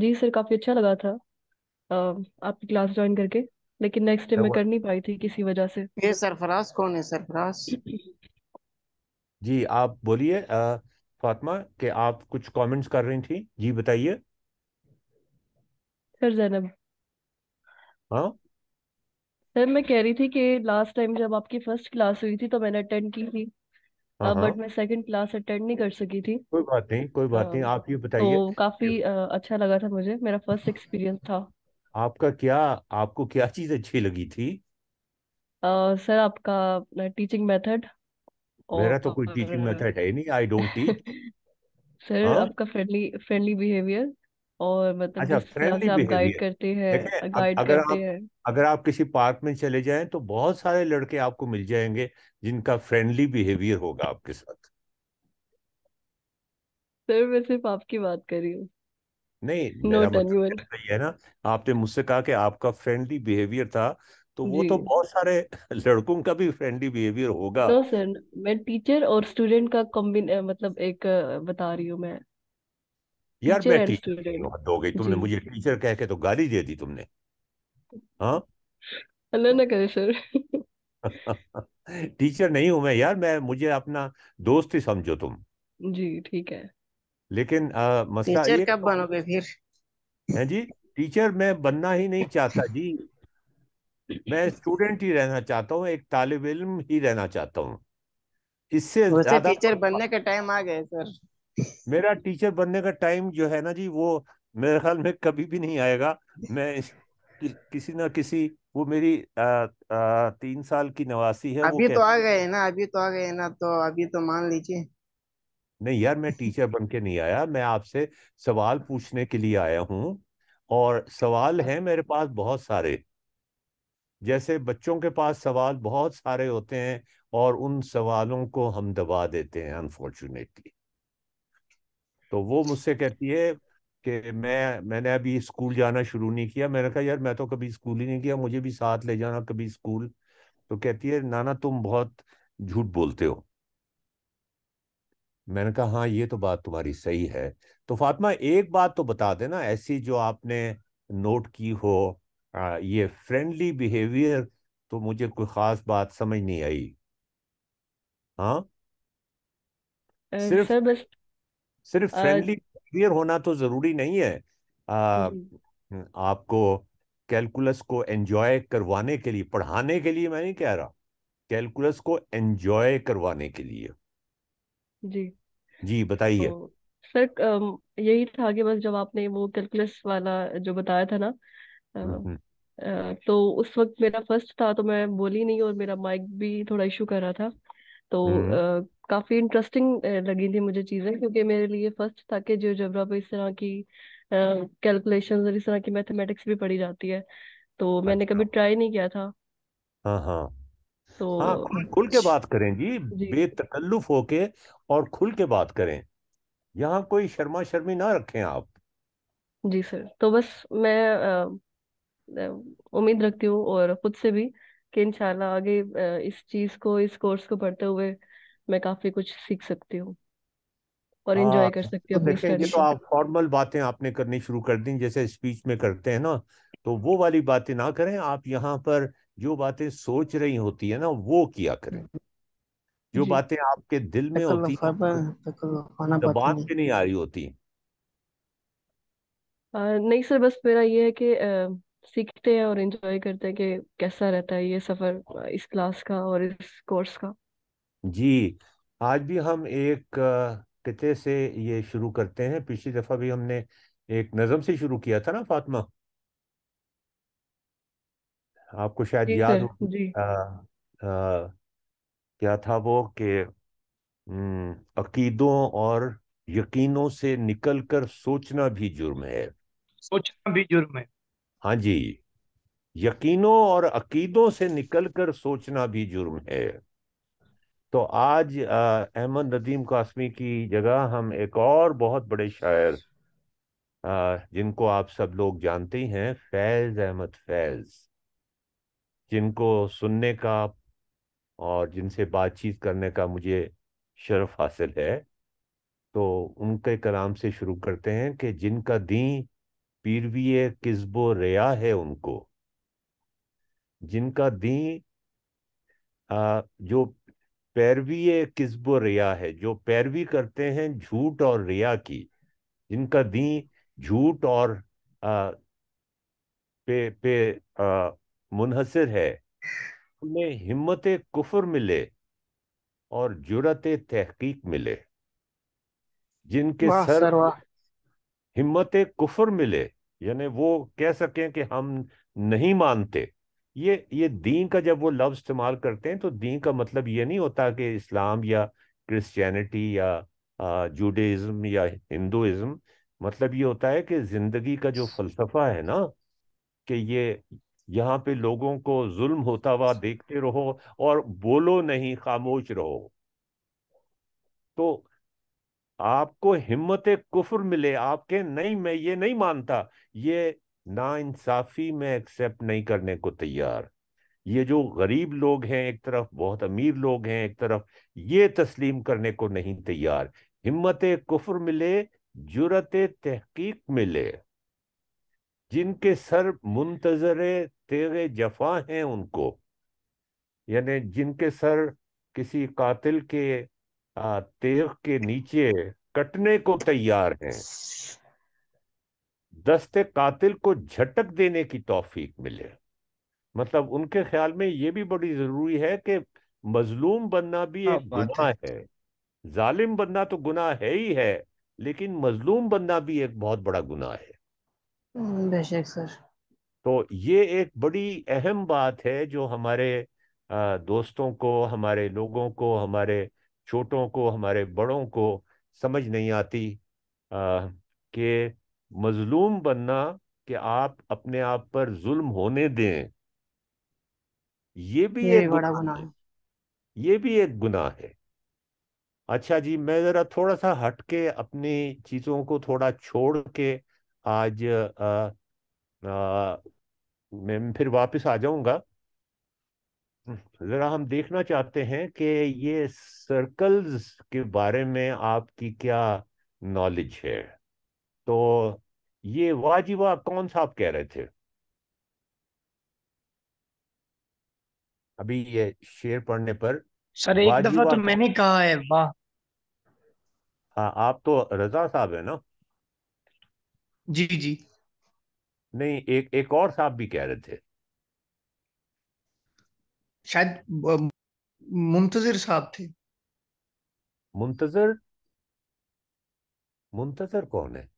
जी sir काफ़ी अच्छा लगा था आपकी क्लास ज्वाइन करके लेकिन नेक्स्ट टाइम मैं कर नहीं पाई थी किसी वजह से ये सरफराज कौन है सरफराज जी आप बोलिए फातिमा के आप कुछ कमेंट्स कर रही थी जी बताइए सर जैनब हाँ सर मैं कह रही थी कि लास्ट टाइम जब आपकी फर्स्ट क्लास हुई थी तो मैंने अटेंड की थी हाँ बट हाँ। मैं सेकंड क्लास अटेंड नहीं कर सकी थी कोई बात नहीं कोई बात नहीं हाँ, आप ये तो बताइए तो कि काफी अच्छा लगा था मुझे मेरा फर्स्ट एक्सपीरियंस था आपका क्या आपको क्या चीज अच्छी लगी थी अ, सर आपका टीचिंग मेथड मेरा तो कोई टीचिंग मेथड है नहीं आई डोंट टीच सर हाँ? आपका फ्रेंडली फ्रेंडली बिहेवियर और मतलब अच्छा जिस तरह फ्रेंडली से आप गाइड बिहेवियर करते हैं देखें अ- गाइड अगर करते आप हैं अगर आप किसी पार्क में चले जाएं तो बहुत सारे लड़के आपको मिल जाएंगे जिनका फ्रेंडली बिहेवियर होगा आपके साथ सर मैं सिर्फ आपकी बात कर रही हूँ नहीं मेरा मतलब एनीवन कहना ये है ना आपने मुझसे कहा कि आपका फ्रेंडली बिहेवियर था तो वो तो बहुत सारे लड़कों का भी फ्रेंडली बिहेवियर होगा नो तो सर मैं टीचर और स्टूडेंट का कॉम्बिन मतलब एक बता रही हूँ मैं यार मैं टीचर हो गई तुमने मुझे टीचर कह के तो गाली दे दी तुमने हाँ अल्लाह ना करे सर टीचर नहीं हूं मैं यार मैं मुझे अपना दोस्त ही समझो तुम जी ठीक है लेकिन मसला टीचर कब बनोगे फिर हैं जी टीचर मैं बनना ही नहीं चाहता जी मैं स्टूडेंट ही रहना चाहता हूँ एक तालिब इल्म ही रहना चाहता हूँ इससे ज्यादा टीचर बनने के टाइम आ गए सर मेरा टीचर बनने का टाइम जो है ना जी वो मेरे ख्याल में कभी भी नहीं आएगा मैं कि, किसी ना किसी वो मेरी आ, आ, तीन साल की नवासी है अभी तो आ गए ना अभी तो आ गए ना तो अभी तो मान लीजिए नहीं यार मैं टीचर बन के नहीं आया मैं आपसे सवाल पूछने के लिए आया हूँ और सवाल है मेरे पास बहुत सारे जैसे बच्चों के पास सवाल बहुत सारे होते हैं और उन सवालों को हम दबा देते हैं अनफॉर्चुनेटली तो वो मुझसे कहती है कि मैं मैंने अभी स्कूल जाना शुरू नहीं किया मैंने कहा यार मैं तो कभी स्कूल ही नहीं किया मुझे भी साथ ले जाना कभी स्कूल तो कहती है नाना तुम बहुत झूठ बोलते हो मैंने कहा हाँ ये तो बात तुम्हारी सही है तो फातिमा एक बात तो बता देना ऐसी जो आपने नोट की हो आ, ये फ्रेंडली बिहेवियर तो मुझे कोई खास बात समझ नहीं आई हाँ सिर्फ सर बस सिर्फ फ्रेंडली बिहेवियर होना तो जरूरी नहीं है आ, हम्म। आपको कैलकुलस को एंजॉय करवाने के लिए पढ़ाने के लिए मैं नहीं कह रहा कैलकुलस को एंजॉय करवाने के लिए जी जी बताइए तो सर यही था कि बस जब आपने वो कैलकुलस वाला जो बताया था ना हम्म, हम्म। तो उस वक्त मेरा फर्स्ट था तो मैं बोली नहीं और मेरा माइक भी थोड़ा इशू कर रहा था तो काफ़ी इंटरेस्टिंग लगी थी मुझे चीज़ें क्योंकि मेरे लिए फर्स्ट था कि जो जबरा पे इस तरह की कैलकुलेशन और इस तरह की मैथमेटिक्स भी पढ़ी जाती है तो मैंने अच्छा। कभी ट्राई नहीं किया था हाँ हाँ तो हाँ खुल खुल के बात करें जी, जी बेतकल्लुफ होके और खुल के बात करें यहाँ कोई शर्मा शर्मी ना रखें आप जी सर तो बस मैं उम्मीद रखती हूँ और खुद से भी कि इंशाल्लाह आगे इस चीज़ को इस कोर्स को पढ़ते हुए मैं काफी कुछ सीख सकती हूँ और हाँ, एंजॉय कर सकती हूँ तो देखिए ये तो आप फॉर्मल बातें आपने करनी शुरू कर दी जैसे स्पीच में करते हैं ना तो वो वाली बातें ना करें आप यहाँ पर जो बातें सोच रही होती है ना वो किया करें जो बातें आपके दिल में होती जबान पे नहीं आ रही होती आ, नहीं सर बस मेरा ये है कि सीखते हैं और एंजॉय करते हैं कि कैसा रहता है ये सफर इस क्लास का और इस कोर्स का जी आज भी हम एक किते से ये शुरू करते हैं पिछली दफा भी हमने एक नज़म से शुरू किया था ना फातिमा आपको शायद जी याद हो जी आ, आ, क्या था वो कि अकीदों और यकीनों से निकलकर सोचना भी जुर्म है सोचना भी जुर्म है हाँ जी यकीनों और अकीदों से निकलकर सोचना भी जुर्म है तो आज अहमद नदीम कासमी की जगह हम एक और बहुत बड़े शायर जिनको आप सब लोग जानते ही हैं फैज़ अहमद फैज़ जिनको सुनने का और जिनसे बातचीत करने का मुझे शर्फ हासिल है तो उनके कलाम से शुरू करते हैं कि जिनका दी पीरवी किस्बो रया है उनको जिनका दी आ, जो पैरवी किस्ब रिया है जो पैरवी करते हैं झूठ और रिया की जिनका दी झूठ और आ, पे पे मुनहसर है उन्हें हिम्मत कुफर मिले और जुरत तहकीक मिले जिनके सर हिम्मत कुफर मिले यानी वो कह सकें कि हम नहीं मानते ये ये दीन का जब वो लफ्ज इस्तेमाल करते हैं तो दीन का मतलब ये नहीं होता कि इस्लाम या क्रिश्चियनिटी या जूडेज़म या हिंदुज़म मतलब ये होता है कि ज़िंदगी का जो फलसफा है ना कि ये यहाँ पे लोगों को जुल्म होता हुआ देखते रहो और बोलो नहीं खामोश रहो तो आपको हिम्मत कुफर मिले आपके नहीं मैं ये नहीं मानता ये ना इंसाफी में एक्सेप्ट नहीं करने को तैयार ये जो गरीब लोग हैं एक तरफ बहुत अमीर लोग हैं एक तरफ ये तस्लीम करने को नहीं तैयार हिम्मत कुफर मिले जुरत तहकीक मिले जिनके सर मुंतजर तेग जफा हैं उनको यानी जिनके सर किसी कातिल के तेग के नीचे कटने को तैयार हैं दस्ते कातिल को झटक देने की तोफीक मिले मतलब उनके ख्याल में ये भी बड़ी जरूरी है कि मजलूम बनना भी एक गुना है जालिम बनना तो गुना है ही है लेकिन मजलूम बनना भी एक बहुत बड़ा गुना है हम्म, बेशक सर तो ये एक बड़ी अहम बात है जो हमारे दोस्तों को हमारे लोगों को हमारे छोटों को हमारे बड़ों को समझ नहीं आती कि मजलूम बनना कि आप अपने आप पर जुल्म होने दें ये भी ये एक बड़ा गुना है ये भी एक गुनाह है अच्छा जी मैं जरा थोड़ा सा हट के अपनी चीजों को थोड़ा छोड़ के आज आ, आ, मैं फिर वापस आ जाऊंगा जरा हम देखना चाहते हैं कि ये सर्कल्स के बारे में आपकी क्या नॉलेज है तो ये वाजिबा कौन साहब कह रहे थे अभी ये शेर पढ़ने पर सर एक दफा तो मैंने कहा है वाह हाँ आप तो रजा साहब है ना जी जी नहीं एक एक और साहब भी कह रहे थे शायद मुंतजर साहब थे मुंतजर मुंतजर कौन है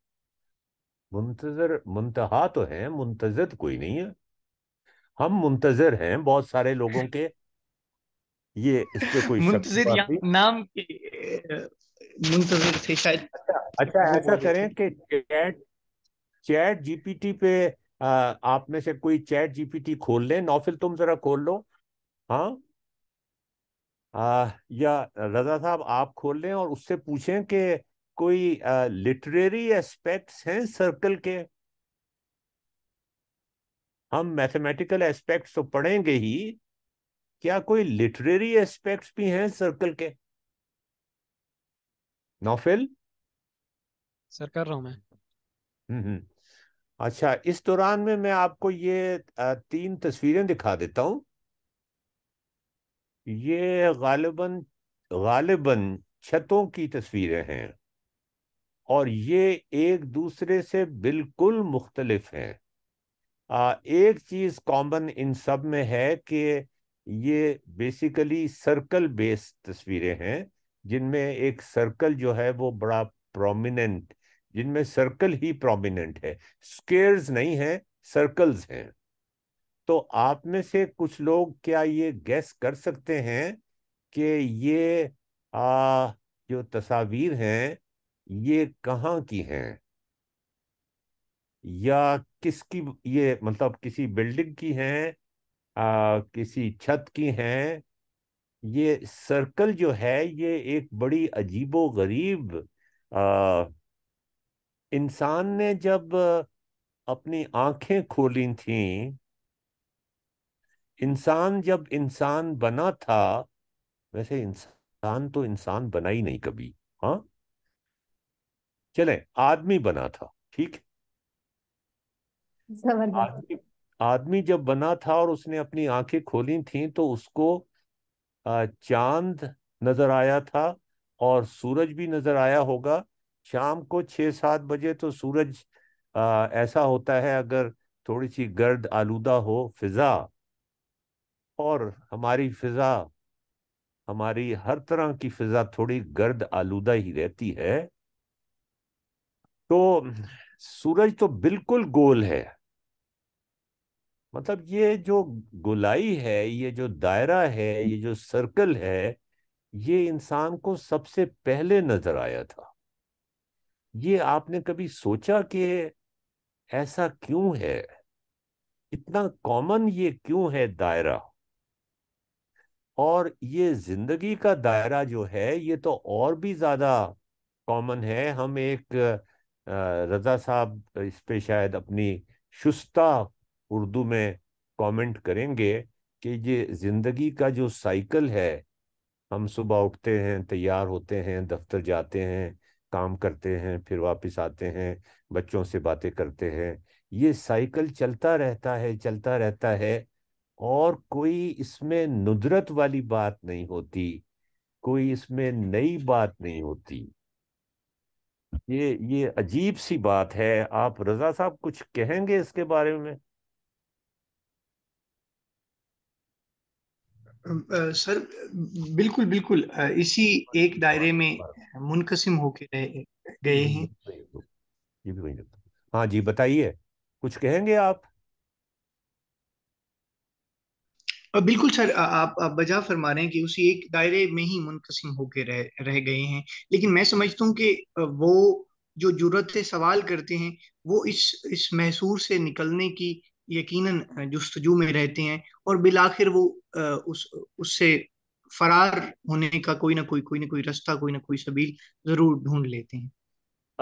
मुंतजर मुंतहा तो है मुंतजर कोई नहीं है हम मुंतजर हैं बहुत सारे लोगों के ये इस पे कोई मुंतजर नाम के मुंतजर थे शायद अच्छा अच्छा ऐसा करें कि चैट चैट जीपीटी पे आ, आप में से कोई चैट जीपीटी खोल लें नौफिल तुम जरा खोल लो हाँ आ, या रजा साहब आप खोल लें और उससे पूछें कि कोई लिटरेरी एस्पेक्ट्स हैं सर्कल के हम मैथमेटिकल एस्पेक्ट्स तो पढ़ेंगे ही क्या कोई लिटरेरी एस्पेक्ट्स भी हैं सर्कल के नौफिल सर कर रहा हूं मैं हम्म, हम्म अच्छा इस दौरान में मैं आपको ये तीन तस्वीरें दिखा देता हूं ये गालिबन गालिबन छतों की तस्वीरें हैं और ये एक दूसरे से बिल्कुल मुख्तलिफ हैं एक चीज़ कॉमन इन सब में है कि ये बेसिकली सर्कल बेस्ड तस्वीरें हैं जिनमें एक सर्कल जो है वो बड़ा प्रोमिनेंट जिनमें सर्कल ही प्रोमिनेंट है स्केयर्स नहीं है सर्कल्स हैं तो आप में से कुछ लोग क्या ये गैस कर सकते हैं कि ये आ, जो तस्वीर हैं ये कहाँ की हैं या किसकी ये मतलब किसी बिल्डिंग की हैं किसी छत की हैं ये सर्कल जो है ये एक बड़ी अजीबो गरीब इंसान ने जब अपनी आंखें खोली थीं इंसान जब इंसान बना था वैसे इंसान तो इंसान बना ही नहीं कभी हाँ चले आदमी बना था ठीक आदमी आदमी जब बना था और उसने अपनी आंखें खोली थी तो उसको चांद नजर आया था और सूरज भी नजर आया होगा शाम को छह सात बजे तो सूरज आ, ऐसा होता है अगर थोड़ी सी गर्द आलूदा हो फिजा और हमारी फिजा हमारी हर तरह की फिजा थोड़ी गर्द आलूदा ही रहती है तो हम्म। सूरज तो बिल्कुल गोल है मतलब ये जो गोलाई है ये जो दायरा है ये जो सर्कल है ये इंसान को सबसे पहले नजर आया था ये आपने कभी सोचा कि ऐसा क्यों है इतना कॉमन ये क्यों है दायरा और ये जिंदगी का दायरा जो है ये तो और भी ज्यादा कॉमन है हम एक रज़ा साहब इस पे शायद अपनी शुस्ता उर्दू में कमेंट करेंगे कि ये ज़िंदगी का जो साइकिल है हम सुबह उठते हैं तैयार होते हैं दफ्तर जाते हैं काम करते हैं फिर वापस आते हैं बच्चों से बातें करते हैं ये साइकिल चलता रहता है चलता रहता है और कोई इसमें नुदरत वाली बात नहीं होती कोई इसमें नई बात नहीं होती ये ये अजीब सी बात है आप रजा साहब कुछ कहेंगे इसके बारे में सर बिल्कुल बिल्कुल इसी एक दायरे में मुनकसिम होके गए हैं हाँ जी बताइए कुछ कहेंगे आप बिल्कुल सर आप, आप बजा फरमा रहे हैं कि उसी एक दायरे में ही मुनकसिम होकर रह रह गए हैं लेकिन मैं समझता हूँ कि वो जो जरूरत से सवाल करते हैं वो इस इस महसूर से निकलने की यकीनन जस्तजू में रहते हैं और बिलाखिर वो उस उससे फरार होने का कोई ना कोई कोई ना कोई रास्ता कोई ना कोई सबील जरूर ढूंढ लेते हैं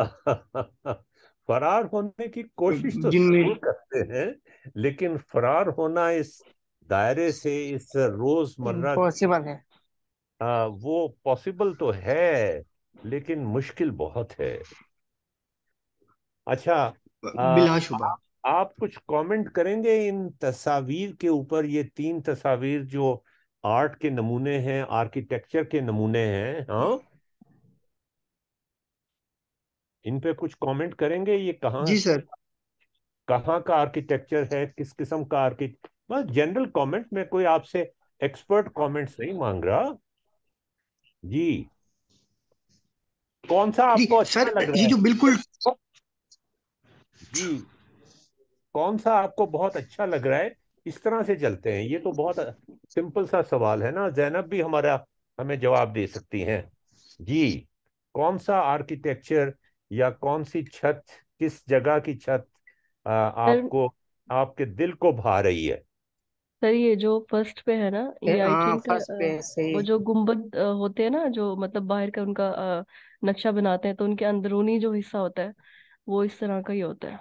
फरार होने की कोशिश तो जिनमें करते हैं लेकिन फरार होना इस दायरे से इस रोजमर्रा पॉसिबल है आ, वो पॉसिबल तो है लेकिन मुश्किल बहुत है अच्छा आ, आप कुछ कमेंट करेंगे इन तस्वीर के ऊपर ये तीन तस्वीर जो आर्ट के नमूने हैं आर्किटेक्चर के नमूने हैं हाँ इन पे कुछ कमेंट करेंगे ये कहाँ जी सर कहाँ का आर्किटेक्चर है किस किस्म का आर्किटेक्ट बस जनरल कमेंट में कोई आपसे एक्सपर्ट कमेंट्स नहीं मांग रहा जी कौन सा आपको अच्छा सर, लग रहा ये जो बिल्कुल जी कौन सा आपको बहुत अच्छा लग रहा है इस तरह से चलते हैं ये तो बहुत सिंपल सा सवाल है ना जैनब भी हमारा हमें जवाब दे सकती हैं जी कौन सा आर्किटेक्चर या कौन सी छत किस जगह की छत आपको आपके दिल को भा रही है सर ये जो फर्स्ट पे है ना ये आई हाँ थिंक फर्स्ट पे सही वो जो गुंबद होते हैं ना जो मतलब बाहर का उनका नक्शा बनाते हैं तो उनके अंदरूनी जो हिस्सा होता है वो इस तरह का ही होता है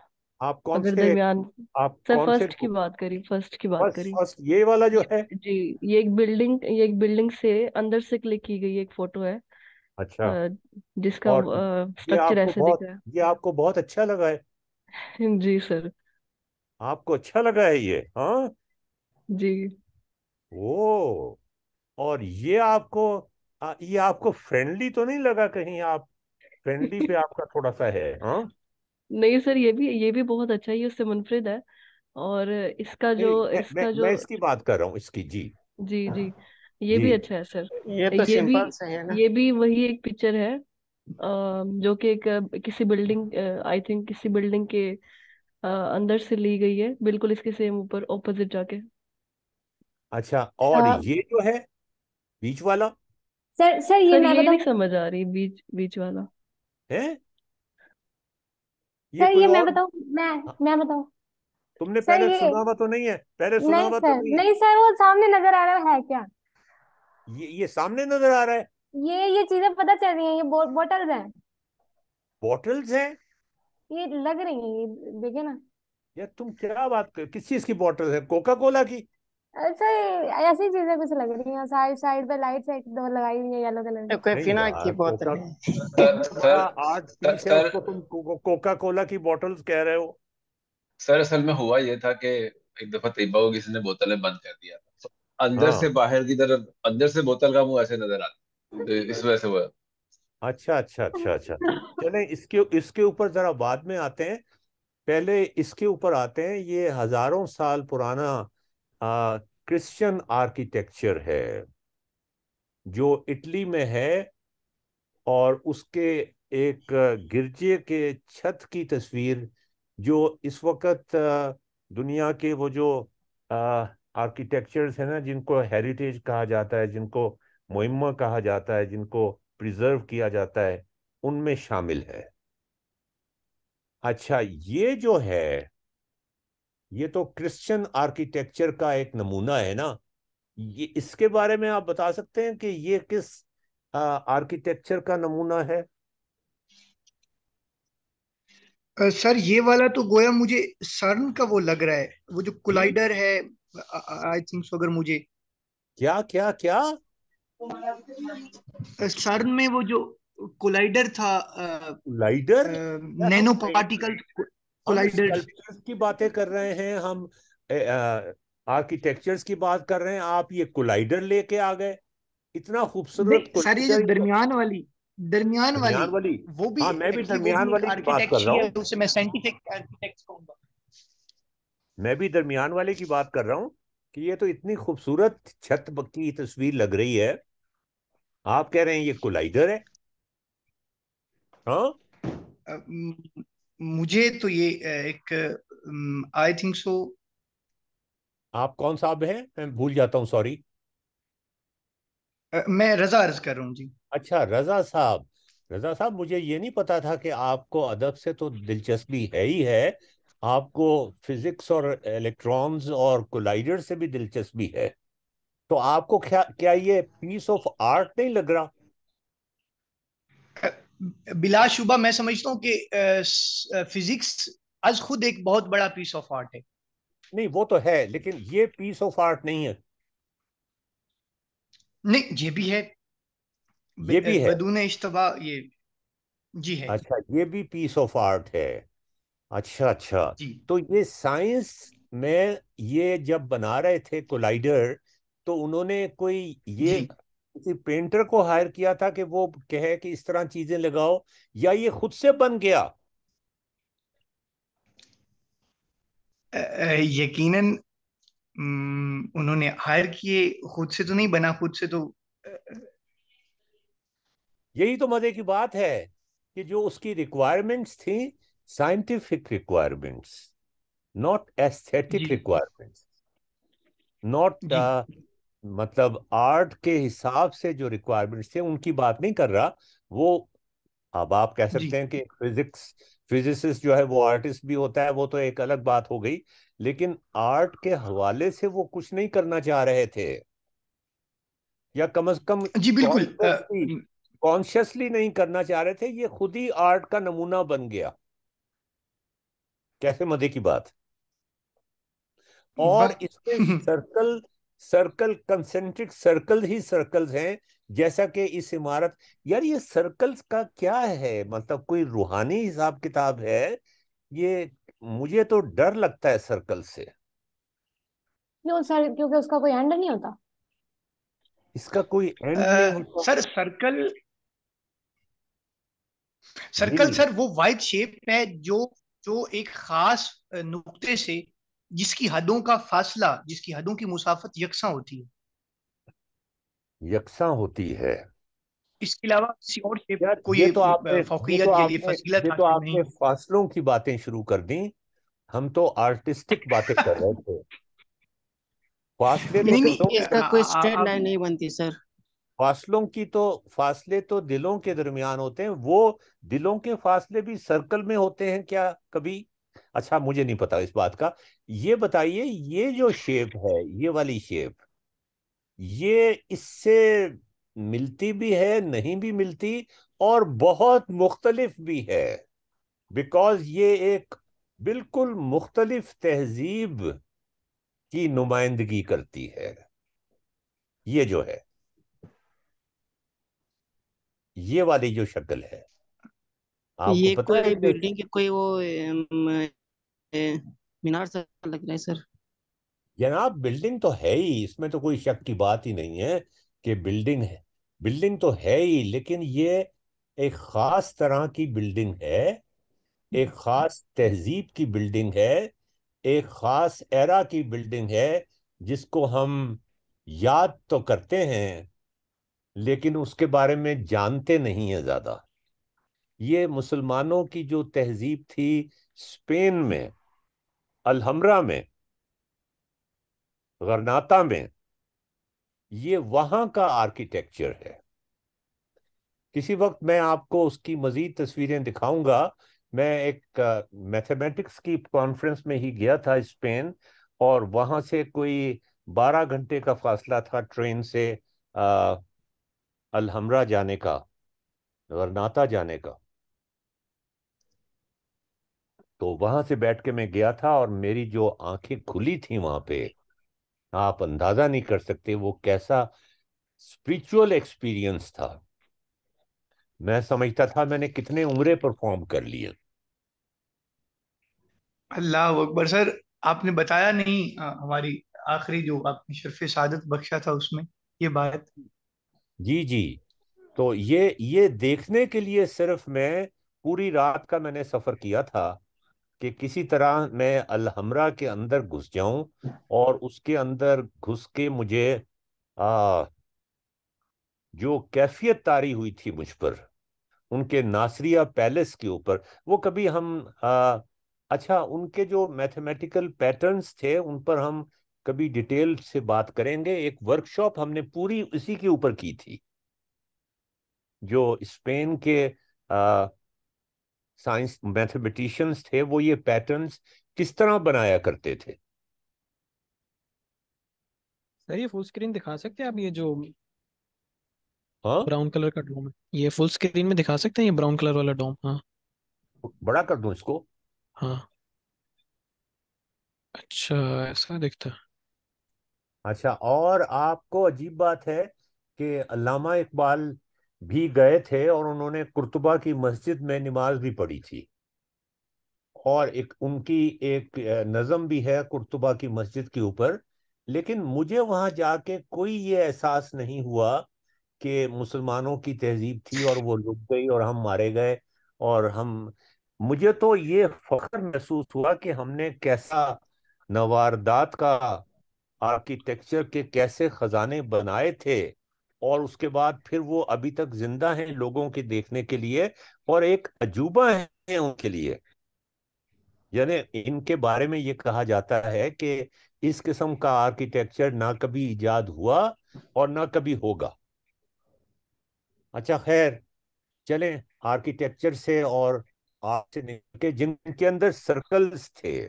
आप कौन अगर से दरमियान आप सर कौन से फर्स्ट की बात करी फर्स्ट की बात फर्स्ट करी फर्स्ट ये वाला जो है जी ये एक बिल्डिंग ये एक बिल्डिंग से अंदर से क्लिक की गई एक फोटो है अच्छा जिसका और ये स्ट्रक्चर आपको ऐसे दिख बहुत रहा ये आपको बहुत अच्छा लगा है है जी सर आपको अच्छा लगा है ये हाँ जी ओ और ये आपको ये आपको फ्रेंडली तो नहीं लगा कहीं आप फ्रेंडली पे आपका थोड़ा सा है हाँ नहीं सर ये भी ये भी बहुत अच्छा है ये मुनफरिद है और इसका जो मैं, इसका मैं, जो मैं इसकी बात कर रहा हूँ इसकी जी जी हाँ। जी ये जी। भी अच्छा है सर ये तो ये भी से है ना ये भी वही एक पिक्चर है जो कि एक किसी बिल्डिंग आई थिंक किसी बिल्डिंग के अंदर से ली गई है बिल्कुल इसके सेम ऊपर ऑपोजिट जाके अच्छा और आ, हाँ। ये जो है बीच वाला सर सर ये सर मैं ये नहीं समझ आ रही बीच बीच वाला है ये सर ये मैं और मैं हाँ। मैं बताऊं तुमने पहले ये सुना हुआ तो नहीं है पहले सुना नहीं हुआ तो नहीं है नहीं सर वो सामने नजर आ रहा है क्या ये ये सामने नजर आ रहा है ये ये चीजें पता चल रही हैं ये बो, बोटल्स हैं बॉटल्स हैं ये लग रही हैं ये देखिए ना यार तुम क्या बात कर किस चीज की बॉटल है कोका कोला की अच्छा, ऐसी चीजें कुछ लग रही हैं साइड साइड पे लाइट्स एक दो लगाई हुई है येलो कलर की तो कोई फिना की बोतल हाँ, आज सर को तुम कोका कोला की बॉटल कह रहे हो सर असल में हुआ ये था कि एक दफा तैयबा को किसी ने बोतलें बंद कर दिया था अंदर से हाँ। बाहर की तरफ अंदर से बोतल का मुंह ऐसे नजर आता तो इस वजह से हुआ अच्छा अच्छा अच्छा अच्छा चले इसके इसके ऊपर जरा बाद में आते हैं पहले इसके ऊपर आते हैं ये हजारों साल पुराना क्रिश्चियन आर्किटेक्चर है जो इटली में है और उसके एक गिरजे के छत की तस्वीर जो इस वक्त दुनिया के वो जो आर्किटेक्चर्स है ना जिनको हेरिटेज कहा जाता है जिनको मुहिम कहा जाता है जिनको प्रिजर्व किया जाता है उनमें शामिल है अच्छा ये जो है ये तो क्रिश्चियन आर्किटेक्चर का एक नमूना है ना ये इसके बारे में आप बता सकते हैं कि ये किस आर्किटेक्चर का नमूना है सर ये वाला तो गोया मुझे सर्न का वो लग रहा है वो जो कोलाइडर है आई थिंक अगर मुझे क्या क्या क्या सर्न में वो जो कोलाइडर था कोलाइडर नैनो पार्टिकल की बातें कर रहे हैं हम आर्किटेक्चर्स की बात कर रहे हैं आप ये कोलाइडर लेके आ गए इतना खूबसूरत सारी दरमियान वाली दरमियान वाली, वाली वो भी आ, हाँ, मैं भी दरमियान वाली की बात कर रहा हूँ मैं भी दरमियान वाले की बात कर रहा हूँ कि ये तो इतनी खूबसूरत छत की तस्वीर लग रही है आप कह रहे हैं ये कोलाइडर है हाँ मुझे तो ये एक आई थिंक सो आप कौन साहब हैं मैं भूल जाता हूँ सॉरी मैं रजा अर्ज कर रहा हूँ जी अच्छा रजा साहब रजा साहब मुझे ये नहीं पता था कि आपको अदब से तो दिलचस्पी है ही है आपको फिजिक्स और इलेक्ट्रॉन्स और कोलाइडर से भी दिलचस्पी है तो आपको क्या क्या ये पीस ऑफ आर्ट नहीं लग रहा बिलाशुबा मैं समझता हूँ कि फिजिक्स आज खुद एक बहुत बड़ा पीस ऑफ आर्ट है नहीं वो तो है लेकिन ये पीस ऑफ आर्ट नहीं है नहीं ये भी है ये भी है बदून इश्तबा ये जी है अच्छा ये भी पीस ऑफ आर्ट है अच्छा अच्छा तो ये साइंस में ये जब बना रहे थे कोलाइडर तो उन्होंने कोई ये किसी पेंटर को हायर किया था कि वो कहे कि इस तरह चीजें लगाओ या ये खुद से बन गया यकीनन उन्होंने हायर किए खुद से तो नहीं बना खुद से तो यही तो मजे की बात है कि जो उसकी रिक्वायरमेंट्स थी scientific requirements not aesthetic requirements not मतलब आर्ट के हिसाब से जो रिक्वायरमेंट्स थे उनकी बात नहीं कर रहा वो अब आप कह सकते हैं कि फिजिक्स फिजिसिस्ट जो है वो आर्टिस्ट भी होता है वो तो एक अलग बात हो गई लेकिन आर्ट के हवाले से वो कुछ नहीं करना चाह रहे थे या कम अज कम जी बिल्कुल कॉन्शियसली नहीं करना चाह रहे थे ये खुद ही आर्ट का नमूना बन गया कैसे मजे की बात और इसके सर्कल सर्कल कंसेंट्रिक सर्कल ही सर्कल हैं जैसा कि इस इमारत यार ये सर्कल्स का क्या है मतलब कोई रूहानी हिसाब किताब है ये मुझे तो डर लगता है सर्कल से क्यों सर क्योंकि उसका कोई एंड नहीं होता इसका कोई एंड नहीं होता सर सर्कल सर्कल सर वो वाइट शेप है जो जो एक खास नुक्ते से जिसकी हदों का फासला जिसकी हदों की मुसाफत यकसा होती है यकसा होती है इसके अलावा किसी और से कोई तो आपने फौकियत तो के लिए फजीलत तो आपने फासलों की बातें शुरू कर दी हम तो आर्टिस्टिक बातें कर रहे थे फासले तो नहीं, नहीं, तो इसका कोई स्ट्रेट लाइन नहीं बनती सर फासलों की तो फासले तो दिलों के दरमियान होते हैं वो दिलों के फासले भी सर्कल में होते हैं क्या कभी अच्छा मुझे नहीं पता इस बात का ये बताइए ये जो शेप है ये वाली शेप ये इससे मिलती भी है नहीं भी मिलती और बहुत मुख्तलिफ भी है बिकॉज ये एक बिल्कुल मुख्तलिफ तहजीब की नुमाइंदगी करती है ये जो है ये वाली जो शक्ल है आपको ये पता कोई बिल्डिंग की कोई वो मीनार सा लग रहा है सर जनाब बिल्डिंग तो है ही इसमें तो कोई शक की बात ही नहीं है कि बिल्डिंग है बिल्डिंग तो है ही लेकिन ये एक खास तरह की बिल्डिंग है एक खास तहजीब की बिल्डिंग है एक खास एरा की बिल्डिंग है जिसको हम याद तो करते हैं लेकिन उसके बारे में जानते नहीं है ज्यादा ये मुसलमानों की जो तहजीब थी स्पेन में अलहमरा में गरनाता में ये वहां का आर्किटेक्चर है किसी वक्त मैं आपको उसकी मजीद तस्वीरें दिखाऊंगा मैं एक मैथमेटिक्स की कॉन्फ्रेंस में ही गया था स्पेन और वहां से कोई बारह घंटे का फासला था ट्रेन से अलहमरा जाने का वरनाता जाने का तो वहां से बैठ के मैं गया था और मेरी जो आंखें खुली थी वहां पे आप अंदाजा नहीं कर सकते वो कैसा स्पिरिचुअल एक्सपीरियंस था मैं समझता था मैंने कितने उम्रे परफॉर्म कर लिए अल्लाह अकबर सर आपने बताया नहीं हमारी आखिरी जो आपने शर्फ शादत बख्शा था उसमें ये बात जी जी तो ये ये देखने के लिए सिर्फ मैं पूरी रात का मैंने सफर किया था कि किसी तरह मैं अलहमरा के अंदर घुस जाऊं और उसके अंदर घुस के मुझे आ, जो कैफियत तारी हुई थी मुझ पर उनके नासरिया पैलेस के ऊपर वो कभी हम आ, अच्छा उनके जो मैथमेटिकल पैटर्न्स थे उन पर हम कभी डिटेल से बात करेंगे एक वर्कशॉप हमने पूरी इसी के ऊपर की थी जो स्पेन के आ, साइंस मैथमेटिशियंस थे वो ये पैटर्न्स किस तरह बनाया करते थे सर ये फुल स्क्रीन दिखा सकते हैं आप ये जो हाँ ब्राउन कलर का डोम है ये फुल स्क्रीन में दिखा सकते हैं ये ब्राउन कलर वाला डोम हाँ बड़ा कर दूं इसको हाँ अच्छा ऐसा दिखता अच्छा और आपको अजीब बात है कि अल्लामा इकबाल भी गए थे और उन्होंने कुर्तुबा की मस्जिद में नमाज भी पढ़ी थी और एक उनकी एक नज़म भी है कुर्तुबा की मस्जिद के ऊपर लेकिन मुझे वहाँ जाके कोई ये एहसास नहीं हुआ कि मुसलमानों की तहजीब थी और वो लुट गई और हम मारे गए और हम मुझे तो ये फख्र महसूस हुआ कि हमने कैसा नवारदात का आर्किटेक्चर के कैसे खजाने बनाए थे और उसके बाद फिर वो अभी तक जिंदा हैं लोगों के देखने के लिए और एक अजूबा है उनके लिए यानी इनके बारे में ये कहा जाता है कि इस किस्म का आर्किटेक्चर ना कभी इजाद हुआ और ना कभी होगा अच्छा खैर चले आर्किटेक्चर से और के जिनके अंदर सर्कल्स थे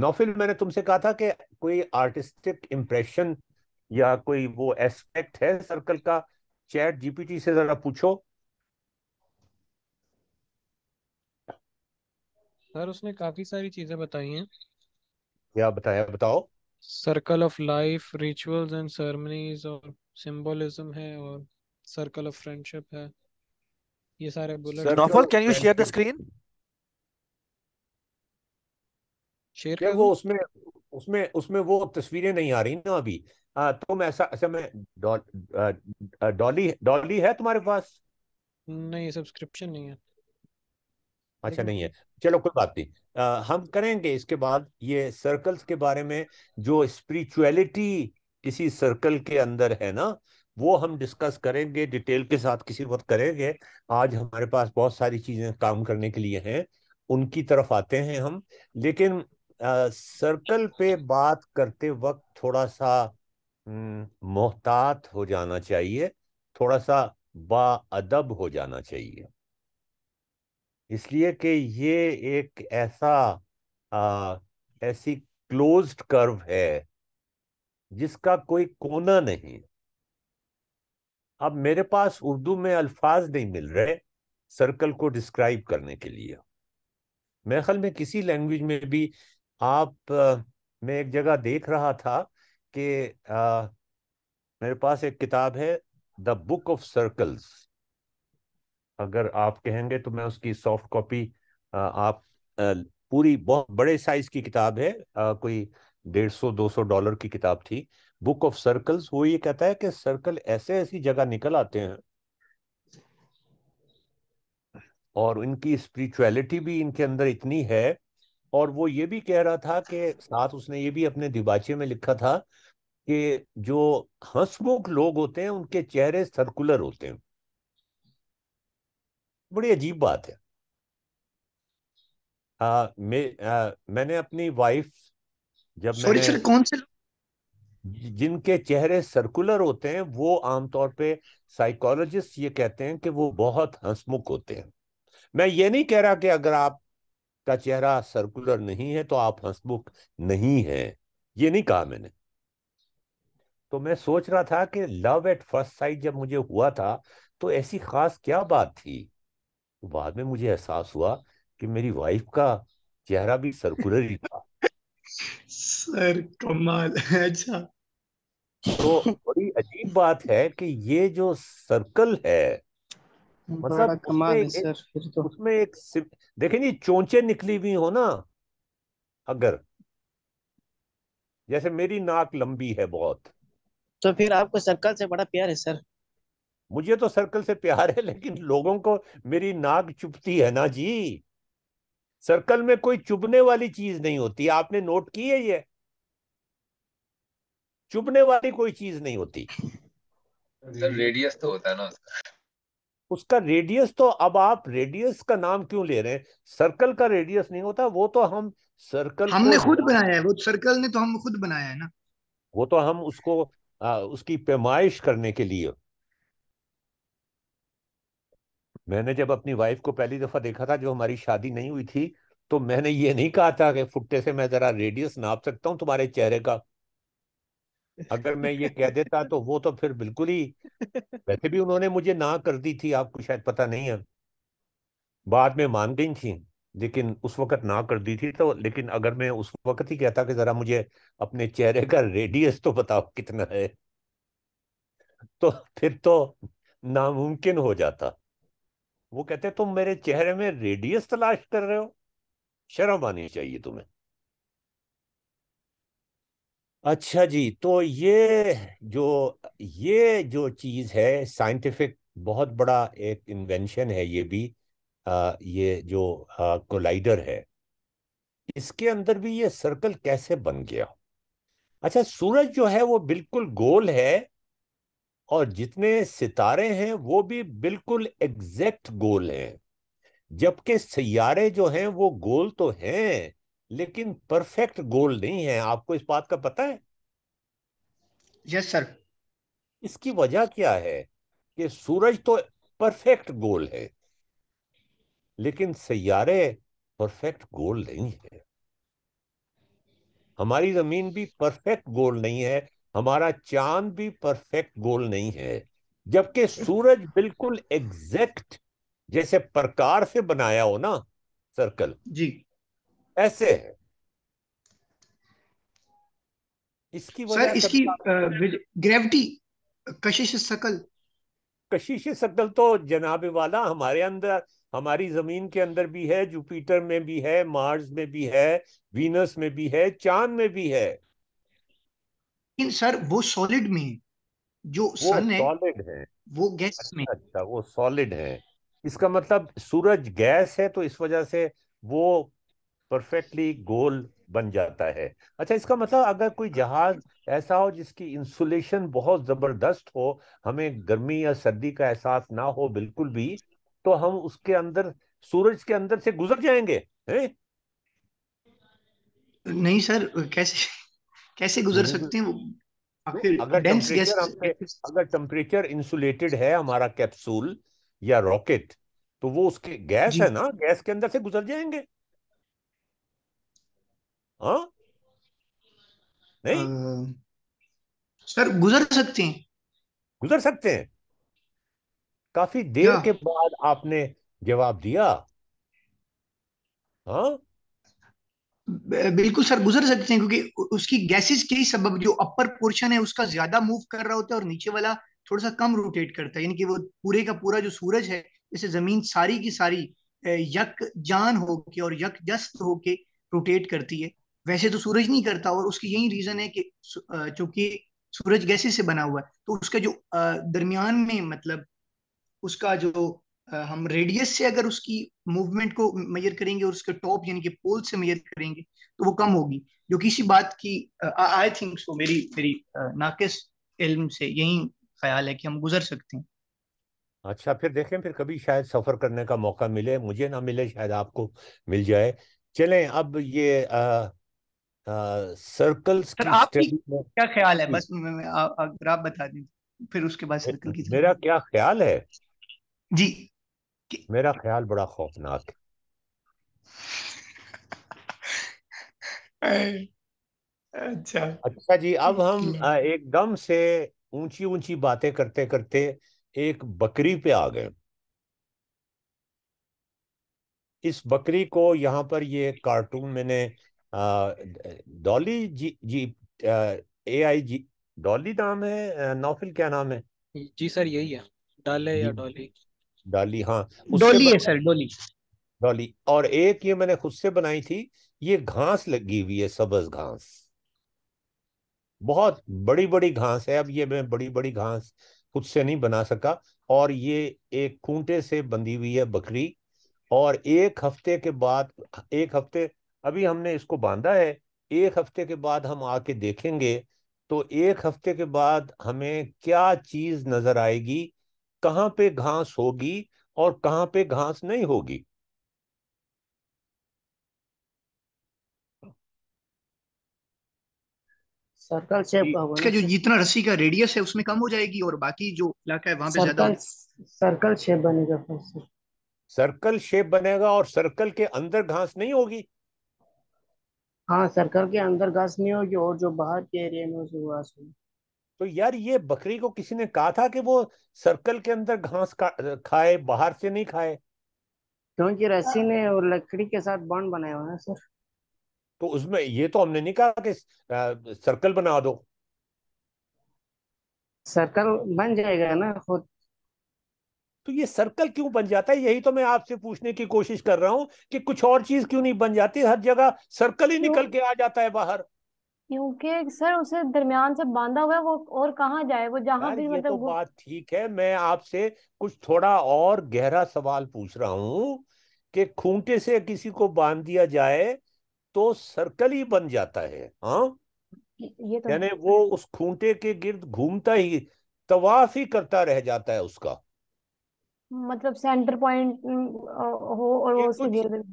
नौफिल मैंने तुमसे कहा था कि कोई आर्टिस्टिक इम्प्रेशन या कोई वो एस्पेक्ट है सर्कल का चैट जीपीटी से जरा पूछो सर उसने काफी सारी चीजें बताई हैं क्या बताया बताओ circle of life rituals and ceremonies और सिंबोलिज्म है और सर्कल ऑफ फ्रेंडशिप है ये सारे bullet Naufal can you share the screen share क्या वो उसमें उसमें उसमें वो तस्वीरें नहीं आ रही ना अभी तुम ऐसा अच्छा मैं डॉली डॉली है तुम्हारे पास नहीं सब्सक्रिप्शन नहीं है अच्छा नहीं है चलो कोई बात नहीं हम करेंगे इसके बाद ये सर्कल्स के बारे में जो स्पिरिचुअलिटी किसी सर्कल के अंदर है ना वो हम डिस्कस करेंगे डिटेल के साथ किसी वक्त करेंगे आज हमारे पास बहुत सारी चीजें काम करने के लिए हैं उनकी तरफ आते हैं हम लेकिन आ, सर्कल पे बात करते वक्त थोड़ा सा हम्म, मोहतात हो जाना चाहिए थोड़ा सा बाअदब हो जाना चाहिए इसलिए कि ये एक ऐसा आ, ऐसी क्लोज कर्व है जिसका कोई कोना नहीं अब मेरे पास उर्दू में अल्फाज नहीं मिल रहे सर्कल को डिस्क्राइब करने के लिए मेरे ख्याल में किसी लैंग्वेज में भी आप मैं एक जगह देख रहा था कि मेरे पास एक किताब है द बुक ऑफ सर्कल्स अगर आप कहेंगे तो मैं उसकी सॉफ्ट कॉपी आप आ, पूरी बहुत बड़े साइज की किताब है आ, कोई डेढ़ सौ दो सौ डॉलर की किताब थी बुक ऑफ सर्कल्स वो ये कहता है कि सर्कल ऐसे ऐसी जगह निकल आते हैं और इनकी स्पिरिचुअलिटी भी इनके अंदर इतनी है और वो ये भी कह रहा था कि साथ उसने ये भी अपने दिबाचे में लिखा था कि जो हंसमुख लोग होते हैं उनके चेहरे सर्कुलर होते हैं बड़ी अजीब बात है आ, मे, आ, मैंने अपनी वाइफ जब मैंने, सर कौन से जिनके चेहरे सर्कुलर होते हैं वो आमतौर पे साइकोलॉजिस्ट ये कहते हैं कि वो बहुत हंसमुख होते हैं मैं ये नहीं कह रहा कि अगर आप का चेहरा सर्कुलर नहीं है तो आप हंसमुख नहीं है ये नहीं कहा मैंने तो मैं सोच रहा था कि लव एट फर्स्ट साइड जब मुझे हुआ था तो ऐसी खास क्या बात थी तो बाद में मुझे एहसास हुआ कि मेरी वाइफ का चेहरा भी सर्कुलर ही था सर कमाल अच्छा तो बड़ी अजीब बात है कि ये जो सर्कल है मतलब उसमें, है, एक, सर, तो। उसमें एक देखें जी चोंचे निकली हुई हो ना अगर जैसे मेरी नाक लंबी है बहुत तो फिर आपको सर्कल से बड़ा प्यार है सर मुझे तो सर्कल से प्यार है लेकिन लोगों को मेरी नाक चुपती है ना जी सर्कल में कोई चुभने वाली चीज नहीं होती आपने नोट की है ये चुभने वाली कोई चीज नहीं होती रेडियस तो होता है ना उसका उसका रेडियस तो अब आप रेडियस का नाम क्यों ले रहे हैं सर्कल का रेडियस नहीं होता वो तो हम सर्कल हमने खुद बनाया है वो सर्कल ने तो हम खुद बनाया है ना वो तो हम उसको आ, उसकी पैमाइश करने के लिए मैंने जब अपनी वाइफ को पहली दफा देखा था जो हमारी शादी नहीं हुई थी तो मैंने ये नहीं कहा था कि फुट्टे से मैं जरा रेडियस नाप सकता हूँ तुम्हारे चेहरे का अगर मैं ये कह देता तो वो तो फिर बिल्कुल ही वैसे भी उन्होंने मुझे ना कर दी थी आपको शायद पता नहीं है बाद में मान गई थी लेकिन उस वक्त ना कर दी थी तो लेकिन अगर मैं उस वक्त ही कहता कि जरा मुझे अपने चेहरे का रेडियस तो बताओ कितना है तो फिर तो नामुमकिन हो जाता वो कहते तुम मेरे चेहरे में रेडियस तलाश कर रहे हो शर्म आनी चाहिए तुम्हें अच्छा जी तो ये जो ये जो चीज़ है साइंटिफिक बहुत बड़ा एक इन्वेंशन है ये भी आ, ये जो कोलाइडर है इसके अंदर भी ये सर्कल कैसे बन गया अच्छा सूरज जो है वो बिल्कुल गोल है और जितने सितारे हैं वो भी बिल्कुल एग्जैक्ट गोल हैं जबकि सियारे जो हैं वो गोल तो हैं लेकिन परफेक्ट गोल नहीं है आपको इस बात का पता है यस yes, सर इसकी वजह क्या है कि सूरज तो परफेक्ट गोल है लेकिन सैारे परफेक्ट गोल नहीं है हमारी जमीन भी परफेक्ट गोल नहीं है हमारा चांद भी परफेक्ट गोल नहीं है जबकि सूरज बिल्कुल एग्जैक्ट जैसे प्रकार से बनाया हो ना सर्कल जी ऐसे है इसकी सर इसकी ग्रेविटी कशिश सकल कशिश सकल तो जनाब वाला हमारे अंदर हमारी जमीन के अंदर भी है जुपिटर में भी है मार्स में भी है वीनस में भी है चांद में भी है लेकिन सर वो सॉलिड में जो वो सन है सॉलिड है वो गैस अच्छा, में अच्छा वो सॉलिड है इसका मतलब सूरज गैस है तो इस वजह से वो परफेक्टली गोल बन जाता है अच्छा इसका मतलब अगर कोई जहाज ऐसा हो जिसकी इंसुलेशन बहुत जबरदस्त हो हमें गर्मी या सर्दी का एहसास ना हो बिल्कुल भी तो हम उसके अंदर सूरज के अंदर से गुजर जाएंगे है? नहीं सर कैसे कैसे गुजर सकते हैं अगर टेम्परेचर इंसुलेटेड है हमारा कैप्सूल या रॉकेट तो वो उसके गैस है ना गैस के अंदर से गुजर जाएंगे हाँ नहीं सर गुजर सकते हैं गुजर सकते हैं काफी देर के बाद आपने जवाब दिया हाँ बिल्कुल सर गुजर सकते हैं क्योंकि उसकी गैसेस के ही सबब जो अपर पोर्शन है उसका ज्यादा मूव कर रहा होता है और नीचे वाला थोड़ा सा कम रोटेट करता है यानी कि वो पूरे का पूरा जो सूरज है इसे जमीन सारी की सारी यक जान होके और यक जस्त होके रोटेट करती है वैसे तो सूरज नहीं करता और उसकी यही रीजन है कि चूंकि सूरज गैसे से बना हुआ है तो उसका जो दरमियान में मतलब उसका जो हम रेडियस से अगर उसकी मूवमेंट को मेजर करेंगे और उसके टॉप यानी कि पोल से मेजर करेंगे तो वो कम होगी जो किसी बात की आई थिंक सो मेरी मेरी नाकिस इल्म से यही ख्याल है कि हम गुजर सकते हैं अच्छा फिर देखें फिर कभी शायद सफ़र करने का मौका मिले मुझे ना मिले शायद आपको मिल जाए चलें अब ये आ, सर्कल्स की स्टडी में क्या ख्याल है बस अगर आप बता दें फिर उसके बाद सर्कल की मेरा क्या ख्याल है जी मेरा ख्याल बड़ा खौफनाक है अच्छा अच्छा जी अब हम एकदम से ऊंची ऊंची बातें करते करते एक बकरी पे आ गए इस बकरी को यहाँ पर ये कार्टून मैंने डॉली जी जी ए आई जी डॉली नाम है नौफिल क्या नाम है जी सर यही है डाले या डॉली डॉली हाँ डॉली है सर डॉली डॉली और एक ये मैंने खुद से बनाई थी ये घास लगी हुई है सबज घास बहुत बड़ी बड़ी घास है अब ये मैं बड़ी बड़ी घास खुद से नहीं बना सका और ये एक खूंटे से बंधी हुई है बकरी और एक हफ्ते के बाद एक हफ्ते अभी हमने इसको बांधा है एक हफ्ते के बाद हम आके देखेंगे तो एक हफ्ते के बाद हमें क्या चीज नजर आएगी कहाँ पे घास होगी और कहाँ पे घास नहीं होगी सर्कल शेप इसका जो जितना रस्सी का रेडियस है उसमें कम हो जाएगी और बाकी जो इलाका है वहां पे ज्यादा सर्कल शेप बनेगा सर्कल शेप बनेगा और सर्कल के अंदर घास नहीं होगी हाँ सर्कल के अंदर घास नहीं होगी और जो बाहर के एरिया में उसे घास होगी तो यार ये बकरी को किसी ने कहा था कि वो सर्कल के अंदर घास खाए बाहर से नहीं खाए क्योंकि रस्सी ने और लकड़ी के साथ बांध बनाया हुआ है सर तो उसमें ये तो हमने नहीं कहा कि सर्कल बना दो सर्कल बन जाएगा ना खुद तो ये सर्कल क्यों बन जाता है यही तो मैं आपसे पूछने की कोशिश कर रहा हूँ कि कुछ और चीज क्यों नहीं बन जाती हर जगह सर्कल ही निकल के आ जाता है बाहर क्योंकि सर उसे दरमियान से बांधा हुआ है वो और कहाँ जाए वो जहां भी मतलब तो बात ठीक है मैं आपसे कुछ थोड़ा और गहरा सवाल पूछ रहा हूँ कि खूंटे से किसी को बांध दिया जाए तो सर्कल ही बन जाता है हाँ तो यानी वो उस खूंटे के गिर्द घूमता ही तवाफ ही करता रह जाता है उसका मतलब सेंटर पॉइंट mm, हो और ये वो उसके कुछ,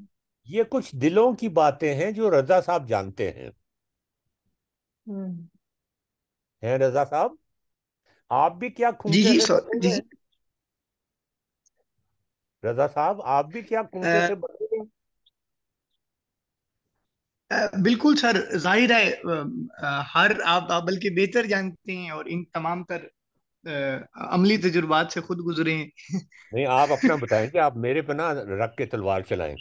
ये कुछ दिलों की बातें हैं जो रजा साहब जानते हैं हम्म। हैं रजा साहब आप भी क्या खूंटे जी जी जी रजा साहब आप भी क्या खूंटे से बिल्कुल सर जाहिर है हर आप बल्कि बेहतर जानते हैं और इन तमाम तर अमली तजुर्बात से खुद गुजरे हैं नहीं आप अपना बताएं कि आप मेरे पे ना रख के तलवार चलाएं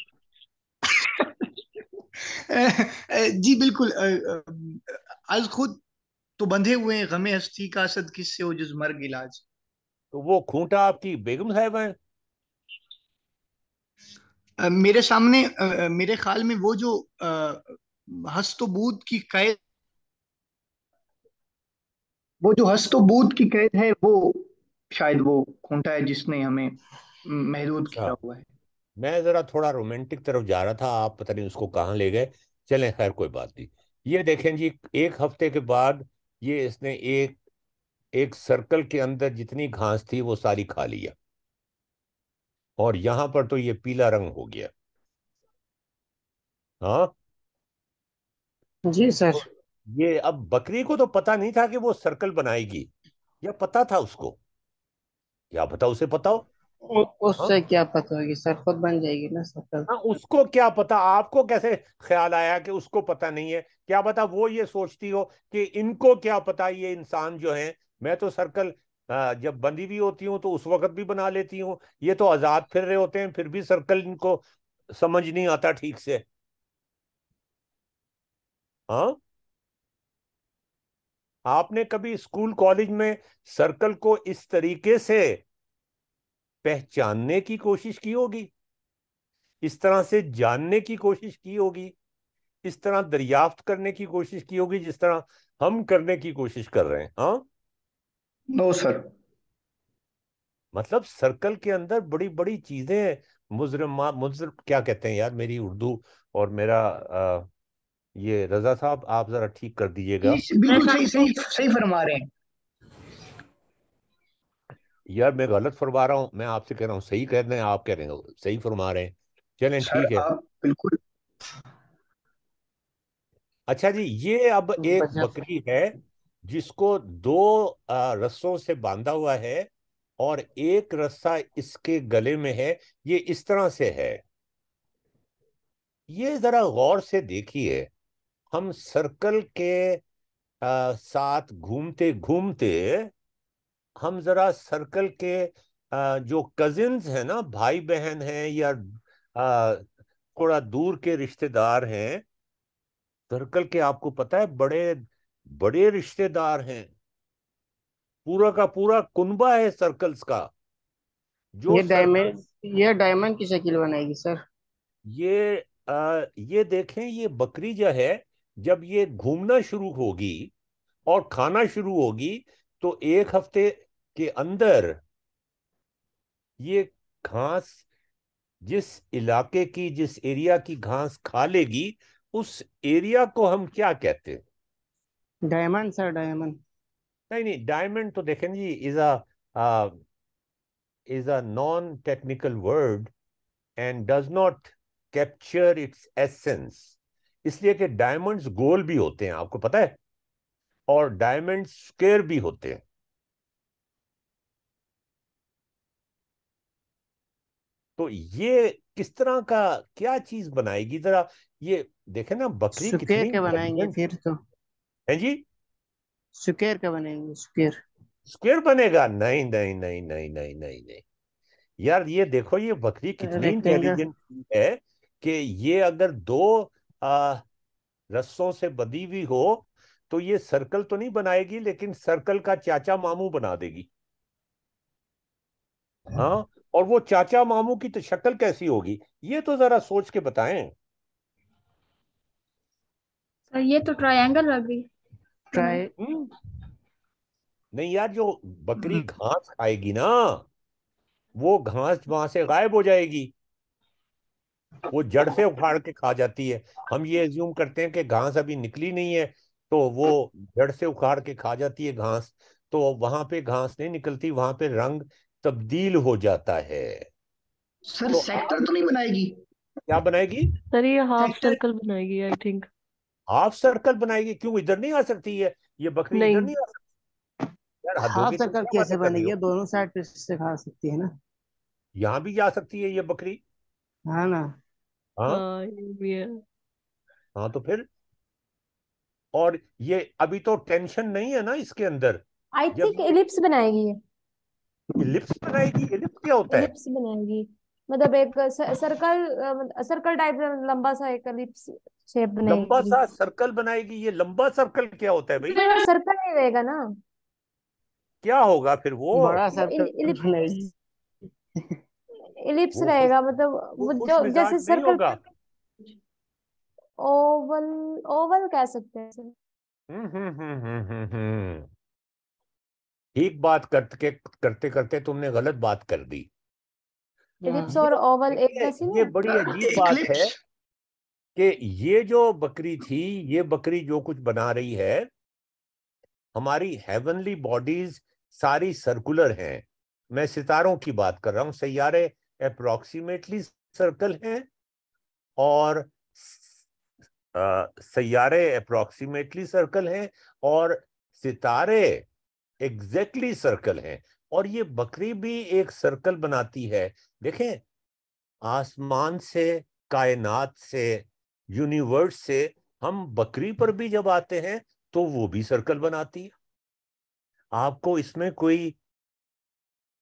जी बिल्कुल आज खुद तो बंधे हुए हैं गमे हस्ती का सद किससे हो जिस मर्ग इलाज तो वो खूंटा आपकी बेगम साहब है मेरे सामने मेरे ख्याल में वो जो हस्तबूद की कैद वो जो हस्त हस्तबूत की कैद है वो शायद वो खूंटा है जिसने हमें महदूद किया हाँ। हुआ है मैं जरा थोड़ा रोमांटिक तरफ जा रहा था आप पता नहीं उसको कहाँ ले गए चलें खैर कोई बात नहीं ये देखें जी एक हफ्ते के बाद ये इसने एक एक सर्कल के अंदर जितनी घास थी वो सारी खा लिया और यहां पर तो ये पीला रंग हो गया हाँ जी सर ये अब बकरी को तो पता नहीं था कि वो सर्कल बनाएगी या पता था उसको क्या पता उसे पता हो उससे हाँ। क्या पता होगी सर खुद बन जाएगी ना सर्कल हाँ उसको क्या पता आपको कैसे ख्याल आया कि उसको पता नहीं है क्या पता वो ये सोचती हो कि इनको क्या पता ये इंसान जो है मैं तो सर्कल जब बंदी भी होती हूँ तो उस वक्त भी बना लेती हूँ ये तो आजाद फिर रहे होते हैं फिर भी सर्कल इनको समझ नहीं आता ठीक से हाँ आपने कभी स्कूल कॉलेज में सर्कल को इस तरीके से पहचानने की कोशिश की होगी इस तरह से जानने की कोशिश की होगी इस तरह दरियाफ्त करने की कोशिश की होगी जिस तरह हम करने की कोशिश कर रहे हैं हाँ नो सर मतलब सर्कल के अंदर बड़ी बड़ी चीजें मुजरम मुजर क्या कहते हैं यार मेरी उर्दू और मेरा आ, ये रजा साहब आप जरा ठीक कर दीजिएगा बिल्कुल सही सही सही फरमा रहे हैं यार मैं गलत फरमा रहा हूँ मैं आपसे कह रहा हूँ सही कह रहे हैं आप कह रहे हो सही फरमा रहे हैं चलें ठीक है बिल्कुल अच्छा जी ये अब तो एक बकरी है जिसको दो रस्सों से बांधा हुआ है और एक रस्सा इसके गले में है ये इस तरह से है ये जरा गौर से देखिए हम सर्कल के आ, साथ घूमते घूमते हम जरा सर्कल के आ, जो कजिन्स हैं ना भाई बहन हैं या आ, थोड़ा दूर के रिश्तेदार हैं सर्कल के आपको पता है बड़े बड़े रिश्तेदार हैं पूरा का पूरा कुनबा है सर्कल्स का जो ये डायमंड ये डायमंड की शक्ल बनाएगी सर ये आ, ये देखें ये बकरी जो है जब ये घूमना शुरू होगी और खाना शुरू होगी तो एक हफ्ते के अंदर ये घास जिस इलाके की जिस एरिया की घास खा लेगी उस एरिया को हम क्या कहते हैं डायमंड सर डायमंड नहीं नहीं डायमंड तो देखें जी is a is a non technical word and does not capture its essence इसलिए कि डायमंड्स गोल भी होते हैं आपको पता है और डायमंड स्क्वेयर भी होते हैं तो ये किस तरह का क्या चीज बनाएगी जरा ये देखे ना बकरी के बनाएंगे फिर तो है जी स्क्वायर का बनाएंगे स्क्वायर स्क्वायर बनेगा नहीं नहीं नहीं नहीं नहीं नहीं नहीं यार ये देखो ये बकरी कितनी इंटेलिजेंट है कि ये अगर दो रस्सों से बदी हुई हो तो ये सर्कल तो नहीं बनाएगी लेकिन सर्कल का चाचा मामू बना देगी हाँ, हाँ और वो चाचा मामू की तो शक्ल कैसी होगी ये तो जरा सोच के बताएं सर तो ये तो ट्रायंगल लग ट्राय नहीं यार जो बकरी हम्म। घास खाएगी ना वो घास वहां से गायब हो जाएगी वो जड़ से उखाड़ के खा जाती है हम ये एज्यूम करते हैं कि घास अभी निकली नहीं है तो वो जड़ से उखाड़ के खा जाती है घास तो वहां पे घास नहीं निकलती वहां पे रंग तब्दील हो जाता है सर तो सेक्टर तो नहीं बनाएगी क्या बनाएगी सर ये हाफ सर्कल बनाएगी आई थिंक हाफ सर्कल बनाएगी क्यों इधर नहीं आ सकती है ये बकरी इधर नहीं आ सकती यार हाफ सर्कल कैसे बनेगी दोनों साइड से खा सकती है ना यहाँ भी जा सकती है ये बकरी हाँ ना हाँ।, हाँ ये भी है हाँ तो फिर और ये अभी तो टेंशन नहीं है ना इसके अंदर आई जब थिंक इलिप्स बनाएगी ये इलिप्स बनाएगी इलिप्स क्या होता है इलिप्स बनाएगी मतलब एक सर्कल मतलब सर्कल टाइप मतलब लंबा सा एक इलिप्स शेप बनाएगी लंबा सा सर्कल बनाएगी ये लंबा सर्कल क्या होता है भाई फिर सर्कल नहीं रहेगा ना क्या होगा फिर वो बड़ा सर्कल इलिप्स इलिप्स रहेगा मतलब वो जो जैसे सर्कल ओवल ओवल कह सकते हैं ठीक हम्म, हम्म, हम्म, बात करते करते करते तुमने गलत बात कर दी हाँ। इलिप्स और ओवल एक जैसी ये बड़ी अजीब बात है कि ये जो बकरी थी ये बकरी जो कुछ बना रही है हमारी हेवनली बॉडीज सारी सर्कुलर हैं मैं सितारों की बात कर रहा हूँ सैारे अप्रोक्सीमेटली सर्कल है और सैारे अप्रोक्सीमेटली सर्कल हैं और सितारे एग्जैक्टली exactly सर्कल हैं और ये बकरी भी एक सर्कल बनाती है देखें आसमान से कायनात से यूनिवर्स से हम बकरी पर भी जब आते हैं तो वो भी सर्कल बनाती है आपको इसमें कोई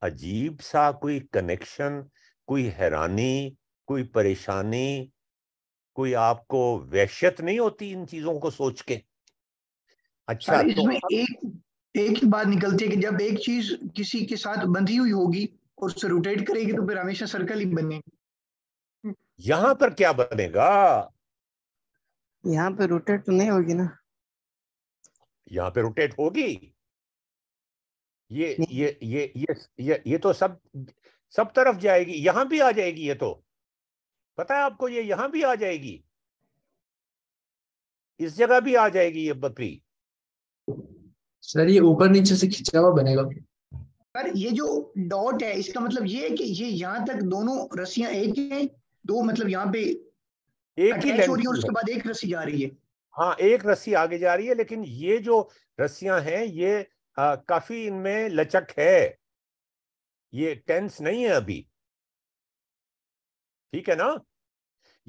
अजीब सा कोई कनेक्शन कोई हैरानी कोई परेशानी कोई आपको वहशत नहीं होती इन चीजों को सोच के अच्छा तो इसमें तो एक एक ही बात निकलती है कि जब एक चीज किसी के साथ बंधी हुई होगी और उसे रोटेट करेगी तो फिर हमेशा सर्कल ही बनेगी यहाँ पर क्या बनेगा यहाँ पर रोटेट तो नहीं होगी ना यहाँ पे रोटेट होगी ये ये ये ये ये ये तो सब सब तरफ जाएगी यहां भी आ जाएगी ये तो पता है आपको ये यहां भी आ जाएगी इस जगह भी आ जाएगी ये बकरी सर ये ऊपर नीचे से खिंचा हुआ बनेगा पर ये जो डॉट है इसका मतलब ये है कि ये यहाँ तक दोनों रस्सियां एक है दो मतलब यहाँ पे एक ही हो रही है और उसके बाद एक रस्सी जा रही है हाँ एक रस्सी आगे जा रही है लेकिन ये जो रस्सियां हैं ये आ, काफी इनमें लचक है ये टेंस नहीं है अभी ठीक है ना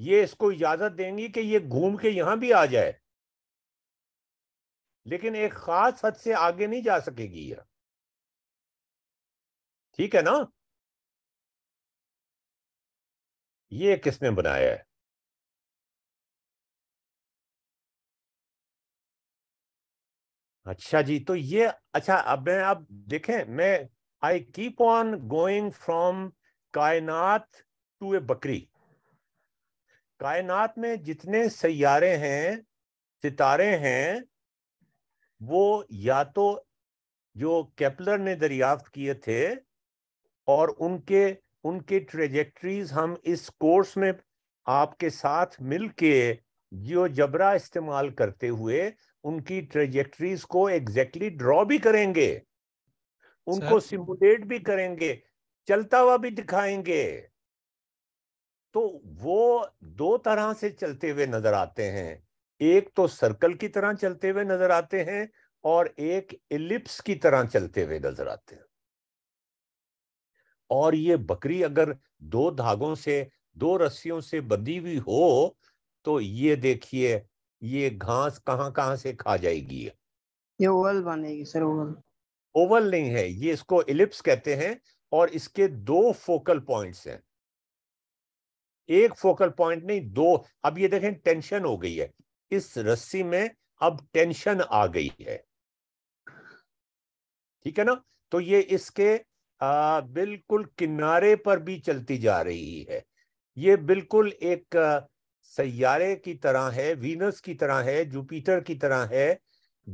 ये इसको इजाजत देंगी कि ये घूम के यहां भी आ जाए लेकिन एक खास हद से आगे नहीं जा सकेगी यह ठीक है ना ये किसने बनाया है अच्छा जी तो ये अच्छा अब मैं आप देखें मैं I keep on going from कायनात टू ए बकरी कायनात में जितने सैारे हैं सितारे हैं वो या तो जो कैपलर ने दरियाफ्त किए थे और उनके उनके ट्रेजेक्ट्रीज हम इस कोर्स में आपके साथ मिलके जो जबरा इस्तेमाल करते हुए उनकी ट्रेजेक्ट्रीज को एग्जैक्टली exactly ड्रॉ भी करेंगे उनको सिमुलेट भी करेंगे चलता हुआ भी दिखाएंगे तो वो दो तरह से चलते हुए नजर आते हैं एक तो सर्कल की तरह चलते हुए नजर आते हैं और एक इलिप्स की तरह चलते हुए नजर आते हैं और ये बकरी अगर दो धागों से दो रस्सियों से बंधी हुई हो तो ये देखिए ये घास कहाँ कहाँ से खा जाएगी ये ओवल बनेगी सर ओवल ओवल नहीं है ये इसको इलिप्स कहते हैं और इसके दो फोकल पॉइंट्स हैं एक फोकल पॉइंट नहीं दो अब ये देखें टेंशन हो गई है इस रस्सी में अब टेंशन आ गई है ठीक है ना तो ये इसके आ, बिल्कुल किनारे पर भी चलती जा रही है ये बिल्कुल एक सैारे की तरह है वीनस की तरह है जुपिटर की तरह है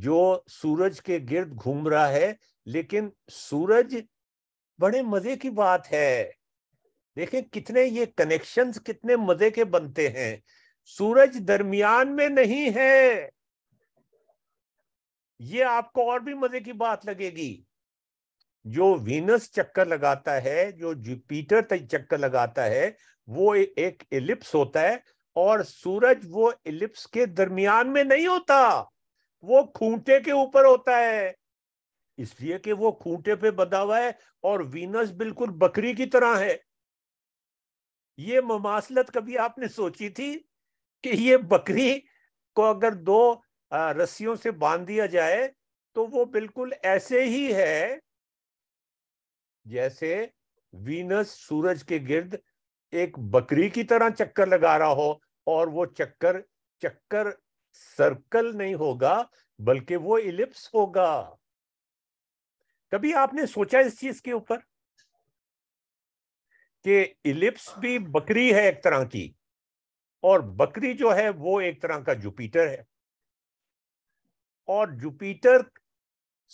जो सूरज के गिर्द घूम रहा है लेकिन सूरज बड़े मजे की बात है देखें कितने ये कनेक्शंस कितने मजे के बनते हैं सूरज दरमियान में नहीं है ये आपको और भी मजे की बात लगेगी जो वीनस चक्कर लगाता है जो जुपिटर चक्कर लगाता है वो एक इलिप्स होता है और सूरज वो इलिप्स के दरमियान में नहीं होता वो खूंटे के ऊपर होता है इसलिए कि वो खूंटे पे बदा हुआ है और वीनस बिल्कुल बकरी की तरह है ये ममासलत कभी आपने सोची थी कि ये बकरी को अगर दो रस्सियों से बांध दिया जाए तो वो बिल्कुल ऐसे ही है जैसे वीनस सूरज के गिर्द एक बकरी की तरह चक्कर लगा रहा हो और वो चक्कर चक्कर सर्कल नहीं होगा बल्कि वो इलिप्स होगा कभी आपने सोचा इस चीज के ऊपर कि इलिप्स भी बकरी है एक तरह की और बकरी जो है वो एक तरह का जुपिटर है और जुपिटर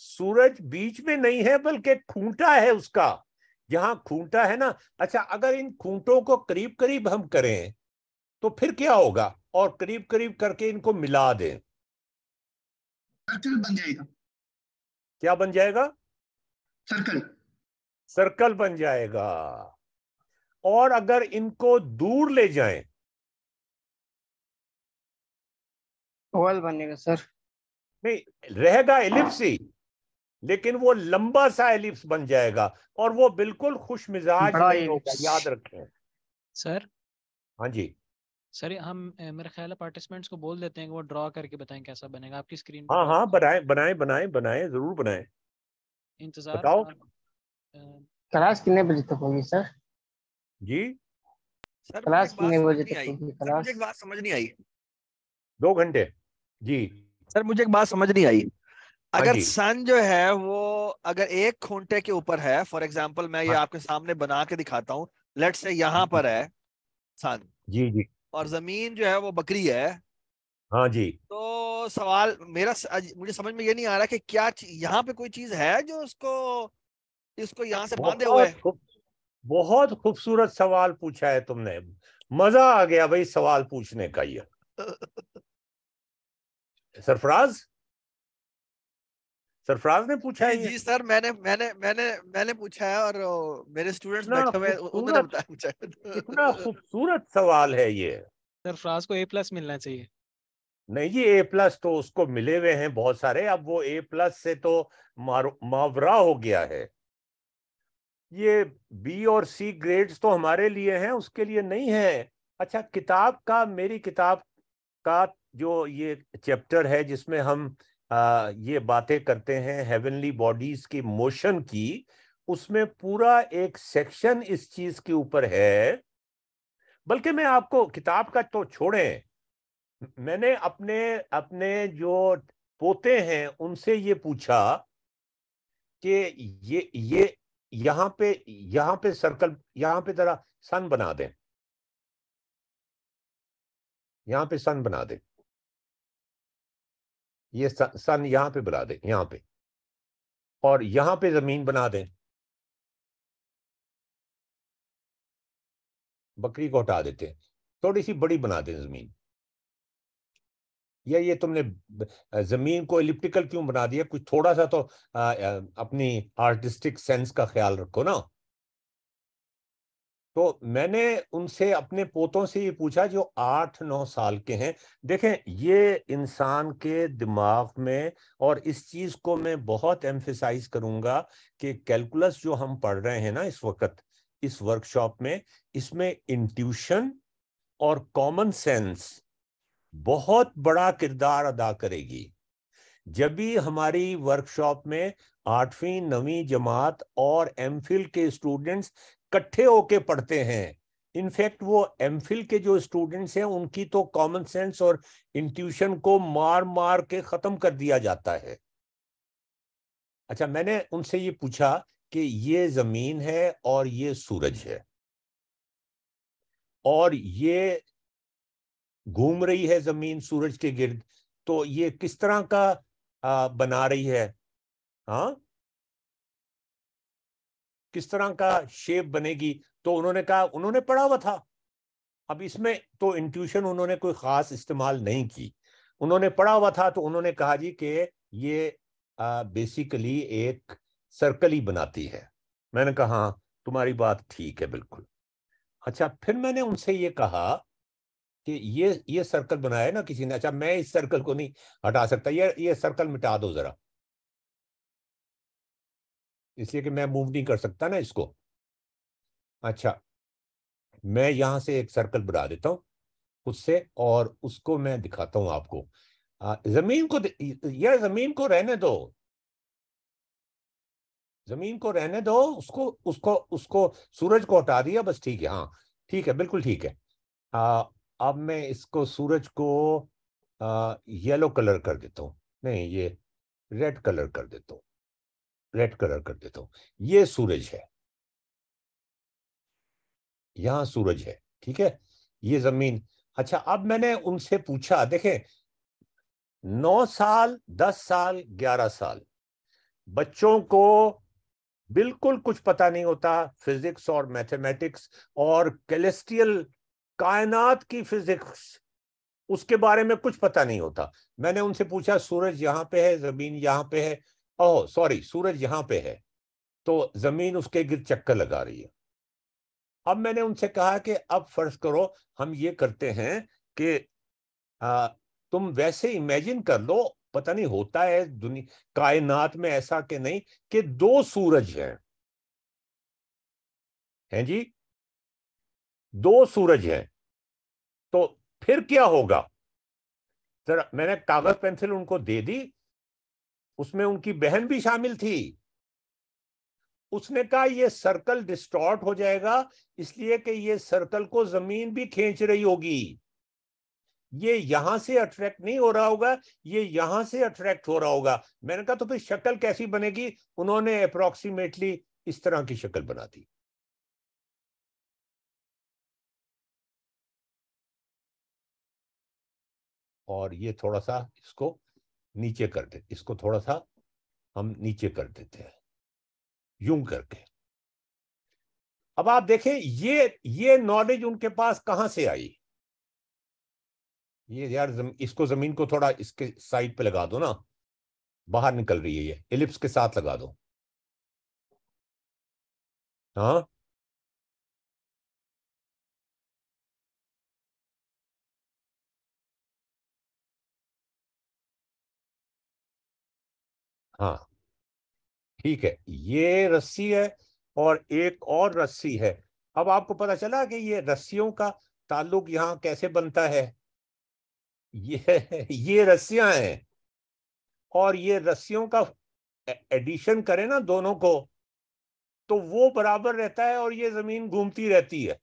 सूरज बीच में नहीं है बल्कि खूंटा है उसका जहां खूंटा है ना अच्छा अगर इन खूंटों को करीब करीब हम करें तो फिर क्या होगा और करीब करीब करके इनको मिला दें सर्कल बन जाएगा क्या बन जाएगा सर्कल सर्कल बन जाएगा और अगर इनको दूर ले जाएं ओवल बनेगा सर नहीं रहेगा हाँ। एलिप्स ही लेकिन वो लंबा सा एलिप्स बन जाएगा और वो बिल्कुल खुश मिजाज याद रखें सर हाँ जी सर हम मेरा ख्याल है पार्टिसिपेंट्स को बोल देते हैं कि वो ड्रॉ करके बताएं कैसा बनेगा आपकी स्क्रीन हाँ हाँ बनाए बनाए बनाए बनाए जरूर बनाए इंतजार बताओ क्लास कितने बजे तक होगी सर जी सर क्लास कितने बजे तक होगी क्लास एक बात समझ नहीं आई दो घंटे जी सर मुझे एक बात समझ नहीं आई हाँ अगर सन जो है वो अगर एक खूंटे के ऊपर है फॉर एग्जाम्पल मैं ये हाँ। आपके सामने बना के दिखाता हूँ लेट से यहाँ हाँ पर है सन जी जी और जमीन जो है वो बकरी है हाँ जी तो सवाल मेरा मुझे समझ में ये नहीं आ रहा कि क्या यहाँ पे कोई चीज है जो उसको इसको यहाँ से बांधे हुए बहुत खूबसूरत सवाल पूछा है तुमने मजा आ गया भाई सवाल पूछने का ये सरफराज सरफराज ने पूछा है जी सर मैंने मैंने मैंने मैंने पूछा है और मेरे स्टूडेंट्स बैठे हुए उन्होंने पूछा खूबसूरत सवाल है ये सरफराज को ए प्लस मिलना चाहिए नहीं जी ए प्लस तो उसको मिले हुए हैं बहुत सारे अब वो ए प्लस से तो मावरा हो गया है ये बी और सी ग्रेड्स तो हमारे लिए हैं उसके लिए नहीं है अच्छा किताब का मेरी किताब का जो ये चैप्टर है जिसमें हम आ, ये बातें करते हैं हेवनली बॉडीज की मोशन की उसमें पूरा एक सेक्शन इस चीज के ऊपर है बल्कि मैं आपको किताब का तो छोड़ें मैंने अपने अपने जो पोते हैं उनसे ये पूछा कि ये ये यहाँ पे यहाँ पे सर्कल यहाँ पे जरा सन बना दें यहाँ पे सन बना दें ये सन यहाँ पे बना दें यहाँ पे और यहाँ पे जमीन बना दें बकरी को हटा देते हैं थोड़ी सी बड़ी बना दें जमीन या ये तुमने जमीन को इलिप्टिकल क्यों बना दिया कुछ थोड़ा सा तो आ, अपनी आर्टिस्टिक सेंस का ख्याल रखो ना तो मैंने उनसे अपने पोतों से ये पूछा जो आठ नौ साल के हैं देखें ये इंसान के दिमाग में और इस चीज को मैं बहुत एम्फेसाइज करूंगा कि कैलकुलस जो हम पढ़ रहे हैं ना इस वक्त इस वर्कशॉप में इसमें इंट्यूशन और कॉमन सेंस बहुत बड़ा किरदार अदा करेगी जब भी हमारी वर्कशॉप में आठवीं नवी जमात और एम के स्टूडेंट्स कट्ठे होके पढ़ते हैं इनफैक्ट वो एम के जो स्टूडेंट्स हैं उनकी तो कॉमन सेंस और इंट्यूशन को मार मार के ख़त्म कर दिया जाता है अच्छा मैंने उनसे ये पूछा कि ये ज़मीन है और ये सूरज है और ये घूम रही है जमीन सूरज के गिर्द तो ये किस तरह का आ, बना रही है हा किस तरह का शेप बनेगी तो उन्होंने कहा उन्होंने पढ़ा हुआ था अब इसमें तो इंट्यूशन उन्होंने कोई खास इस्तेमाल नहीं की उन्होंने पढ़ा हुआ था तो उन्होंने कहा जी कि ये आ, बेसिकली एक सर्कल ही बनाती है मैंने कहा हाँ, तुम्हारी बात ठीक है बिल्कुल अच्छा फिर मैंने उनसे ये कहा कि ये ये सर्कल बनाया ना किसी ने अच्छा मैं इस सर्कल को नहीं हटा सकता ये ये सर्कल मिटा दो जरा इसलिए कि मैं मूव नहीं कर सकता ना इसको अच्छा मैं यहां से एक सर्कल बना देता हूं उससे और उसको मैं दिखाता हूं आपको आ, जमीन को यार जमीन को रहने दो जमीन को रहने दो उसको उसको उसको सूरज को हटा दिया बस ठीक है हाँ ठीक है बिल्कुल ठीक है आ, अब मैं इसको सूरज को आ, येलो कलर कर देता हूँ नहीं ये रेड कलर कर देता हूँ रेड कलर कर देता हूँ ये सूरज है यहाँ सूरज है ठीक है ये जमीन अच्छा अब मैंने उनसे पूछा देखें नौ साल दस साल ग्यारह साल बच्चों को बिल्कुल कुछ पता नहीं होता फिजिक्स और मैथमेटिक्स और कैलेस्टियल कायनात की फिजिक्स उसके बारे में कुछ पता नहीं होता मैंने उनसे पूछा सूरज यहाँ पे है जमीन यहाँ पे है ओह सॉरी सूरज यहाँ पे है तो जमीन उसके गिर चक्कर लगा रही है अब मैंने उनसे कहा कि अब फर्ज करो हम ये करते हैं कि आ, तुम वैसे इमेजिन कर लो पता नहीं होता है दुनिया कायनात में ऐसा कि नहीं कि दो सूरज हैं हैं जी दो सूरज है तो फिर क्या होगा जरा मैंने कागज पेंसिल उनको दे दी उसमें उनकी बहन भी शामिल थी उसने कहा यह सर्कल डिस्टॉर्ट हो जाएगा इसलिए कि यह सर्कल को जमीन भी खींच रही होगी ये यहां से अट्रैक्ट नहीं हो रहा होगा ये यहां से अट्रैक्ट हो रहा होगा मैंने कहा तो फिर शक्ल कैसी बनेगी उन्होंने अप्रोक्सीमेटली इस तरह की शक्ल बना दी और ये थोड़ा सा इसको नीचे कर दे इसको थोड़ा सा हम नीचे कर देते हैं यूं करके अब आप देखें ये ये नॉलेज उनके पास कहां से आई ये यार जम, इसको जमीन को थोड़ा इसके साइड पे लगा दो ना बाहर निकल रही है ये एलिप्स के साथ लगा दो हाँ हाँ ठीक है ये रस्सी है और एक और रस्सी है अब आपको पता चला कि ये रस्सियों का ताल्लुक यहां कैसे बनता है ये ये रस्सियां हैं और ये रस्सियों का एडिशन करें ना दोनों को तो वो बराबर रहता है और ये जमीन घूमती रहती है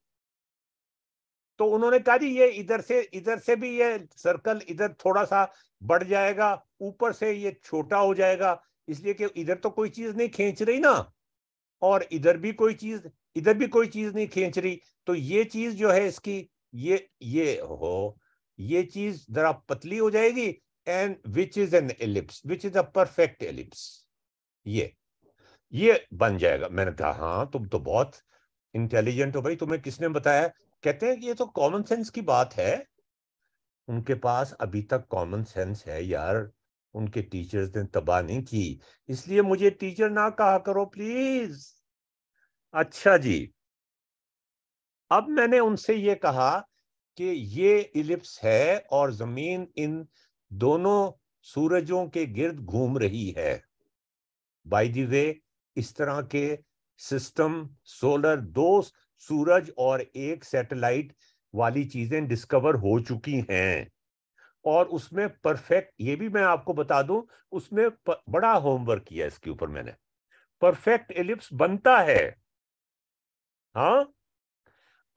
तो उन्होंने कहा जी ये इधर से इधर से भी ये सर्कल इधर थोड़ा सा बढ़ जाएगा ऊपर से ये छोटा हो जाएगा इसलिए कि इधर तो कोई चीज नहीं खींच रही ना और इधर भी कोई चीज इधर भी कोई चीज नहीं खींच रही तो ये चीज जो है इसकी ये ये हो ये चीज जरा पतली हो जाएगी and which is an ellipse which is a perfect ellipse ये ये बन जाएगा मैंने कहा हाँ तुम तो बहुत इंटेलिजेंट हो भाई तुम्हें किसने बताया कहते हैं कि ये तो कॉमन सेंस की बात है उनके पास अभी तक कॉमन सेंस है यार उनके टीचर्स ने तबाह नहीं की इसलिए मुझे टीचर ना कहा करो प्लीज अच्छा जी अब मैंने उनसे ये कहा कि ये इलिप्स है और जमीन इन दोनों सूरजों के गिर्द घूम रही है बाय दी वे इस तरह के सिस्टम सोलर दो सूरज और एक सैटेलाइट वाली चीजें डिस्कवर हो चुकी हैं और उसमें परफेक्ट ये भी मैं आपको बता दूं उसमें प, बड़ा होमवर्क किया इसके ऊपर मैंने परफेक्ट एलिप्स बनता है हाँ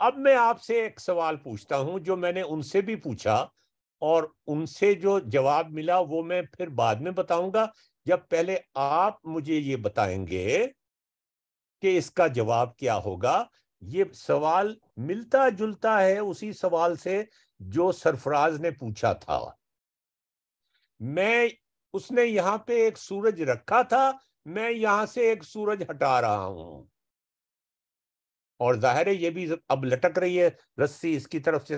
अब मैं आपसे एक सवाल पूछता हूं जो मैंने उनसे भी पूछा और उनसे जो जवाब मिला वो मैं फिर बाद में बताऊंगा जब पहले आप मुझे ये बताएंगे कि इसका जवाब क्या होगा ये सवाल मिलता जुलता है उसी सवाल से जो सरफराज ने पूछा था मैं उसने यहां पे एक सूरज रखा था मैं यहां से एक सूरज हटा रहा हूं और जाहिर है ये भी अब लटक रही है रस्सी इसकी तरफ से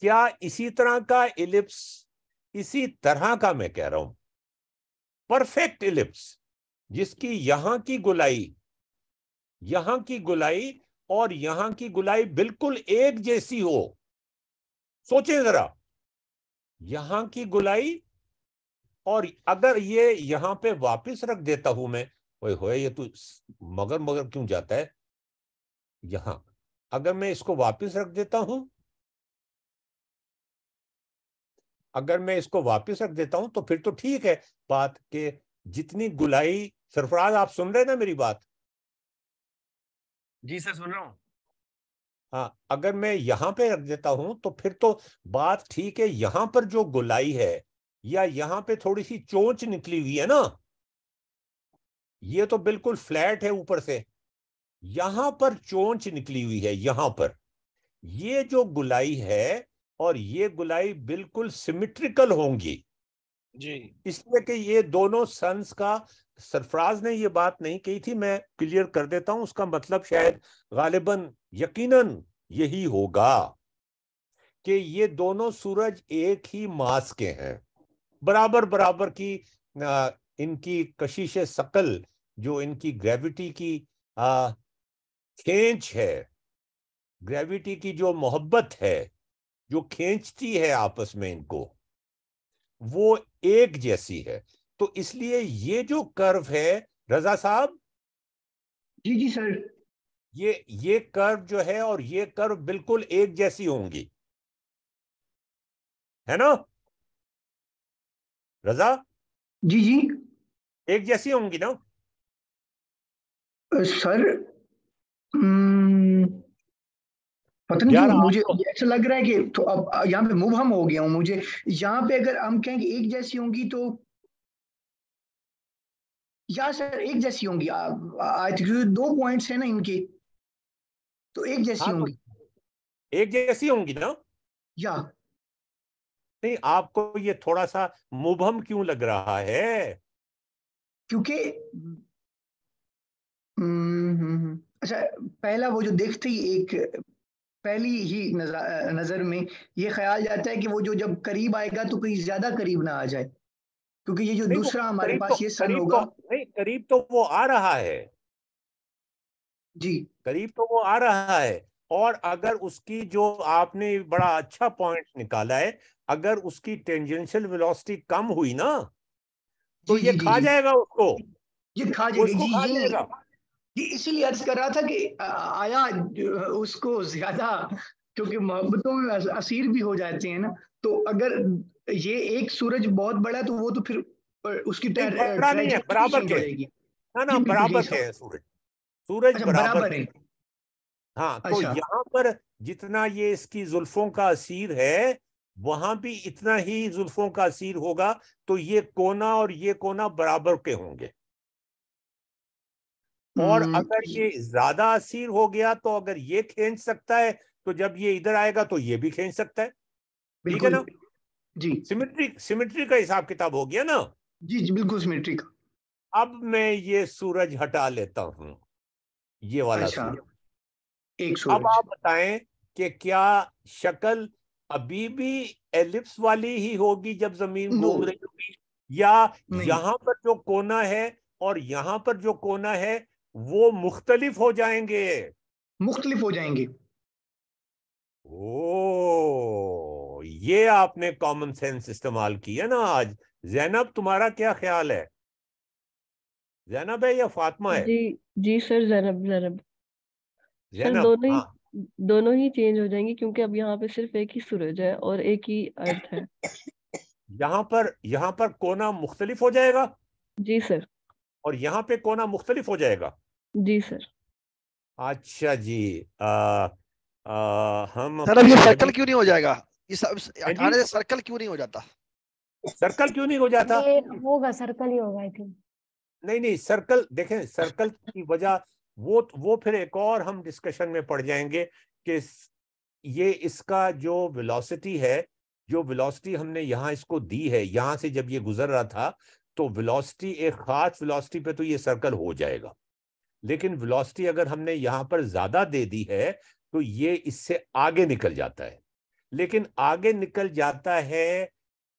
क्या इसी तरह का इलिप्स इसी तरह का मैं कह रहा हूं परफेक्ट इलिप्स जिसकी यहां की गुलाई यहां की गुलाई और यहां की गुलाई बिल्कुल एक जैसी हो सोचे जरा यहां की गुलाई और अगर ये यहां पे वापस रख देता हूं मैं ओए होए ये तू तो मगर मगर क्यों जाता है यहां अगर मैं इसको वापस रख देता हूं अगर मैं इसको वापस रख देता हूं तो फिर तो ठीक है बात के जितनी गुलाई सरफराज आप सुन रहे हैं ना मेरी बात जी सर सुन रहा हूं हाँ अगर मैं यहाँ पे रख देता हूं तो फिर तो बात ठीक है यहां पर जो गुलाई है या यहाँ पे थोड़ी सी चोंच निकली हुई है ना ये तो बिल्कुल फ्लैट है ऊपर से यहां पर चोंच निकली हुई है यहां पर ये जो गुलाई है और ये गुलाई बिल्कुल सिमिट्रिकल होंगी जी इसलिए कि ये दोनों सन्स का सरफराज ने ये बात नहीं कही थी मैं क्लियर कर देता हूं उसका मतलब शायद गालिबन यकीनन यही होगा कि ये दोनों सूरज एक ही मास के हैं बराबर बराबर की आ, इनकी कशिश सकल जो इनकी ग्रेविटी की आ, खेच है ग्रेविटी की जो मोहब्बत है जो खींचती है आपस में इनको वो एक जैसी है तो इसलिए ये जो कर्व है रजा साहब जी जी सर ये ये कर्व जो है और ये कर्व बिल्कुल एक जैसी होंगी है ना रजा जी जी एक जैसी होंगी ना सर हम्म, पता नहीं मुझे ऐसा लग रहा है कि तो अब यहाँ पे मुबहम हो गया हूँ मुझे यहाँ पे अगर हम कहें कि एक जैसी होंगी तो या सर एक जैसी होंगी आई थिंक दो पॉइंट्स है ना इनके तो एक जैसी हाँ, तो होंगी एक जैसी होंगी ना या नहीं आपको ये थोड़ा सा मुभम क्यों लग रहा है क्योंकि हम्म, हम्म, हम्म। अच्छा पहला वो जो देखते ही एक पहली ही नजर में ये ख्याल जाता है कि वो जो जब करीब आएगा तो कहीं ज्यादा करीब ना आ जाए क्योंकि ये जो दूसरा हमारे पास तो ये सन होगा तो- नहीं करीब तो वो आ रहा है जी करीब तो वो आ रहा है और अगर उसकी जो आपने बड़ा अच्छा पॉइंट निकाला है अगर उसकी टेंजेंशियल वेलोसिटी कम हुई ना तो ये खा जाएगा उसको ये खा जाएगा ये इसीलिए अर्ज कर रहा था कि आया उसको ज्यादा क्योंकि मोहब्बतों में असीर भी हो जाते हैं ना तो अगर ये एक सूरज बहुत बड़ा तो वो तो फिर उसकी बड़ा नहीं है बराबर के ना अच्छा, ना बराबर के सूरज सूरज बराबर है हाँ तो अच्छा। यहाँ पर जितना ये इसकी जुल्फों का असीर है वहां भी इतना ही जुल्फों का असीर होगा तो ये कोना और ये कोना बराबर के होंगे और हम्म। अगर ये ज्यादा असीर हो गया तो अगर ये खींच सकता है तो जब ये इधर आएगा तो ये भी खींच सकता है ठीक है ना जी सिमेट्री सिमेट्री का हिसाब किताब हो गया ना जी जी बिल्कुल सिमेट्री का अब मैं ये सूरज हटा लेता हूँ ये वाला अच्छा, एक सूरज अब आप बताएं कि क्या शक्ल अभी भी एलिप्स वाली ही होगी जब जमीन घूम रही होगी या यहाँ पर जो कोना है और यहाँ पर जो कोना है वो मुख्तलिफ हो जाएंगे मुख्तलिफ हो जाएंगे ओ ये आपने कॉमन सेंस इस्तेमाल किया ना आज जैनब तुम्हारा क्या ख्याल है जैनब है या फातमा है जी जी सर जैनब जैनब सर दोनों हाँ। ही दोनों ही चेंज हाँ। हो जाएंगे क्योंकि अब यहाँ पे सिर्फ एक ही सूरज है और एक ही अर्थ है यहाँ पर यहाँ पर कोना मुख्तलिफ हो जाएगा जी सर और यहाँ पे कोना मुख्तलिफ हो जाएगा जी सर अच्छा जी आ, आ, हम सर अब ये सर्कल क्यों नहीं हो जाएगा ये सब सर्कल क्यों नहीं हो जाता सर्कल क्यों नहीं हो जाता होगा सर्कल ही होगा आई थिंक नहीं नहीं सर्कल देखें सर्कल की वजह वो वो फिर एक और हम डिस्कशन में पड़ जाएंगे कि ये इसका जो वेलोसिटी है जो वेलोसिटी हमने यहाँ इसको दी है यहाँ से जब ये गुजर रहा था तो वेलोसिटी एक खास वेलोसिटी पे तो ये सर्कल हो जाएगा लेकिन वेलोसिटी अगर हमने यहाँ पर ज्यादा दे दी है तो ये इससे आगे निकल जाता है लेकिन आगे निकल जाता है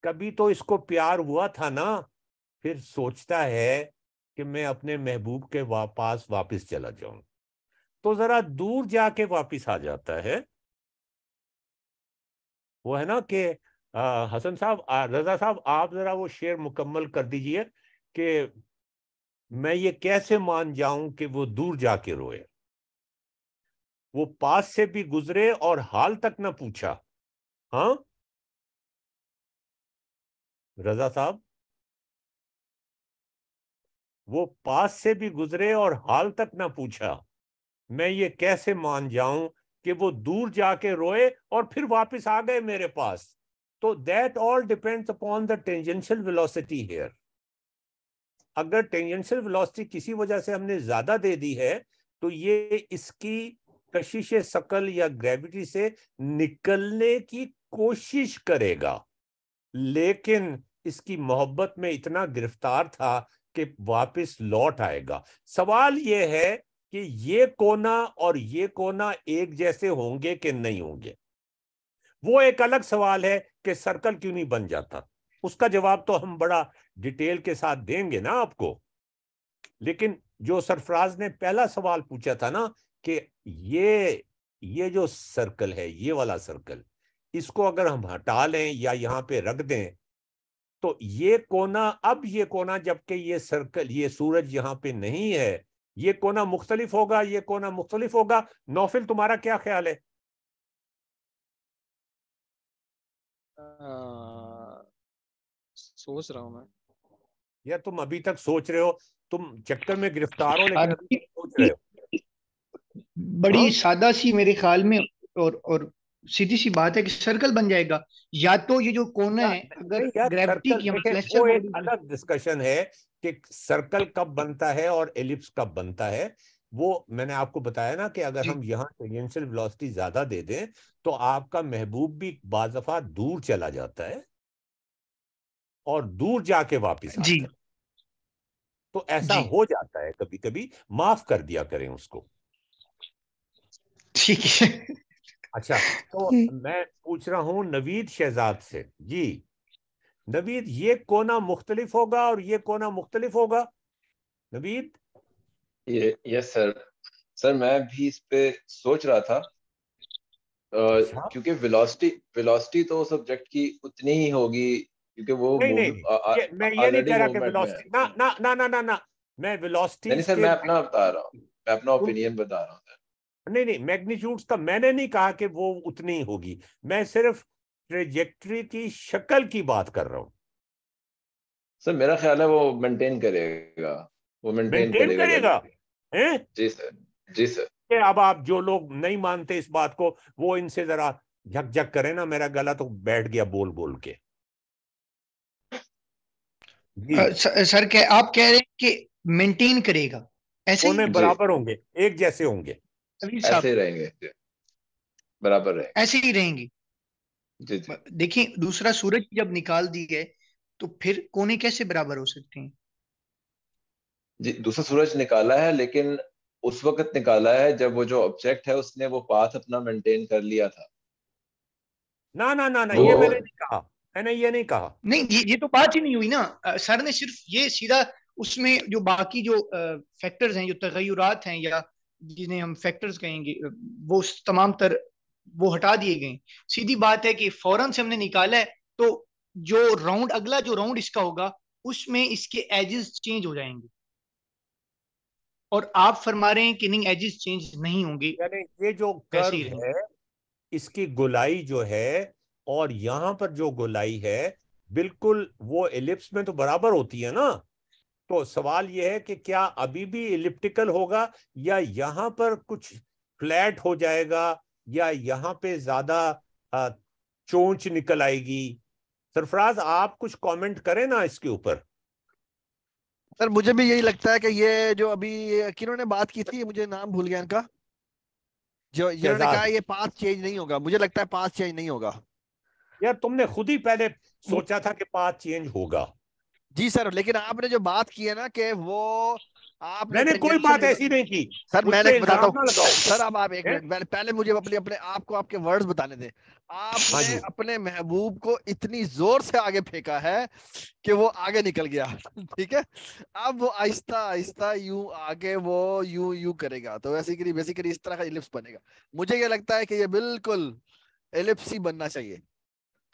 कभी तो इसको प्यार हुआ था ना फिर सोचता है कि मैं अपने महबूब के वापस वापस चला जाऊं तो जरा दूर जाके वापस आ जाता है वो है ना कि हसन साहब रजा साहब आप जरा वो शेर मुकम्मल कर दीजिए कि मैं ये कैसे मान जाऊं कि वो दूर जाके रोए वो पास से भी गुजरे और हाल तक ना पूछा हाँ रजा साहब वो पास से भी गुजरे और हाल तक ना पूछा मैं ये कैसे मान जाऊं कि वो दूर जाके रोए और फिर वापस आ गए मेरे पास तो that all depends upon the tangential velocity here अगर टेंजेंशियल वेलोसिटी किसी वजह से हमने ज्यादा दे दी है तो ये इसकी कशिश सकल या ग्रेविटी से निकलने की कोशिश करेगा लेकिन इसकी मोहब्बत में इतना गिरफ्तार था कि वापस लौट आएगा सवाल यह है कि ये कोना और ये कोना एक जैसे होंगे कि नहीं होंगे वो एक अलग सवाल है कि सर्कल क्यों नहीं बन जाता उसका जवाब तो हम बड़ा डिटेल के साथ देंगे ना आपको लेकिन जो सरफराज ने पहला सवाल पूछा था ना कि ये ये जो सर्कल है ये वाला सर्कल इसको अगर हम हटा लें या यहाँ पे रख दें तो ये कोना अब ये कोना जबकि ये सर्कल ये सूरज यहाँ पे नहीं है ये कोना मुख्तलिफ होगा ये कोना मुख्तलिफ होगा नौफिल तुम्हारा क्या ख्याल है आ, सोच रहा हूं मैं यार तुम अभी तक सोच रहे हो तुम चक्कर में गिरफ्तार हो लेकिन सोच रहे हो बड़ी हाँ? सादा सी मेरे ख्याल में और और सीधी सी बात है कि सर्कल बन जाएगा या तो ये जो कोना है अगर ग्रेविटी की वो एक अलग डिस्कशन है कि सर्कल कब बनता है और एलिप्स कब बनता है वो मैंने आपको बताया ना कि अगर हम यहाँ टेंजेंशियल वेलोसिटी ज्यादा दे दें तो आपका महबूब भी बाजफा दूर चला जाता है और दूर जाके वापिस जी तो ऐसा जी। हो जाता है कभी कभी माफ कर दिया करें उसको ठीक है अच्छा तो हम्म। मैं पूछ रहा हूँ नवीद शहजाद से जी नवीद ये कोना मुख्तलिफ होगा और ये कोना मुख्तलिफ होगा नवीद ये यस सर सर मैं भी इस पे सोच रहा था अच्छा? क्योंकि वेलोसिटी वेलोसिटी तो सब्जेक्ट की उतनी ही होगी क्योंकि वो नहीं, नहीं, आ, आ, ये, मैं ये नहीं कह रहा कि वेलोसिटी ना ना ना ना ना मैं वेलोसिटी नहीं सर मैं अपना बता रहा हूँ मैं अपना ओपिनियन तो बता रहा हूँ नहीं नहीं मैग्नीट्यूड्स का मैंने नहीं कहा कि वो उतनी होगी मैं सिर्फ ट्रेजेक्ट्री की शक्ल की बात कर रहा हूँ सर मेरा ख्याल है वो मेंटेन करेगा वो मेंटेन करेगा, करेगा। जी सर जी सर अब आप जो लोग नहीं मानते इस बात को वो इनसे जरा झकझक करें ना मेरा गला तो बैठ गया बोल बोल के सर क्या आप कह रहे हैं कि मेंटेन करेगा ऐसे बराबर होंगे एक जैसे होंगे ऐसे रहेंगे बराबर रहेंगे ऐसे ही रहेंगी देखिए दूसरा सूरज जब निकाल दी गए तो फिर कोने कैसे बराबर हो सकते हैं जी दूसरा सूरज निकाला है लेकिन उस वक्त निकाला है जब वो जो ऑब्जेक्ट है उसने वो पाथ अपना मेंटेन कर लिया था ना ना ना ना ये मैंने नहीं कहा मैंने ये नहीं कहा नहीं ये, ये तो बात ही नहीं हुई ना सर ने सिर्फ ये सीधा उसमें जो बाकी जो फैक्टर्स हैं जो तगैरात हैं या जिन्हें हम फैक्टर्स कहेंगे वो तमाम तर वो हटा दिए गए सीधी बात है कि फौरन से हमने निकाला है तो जो राउंड अगला जो राउंड इसका होगा उसमें इसके एजेस चेंज हो जाएंगे और आप फरमा रहे हैं कि नहीं एजेस चेंज नहीं होंगे ये जो है, है इसकी गोलाई जो है और यहाँ पर जो गोलाई है बिल्कुल वो एलिप्स में तो बराबर होती है ना तो सवाल यह है कि क्या अभी भी इलिप्टिकल होगा या यहाँ पर कुछ फ्लैट हो जाएगा या यहाँ पे ज्यादा चोंच निकल आएगी सरफराज आप कुछ कमेंट करें ना इसके ऊपर सर मुझे भी यही लगता है कि ये जो अभी किन्होंने बात की थी मुझे नाम भूल गया इनका जो कहा ये पास चेंज नहीं होगा मुझे लगता है पास चेंज नहीं होगा यार तुमने खुद ही पहले हम्म। सोचा था कि पास चेंज होगा जी सर लेकिन आपने जो बात की है ना कि वो आप मैंने कोई बात ऐसी नहीं की सर मैंने बताता हूँ सर अब आप एक मिनट पहले मुझे अपने अपने आपको आपके वर्ड्स बताने दें हाँ आपने अपने महबूब को इतनी जोर से आगे फेंका है कि वो आगे निकल गया ठीक है अब वो आहिस्ता आहिस्ता यूं आगे वो यूं यूं करेगा तो करी वैसे करी इस तरह का इलिप्स बनेगा मुझे ये लगता है कि ये बिल्कुल एलिप्स ही बनना चाहिए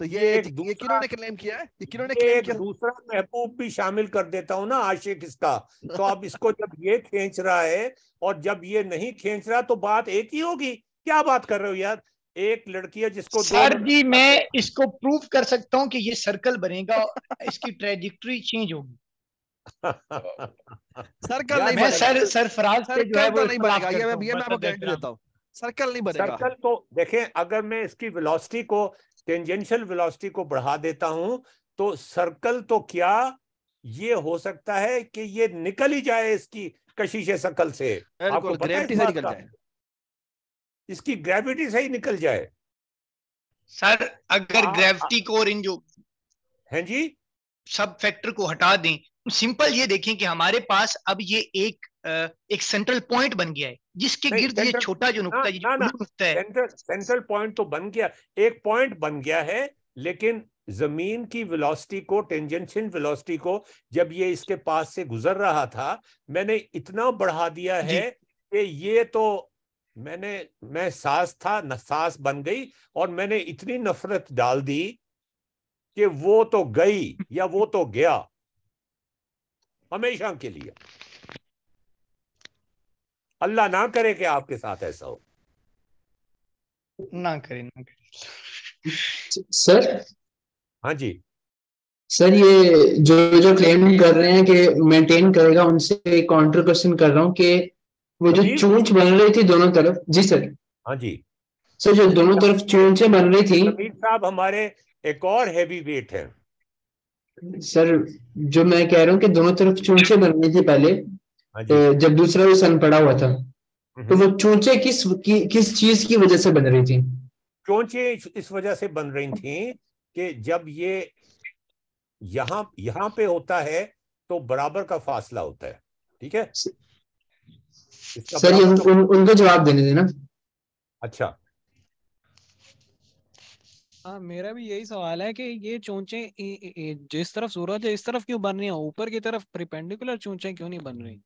तो ये ये, ये किन्होंने क्लेम किया है ये किन्होंने क्लेम किया दूसरा महबूब भी शामिल कर देता हूँ ना आशिक इसका तो अब इसको जब ये खींच रहा है और जब ये नहीं खींच रहा तो बात एक ही होगी क्या बात कर रहे हो यार एक लड़की है जिसको सर जी मैं इसको प्रूफ कर सकता हूँ कि ये सर्कल बनेगा इसकी ट्रेजिक्ट्री चेंज होगी सर्कल नहीं मैं सर सर फराज से जो है वो तो नहीं बनेगा ये मैं ये मैं आपको गारंटी देता हूँ सर्कल नहीं बनेगा सर्कल तो देखें अगर मैं इसकी वेलोसिटी को टेंजेंशियल वेलोसिटी को बढ़ा देता हूं तो सर्कल तो क्या ये हो सकता है कि ये निकल ही जाए इसकी कशिश सकल से आपको ग्रेविटी से निकल जाए इसकी ग्रेविटी से ही निकल जाए सर अगर ग्रेविटी हाँ, को और इन जो हैं हाँ जी सब फैक्टर को हटा दें सिंपल ये देखें कि हमारे पास अब ये एक एक सेंट्रल पॉइंट बन गया है जिसके गिर्द ये छोटा जो नुकता है हाँ, ना, ना, सेंट्रल सेंट्रल पॉइंट तो बन गया एक पॉइंट बन गया है लेकिन जमीन की वेलोसिटी को टेंजेंशियल वेलोसिटी को जब ये इसके पास से गुजर रहा था मैंने इतना बढ़ा दिया है कि ये तो मैंने मैं सास था न सास बन गई और मैंने इतनी नफरत डाल दी कि वो तो गई या वो तो गया हमेशा के लिए अल्लाह ना करे कि आपके साथ ऐसा हो ना करे ना करे सर हाँ जी सर ये जो जो क्लेम कर रहे हैं कि मेंटेन करेगा उनसे काउंटर क्वेश्चन कर रहा हूँ कि वो हाँ जो चूंच बन रही थी दोनों तरफ जी सर हाँ जी सर जो दोनों तरफ चूंचे बन रही थी साहब हमारे एक और हैवी वेट है सर जो मैं कह रहा हूँ कि दोनों तरफ चूंचे बन रही थी पहले हाँ तो जब दूसरा भी सन पड़ा हुआ था हम्म। तो वो चोचे किस कि, किस चीज की वजह से बन रही थी चोचे इस वजह से बन रही थी कि जब ये यहाँ यहाँ पे होता है तो बराबर का फासला होता है ठीक है सर उन, तो... उन, उनको जवाब देने देना अच्छा आ, हाँ, मेरा भी यही सवाल है कि ये चोचे जिस तरफ सूरज है इस तरफ क्यों बन रही है ऊपर की तरफ परपेंडिकुलर चोचे क्यों नहीं बन रही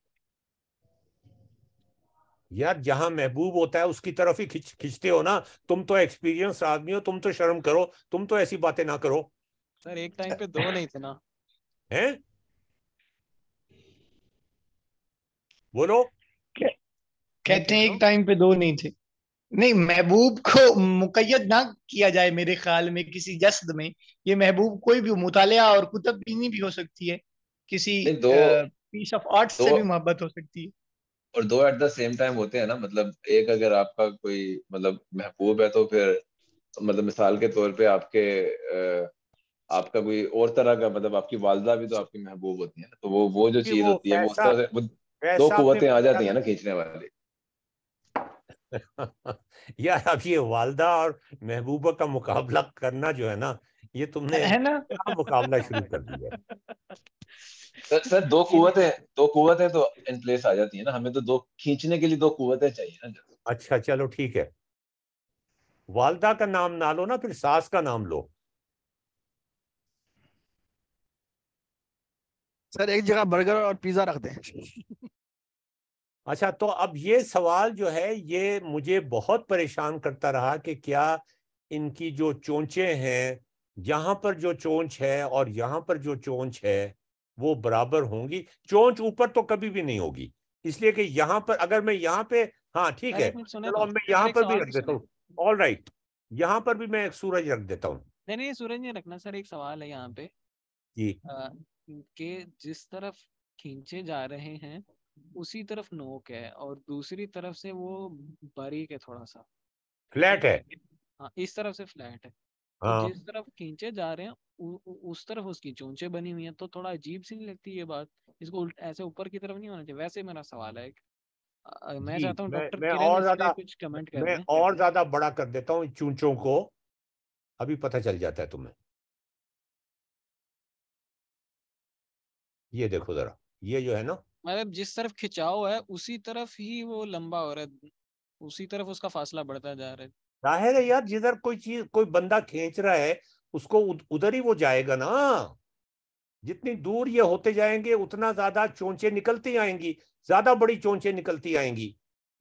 यार जहां महबूब होता है उसकी तरफ ही खिंच खिंचते हो ना तुम तो एक्सपीरियंस आदमी हो तुम तो शर्म करो तुम तो ऐसी बातें ना करो सर एक टाइम पे दो नहीं थे ना हैं बोलो कहते हैं एक टाइम पे दो नहीं थे नहीं महबूब को मुकैद ना किया जाए मेरे ख्याल में किसी जस्द में ये महबूब कोई भी मुतालिया और कुतब भी हो सकती है किसी पीस ऑफ आर्ट से भी मोहब्बत हो सकती है और दो एट द सेम टाइम होते हैं ना मतलब एक अगर आपका कोई मतलब महबूब है तो फिर मतलब मिसाल के तौर पे आपके आपका कोई और तरह का मतलब आपकी वालदा भी तो आपकी महबूब होती है ना तो वो वो जो चीज होती है वो तरह तो दो कुतें आ जाती है ना खींचने वाली यार अब ये वालदा और महबूबा का मुकाबला करना जो है ना ये तुमने है ना मुकाबला शुरू कर दिया सर सर दो कुवतें दो कुवतें तो इन प्लेस आ जाती है ना हमें तो दो खींचने के लिए दो कुवतें चाहिए ना अच्छा चलो ठीक है वालदा का नाम ना लो ना फिर सास का नाम लो सर एक जगह बर्गर और पिज्जा रख दें अच्छा तो अब ये सवाल जो है ये मुझे बहुत परेशान करता रहा कि क्या इनकी जो चोंचे हैं यहाँ पर जो चोंच है और यहाँ पर जो चोंच है वो बराबर होंगी चोंच ऊपर तो कभी भी नहीं होगी इसलिए कि यहाँ पर अगर मैं यहाँ पे हाँ ठीक है चलो तो मैं यहाँ पर भी रख देता हूँ ऑल राइट यहाँ पर भी मैं एक सूरज रख देता हूँ नहीं नहीं सूरज नहीं रखना सर एक सवाल है यहाँ पे जी के जिस तरफ खींचे जा रहे हैं उसी तरफ नोक है और दूसरी तरफ से वो बारीक है थोड़ा सा फ्लैट है हाँ इस तरफ से फ्लैट है तो हाँ। जिस तरफ खींचे जा रहे हैं उ, उस तरफ उसकी चोंचे बनी हुई हैं तो थोड़ा अजीब सी नहीं लगती ये बात इसको ऐसे ऊपर की तरफ नहीं होना चाहिए वैसे मेरा सवाल है मैं चाहता हूँ डॉक्टर और ज्यादा कुछ कमेंट कर मैं और ज्यादा बड़ा कर देता हूँ चूंचों को अभी पता चल जाता है तुम्हें ये देखो जरा ये जो है ना मतलब जिस तरफ खिंचाव है उसी तरफ ही वो लंबा हो रहा है उसी तरफ उसका फासला बढ़ता जा रहा है जाहिर है यार जिधर कोई चीज कोई बंदा खींच रहा है उसको उधर ही वो जाएगा ना जितनी दूर ये होते जाएंगे उतना ज्यादा चोंचे निकलती आएंगी ज्यादा बड़ी चोंचे निकलती आएंगी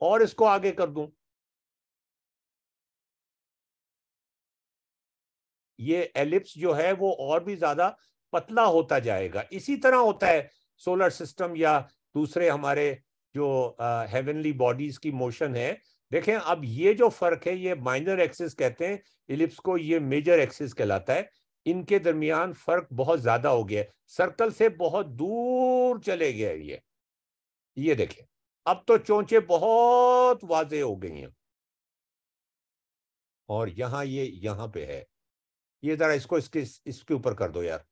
और इसको आगे कर दूं ये एलिप्स जो है वो और भी ज्यादा पतला होता जाएगा इसी तरह होता है सोलर सिस्टम या दूसरे हमारे जो हेवनली बॉडीज की मोशन है देखें अब ये जो फर्क है ये माइनर एक्सिस कहते हैं इलिप्स को ये मेजर एक्सिस कहलाता है इनके दरमियान फर्क बहुत ज्यादा हो गया है सर्कल से बहुत दूर चले गए ये ये देखें अब तो चोंचे बहुत वाजे हो गई हैं और यहां ये यहां पे है ये जरा इसको इसके इसके ऊपर कर दो यार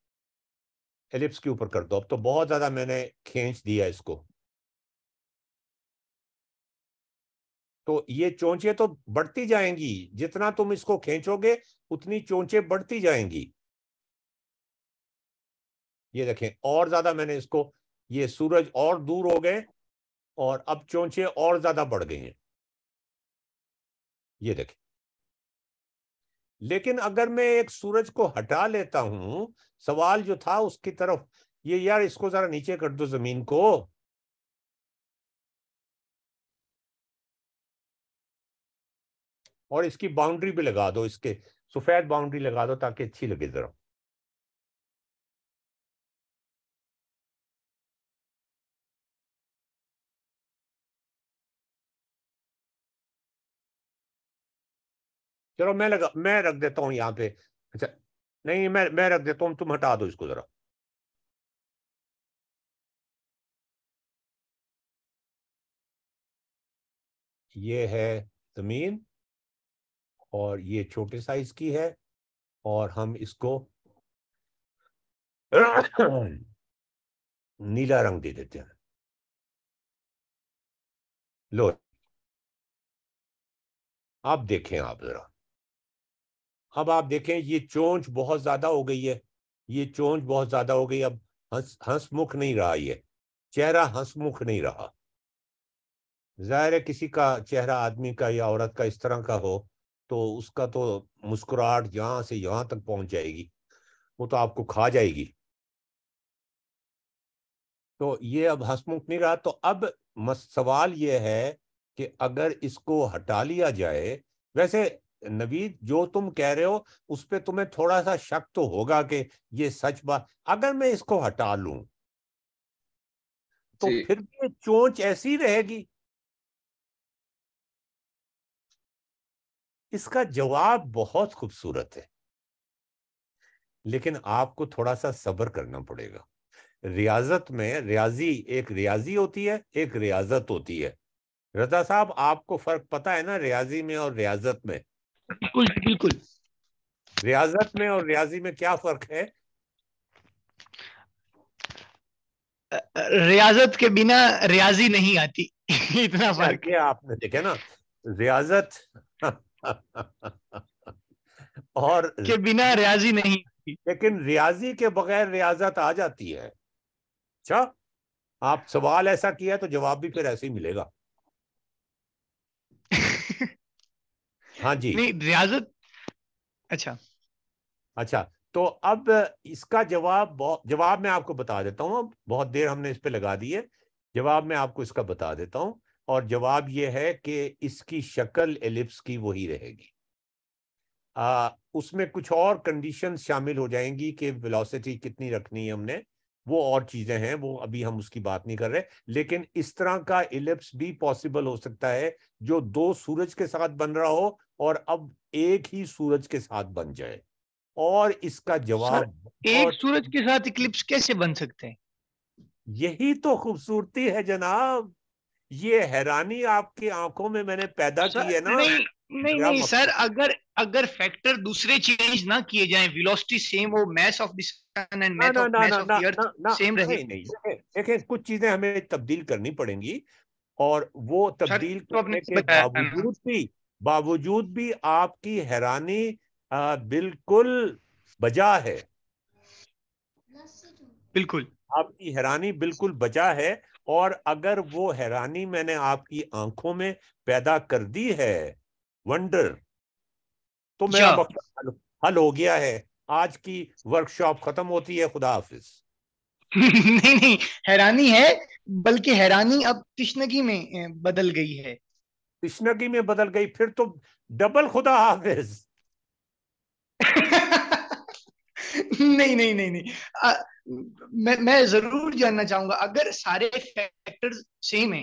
एलिप्स के ऊपर कर दो अब तो बहुत ज्यादा मैंने खींच दिया इसको तो ये चोंचे तो बढ़ती जाएंगी जितना तुम इसको खींचोगे उतनी चोंचे बढ़ती जाएंगी ये देखें और ज्यादा मैंने इसको ये सूरज और दूर हो गए और अब चोंचे और ज्यादा बढ़ गए हैं ये देखें लेकिन अगर मैं एक सूरज को हटा लेता हूं सवाल जो था उसकी तरफ ये यार इसको जरा नीचे कर दो जमीन को और इसकी बाउंड्री भी लगा दो इसके सफेद बाउंड्री लगा दो ताकि अच्छी लगे जरा चलो मैं लगा मैं रख देता हूं यहां पे अच्छा नहीं मैं मैं रख देता हूं तुम हटा दो इसको जरा ये है जमीन और ये छोटे साइज की है और हम इसको नीला रंग दे देते हैं लो आप देखें आप जरा अब आप देखें ये चोंच बहुत ज्यादा हो गई है ये चोंच बहुत ज्यादा हो गई अब हंस हंसमुख नहीं रहा ये चेहरा हंसमुख नहीं रहा जाहिर है किसी का चेहरा आदमी का या औरत का इस तरह का हो तो उसका तो मुस्कुराहट यहां से यहां तक पहुंच जाएगी वो तो आपको खा जाएगी तो ये अब हसमुख नहीं रहा तो अब सवाल ये है कि अगर इसको हटा लिया जाए वैसे नवीद जो तुम कह रहे हो उस पर तुम्हें थोड़ा सा शक तो होगा कि ये सच बात अगर मैं इसको हटा लू तो फिर भी चोंच ऐसी रहेगी इसका जवाब बहुत खूबसूरत है लेकिन आपको थोड़ा सा सब्र करना पड़ेगा रियाजत में रियाजी एक रियाजी होती है एक रियाजत होती है रजा साहब आपको फर्क पता है ना रियाजी में और रियाजत में बिल्कुल बिल्कुल रियाजत में और रियाजी में क्या फर्क है रियाजत के बिना रियाजी नहीं आती इतना अच्छा, फर्क है आपने देखा ना रियाजत हाँ। और के बिना रियाजी नहीं लेकिन रियाजी के बगैर रियाजत आ जाती है अच्छा आप सवाल ऐसा किया तो जवाब भी फिर ऐसे ही मिलेगा हाँ जी नहीं रियाजत अच्छा अच्छा तो अब इसका जवाब जवाब मैं आपको बता देता हूँ बहुत देर हमने इस पे लगा दी है जवाब मैं आपको इसका बता देता हूँ और जवाब यह है कि इसकी शक्ल एलिप्स की वही रहेगी आ, उसमें कुछ और कंडीशन शामिल हो जाएंगी कि वेलोसिटी कितनी रखनी है हमने वो और चीजें हैं वो अभी हम उसकी बात नहीं कर रहे लेकिन इस तरह का इलिप्स भी पॉसिबल हो सकता है जो दो सूरज के साथ बन रहा हो और अब एक ही सूरज के साथ बन जाए और इसका जवाब एक सूरज के साथ इक्लिप्स कैसे बन सकते हैं यही तो खूबसूरती है जनाब ये हैरानी आपकी आंखों में मैंने पैदा की है ना नहीं नहीं नहीं सर अगर अगर फैक्टर दूसरे चेंज ना किए जाएं वेलोसिटी सेम हो mass of the sun and mass of सेम रहे नहीं देखें कुछ चीजें हमें तब्दील करनी पड़ेंगी और वो तो तब्दील करने तो के बावजूद भी बावजूद भी आपकी हैरानी बिल्कुल बजा है तो। बिल्कुल आपकी हैरानी बिल्कुल बजा है और अगर वो हैरानी मैंने आपकी आंखों में पैदा कर दी है वंडर तो मैं हल, हल हो गया है आज की वर्कशॉप खत्म होती है खुदा हाफिज नहीं नहीं हैरानी है बल्कि हैरानी अब तिश्नगी में बदल गई है तिश्नगी में बदल गई फिर तो डबल खुदा हाफिज नहीं नहीं नहीं नहीं मैं मैं जरूर जानना चाहूंगा अगर सारे फैक्टर्स सेम है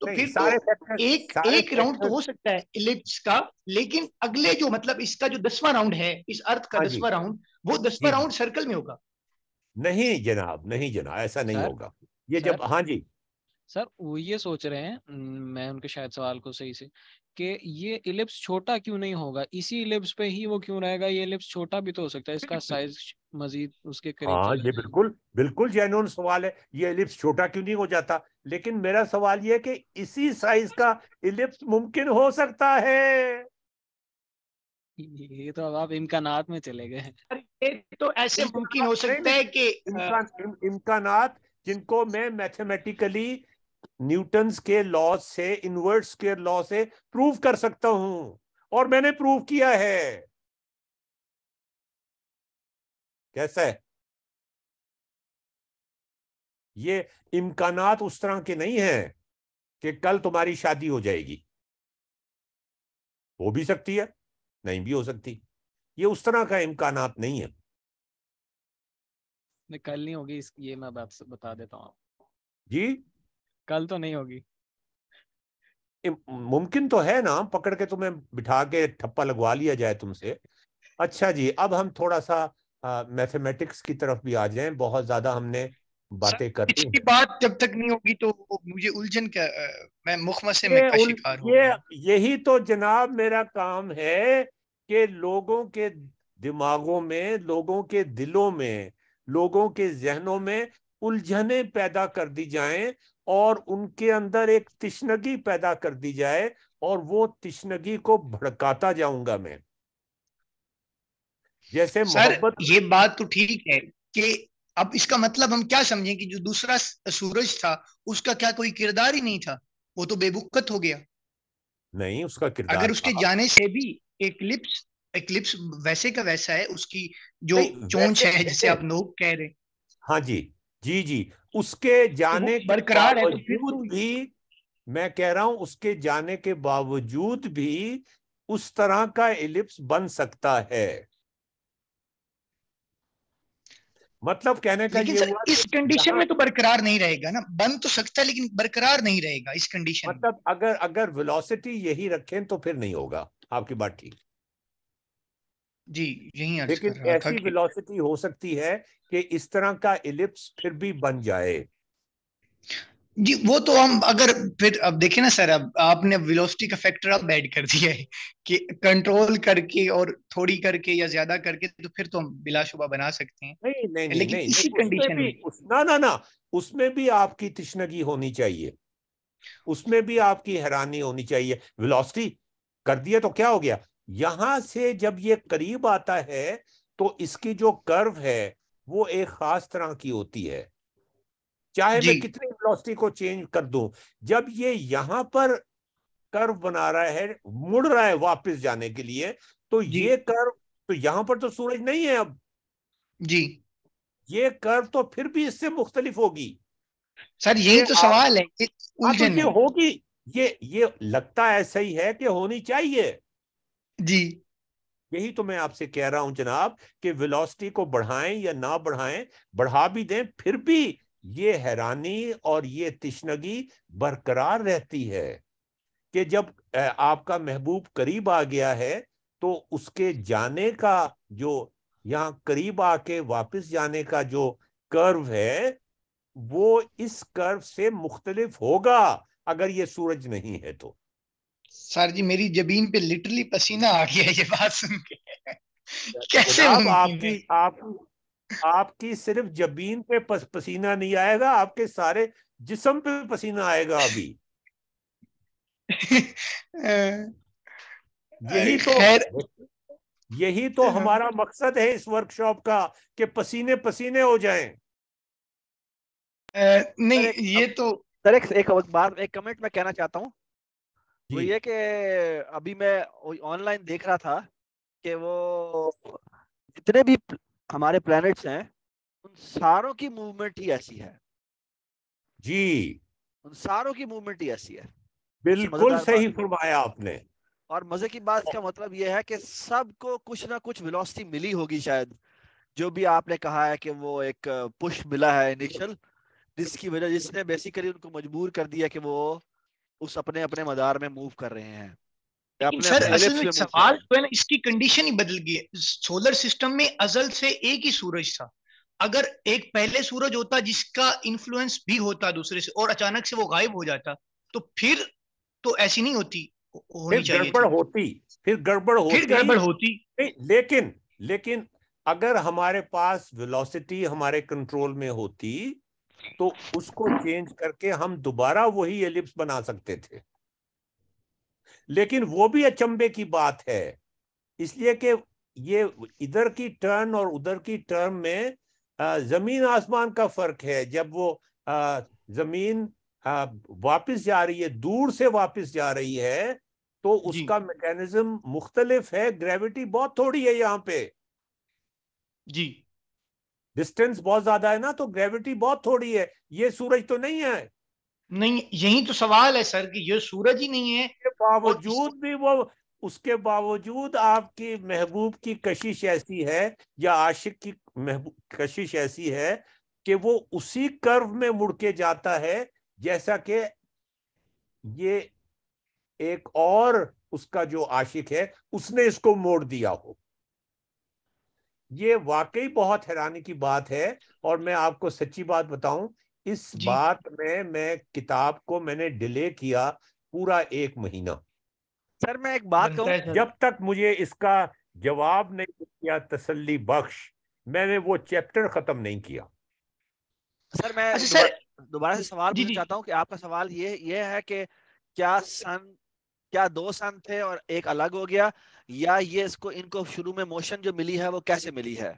तो फिर तो सारे तो एक सारे एक राउंड तो हो सकता है इलिप्स का लेकिन अगले जो मतलब इसका जो दसवां राउंड है इस अर्थ का हाँ दसवां राउंड वो दसवां राउंड सर्कल में होगा नहीं जनाब नहीं जनाब ऐसा नहीं होगा ये जब हाँ जी सर वो ये सोच रहे हैं मैं उनके शायद सवाल को सही से कि ये इलिप्स छोटा क्यों नहीं होगा इसी इलिप्स पे ही वो क्यों रहेगा ये इलिप्स छोटा भी तो हो सकता है इसका साइज मजीद उसके करीब हाँ ये बिल्कुल बिल्कुल जैनून सवाल है ये इलिप्स छोटा क्यों नहीं हो जाता लेकिन मेरा सवाल ये है कि इसी साइज का इलिप्स मुमकिन हो सकता है ये तो अब आप इम्कानात में चले गए ये तो ऐसे मुमकिन हो सकता है कि इम्कान जिनको मैं मैथमेटिकली न्यूटन के लॉ से इनवर्स के लॉ से प्रूव कर सकता हूं और मैंने प्रूव किया है कैसा है ये इम्कानात उस तरह के नहीं है कि कल तुम्हारी शादी हो जाएगी हो भी सकती है नहीं भी हो सकती ये उस तरह का इम्कानात नहीं है नहीं कल नहीं होगी ये मैं बता देता हूँ जी कल तो नहीं होगी मुमकिन तो है ना पकड़ के तुम्हें बिठा के ठप्पा लगवा लिया जाए तुमसे अच्छा जी अब हम थोड़ा सा मैथमेटिक्स की तरफ भी आ जाएं बहुत ज्यादा हमने बातें कर पिछली बात जब तक नहीं होगी तो मुझे उलझन क्या मैं मुखमा से मैं का शिकार ये यही तो जनाब मेरा काम है कि लोगों के दिमागों में लोगों के दिलों में लोगों के जहनों में उलझने पैदा कर दी जाएं और उनके अंदर एक तिश्नगी पैदा कर दी जाए और वो तिश्नगी को भड़काता जाऊंगा मैं जैसे सर ये बात तो ठीक है कि अब इसका मतलब हम क्या समझें कि जो दूसरा सूरज था उसका क्या कोई किरदार ही नहीं था वो तो बेबुक्कत हो गया नहीं उसका किरदार अगर उसके जाने से भी एक्लिप्स एक्लिप्स वैसे का वैसा है उसकी जो चोंच है जैसे आप लोग कह रहे हाँ जी जी जी उसके जाने तो बरकरार है तो भी मैं कह रहा हूं उसके जाने के बावजूद भी उस तरह का एलिप्स बन सकता है मतलब कहने का ये सर, इस कंडीशन में तो बरकरार नहीं रहेगा ना बन तो सकता है लेकिन बरकरार नहीं रहेगा इस कंडीशन मतलब अगर अगर वेलोसिटी यही रखें तो फिर नहीं होगा आपकी बात ठीक जी यही लेकिन ऐसी वेलोसिटी हो सकती है कि इस तरह का इलिप्स फिर भी बन जाए जी वो तो हम अगर फिर अब देखें ना सर अब आपने वेलोसिटी का फैक्टर अब ऐड कर दिया है कि कंट्रोल करके और थोड़ी करके या ज्यादा करके तो फिर तो हम बिलाशुबा बना सकते हैं नहीं नहीं लेकिन नहीं, इसी कंडीशन में उस, ना ना ना उसमें भी आपकी तिश्नगी होनी चाहिए उसमें भी आपकी हैरानी होनी चाहिए वेलोसिटी कर दिया तो क्या हो गया यहां से जब ये करीब आता है तो इसकी जो कर्व है वो एक खास तरह की होती है चाहे मैं कितनी वेलोसिटी को चेंज कर दूं जब ये यहां पर कर्व बना रहा है मुड़ रहा है वापस जाने के लिए तो ये कर्व तो यहां पर तो सूरज नहीं है अब जी ये कर्व तो फिर भी इससे मुख्तलिफ होगी सर ये तो सवाल है होगी ये ये लगता ऐसा ही है कि होनी चाहिए जी यही तो मैं आपसे कह रहा हूं जनाब कि वेलोसिटी को बढ़ाएं या ना बढ़ाएं बढ़ा भी दें फिर भी ये हैरानी और ये तिश्नगी बरकरार रहती है कि जब आपका महबूब करीब आ गया है तो उसके जाने का जो यहाँ करीब आके वापस जाने का जो कर्व है वो इस कर्व से मुख्तलिफ होगा अगर ये सूरज नहीं है तो सर जी मेरी जबीन पे लिटरली पसीना आ गया ये बात सुन के कैसे आप, आपकी आप आपकी सिर्फ जबीन पे पस, पसीना नहीं आएगा आपके सारे जिसम पे पसीना आएगा अभी तो यही तो यही तो हमारा मकसद है इस वर्कशॉप का कि पसीने पसीने हो जाएं नहीं ये तो सर एक एक बार एक कमेंट मैं कहना चाहता हूँ वो ये कि अभी मैं ऑनलाइन देख रहा था कि वो जितने भी हमारे प्लैनेट्स हैं उन सारों की मूवमेंट ही ऐसी है जी उन सारों की मूवमेंट ही ऐसी है बिल्कुल सही फरमाया आपने और मजे की बात का मतलब यह है कि सबको कुछ ना कुछ वेलोसिटी मिली होगी शायद जो भी आपने कहा है कि वो एक पुश मिला है इनिशियल जिसकी वजह जिसने बेसिकली उनको मजबूर कर दिया कि वो उस अपने अपने मदार में मूव कर रहे हैं सर असल में सवाल जो तो है ना इसकी कंडीशन ही बदल गई सोलर सिस्टम में अजल से एक ही सूरज था अगर एक पहले सूरज होता जिसका इन्फ्लुएंस भी होता दूसरे से और अचानक से वो गायब हो जाता तो फिर तो ऐसी नहीं होती होनी फिर गड़बड़ होती फिर गड़बड़ होती फिर गड़बड़ होती लेकिन लेकिन अगर हमारे पास वेलोसिटी हमारे कंट्रोल में होती तो उसको चेंज करके हम दोबारा वही एलिप्स बना सकते थे लेकिन वो भी अचंबे की बात है इसलिए कि ये इधर की टर्न और उधर की टर्न में जमीन आसमान का फर्क है जब वो जमीन वापस जा रही है दूर से वापस जा रही है तो उसका मैकेनिज्म मुख्तलिफ है ग्रेविटी बहुत थोड़ी है यहाँ पे जी डिस्टेंस बहुत ज्यादा है ना तो ग्रेविटी बहुत थोड़ी है ये सूरज तो नहीं है नहीं यही तो सवाल है सर कि ये सूरज ही नहीं है बावजूद भी वो उसके बावजूद आपकी महबूब की कशिश ऐसी है या आशिक की महबूब कशिश ऐसी है कि वो उसी कर्व में मुड़ के जाता है जैसा कि ये एक और उसका जो आशिक है उसने इसको मोड़ दिया हो ये वाकई बहुत हैरानी की बात है और मैं आपको सच्ची बात बताऊं इस बात में मैं किताब को मैंने डिले किया पूरा एक महीना सर मैं एक बात कहूं जब तक मुझे इसका जवाब नहीं किया तसल्ली बख्श मैंने वो चैप्टर खत्म नहीं किया सर मैं अच्छा, दोबारा से सवाल पूछना चाहता हूँ कि आपका सवाल ये ये है कि क्या सन क्या दो सन थे और एक अलग हो गया या ये इसको इनको शुरू में मोशन जो मिली है वो कैसे मिली है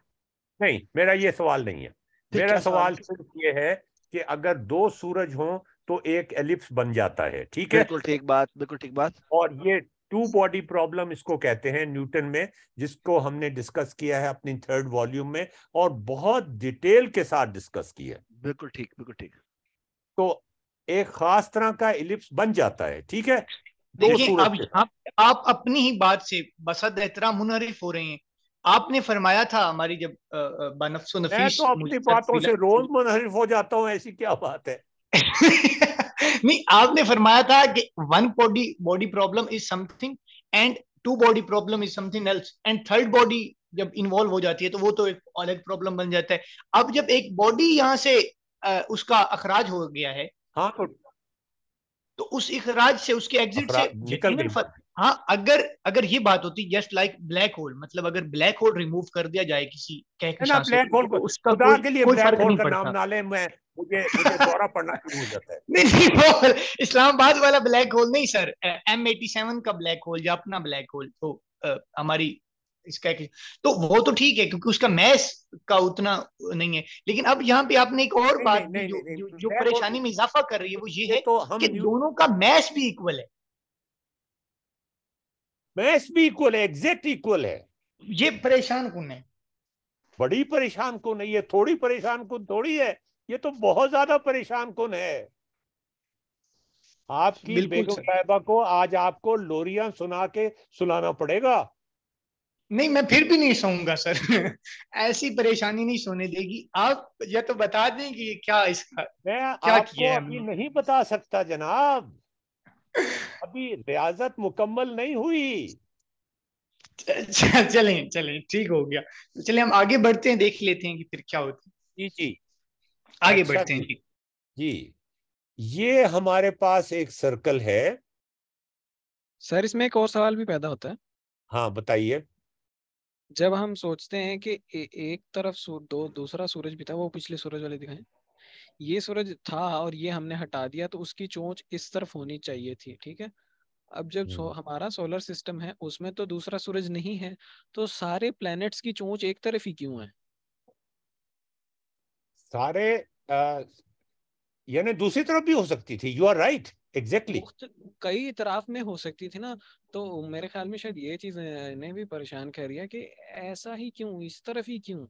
नहीं मेरा ये सवाल नहीं है मेरा सवाल सिर्फ ये है कि अगर दो सूरज हो तो एक एलिप्स बन जाता है ठीक है बिल्कुल ठीक बात बिल्कुल ठीक बात और ये टू बॉडी प्रॉब्लम इसको कहते हैं न्यूटन में जिसको हमने डिस्कस किया है अपनी थर्ड वॉल्यूम में और बहुत डिटेल के साथ डिस्कस किया है बिल्कुल ठीक बिल्कुल ठीक तो एक खास तरह का इलिप्स बन जाता है ठीक है देखिए आप, आप अपनी ही बात से बसद एहतराम मुनहरिफ हो रहे हैं आपने फरमाया था हमारी जब बानफ्सो नफीस तो अपनी बातों से रोज मुनहरिफ हो जाता हूँ ऐसी क्या बात है नहीं आपने फरमाया था कि one body body problem is something and two body problem is something else and third body जब इन्वॉल्व हो जाती है तो वो तो एक अलग प्रॉब्लम बन जाता है अब जब एक बॉडी यहाँ से आ, उसका अखराज हो गया है हाँ तो तो उस इखराज से उसके एग्जिट से निकल हाँ अगर अगर ये बात होती जस्ट लाइक ब्लैक होल मतलब अगर ब्लैक होल रिमूव कर दिया जाए किसी ना ब्लैक होल तो को उसका के लिए ब्लैक होल का नाम ना ले मैं मुझे दौरा पड़ना शुरू हो जाता है नहीं नहीं इस्लामाबाद वाला ब्लैक होल नहीं सर एम एटी सेवन का ब्लैक होल या अपना ब्लैक होल तो हमारी इसका एक तो वो तो ठीक है क्योंकि उसका मैस का उतना नहीं है लेकिन अब यहाँ पे आपने एक और बात नहीं, नहीं, जो, नहीं, जो, जो परेशानी में इजाफा कर रही है वो ये है तो कि दोनों का मैस भी इक्वल है मैस भी इक्वल है एग्जैक्ट इक्वल है ये परेशान कौन है बड़ी परेशान कौन है ये थोड़ी परेशान कौन थोड़ी है ये तो बहुत ज्यादा परेशान कौन है आपकी बेगम साहिबा को आज आपको लोरिया सुना के सुनाना पड़ेगा नहीं मैं फिर भी नहीं सोऊंगा सर ऐसी परेशानी नहीं सोने देगी आप यह तो बता दें कि क्या इसका मैं क्या आपको किया अभी नहीं बता सकता जनाब अभी रियाजत मुकम्मल नहीं हुई चलें चलें ठीक हो गया तो चलें हम आगे बढ़ते हैं देख लेते हैं कि फिर क्या होता है जी जी आगे अच्छा बढ़ते हैं जी जी ये हमारे पास एक सर्कल है सर इसमें एक और सवाल भी पैदा होता है हाँ बताइए जब हम सोचते हैं कि ए, एक तरफ सूर, दो दूसरा सूरज भी था वो पिछले सूरज वाले दिखाए ये सूरज था और ये हमने हटा दिया तो उसकी चोंच इस तरफ होनी चाहिए थी ठीक है अब जब सो, हम्म। हमारा सोलर सिस्टम है उसमें तो दूसरा सूरज नहीं है तो सारे प्लैनेट्स की चोंच एक तरफ ही क्यों है सारे यानी दूसरी तरफ भी हो सकती थी you are right exactly exactly. कई इतराफ में हो सकती थी ना तो मेरे ख्याल में शायद ये चीज ने भी परेशान कर रही है कि ऐसा ही क्यों इस तरफ ही क्यों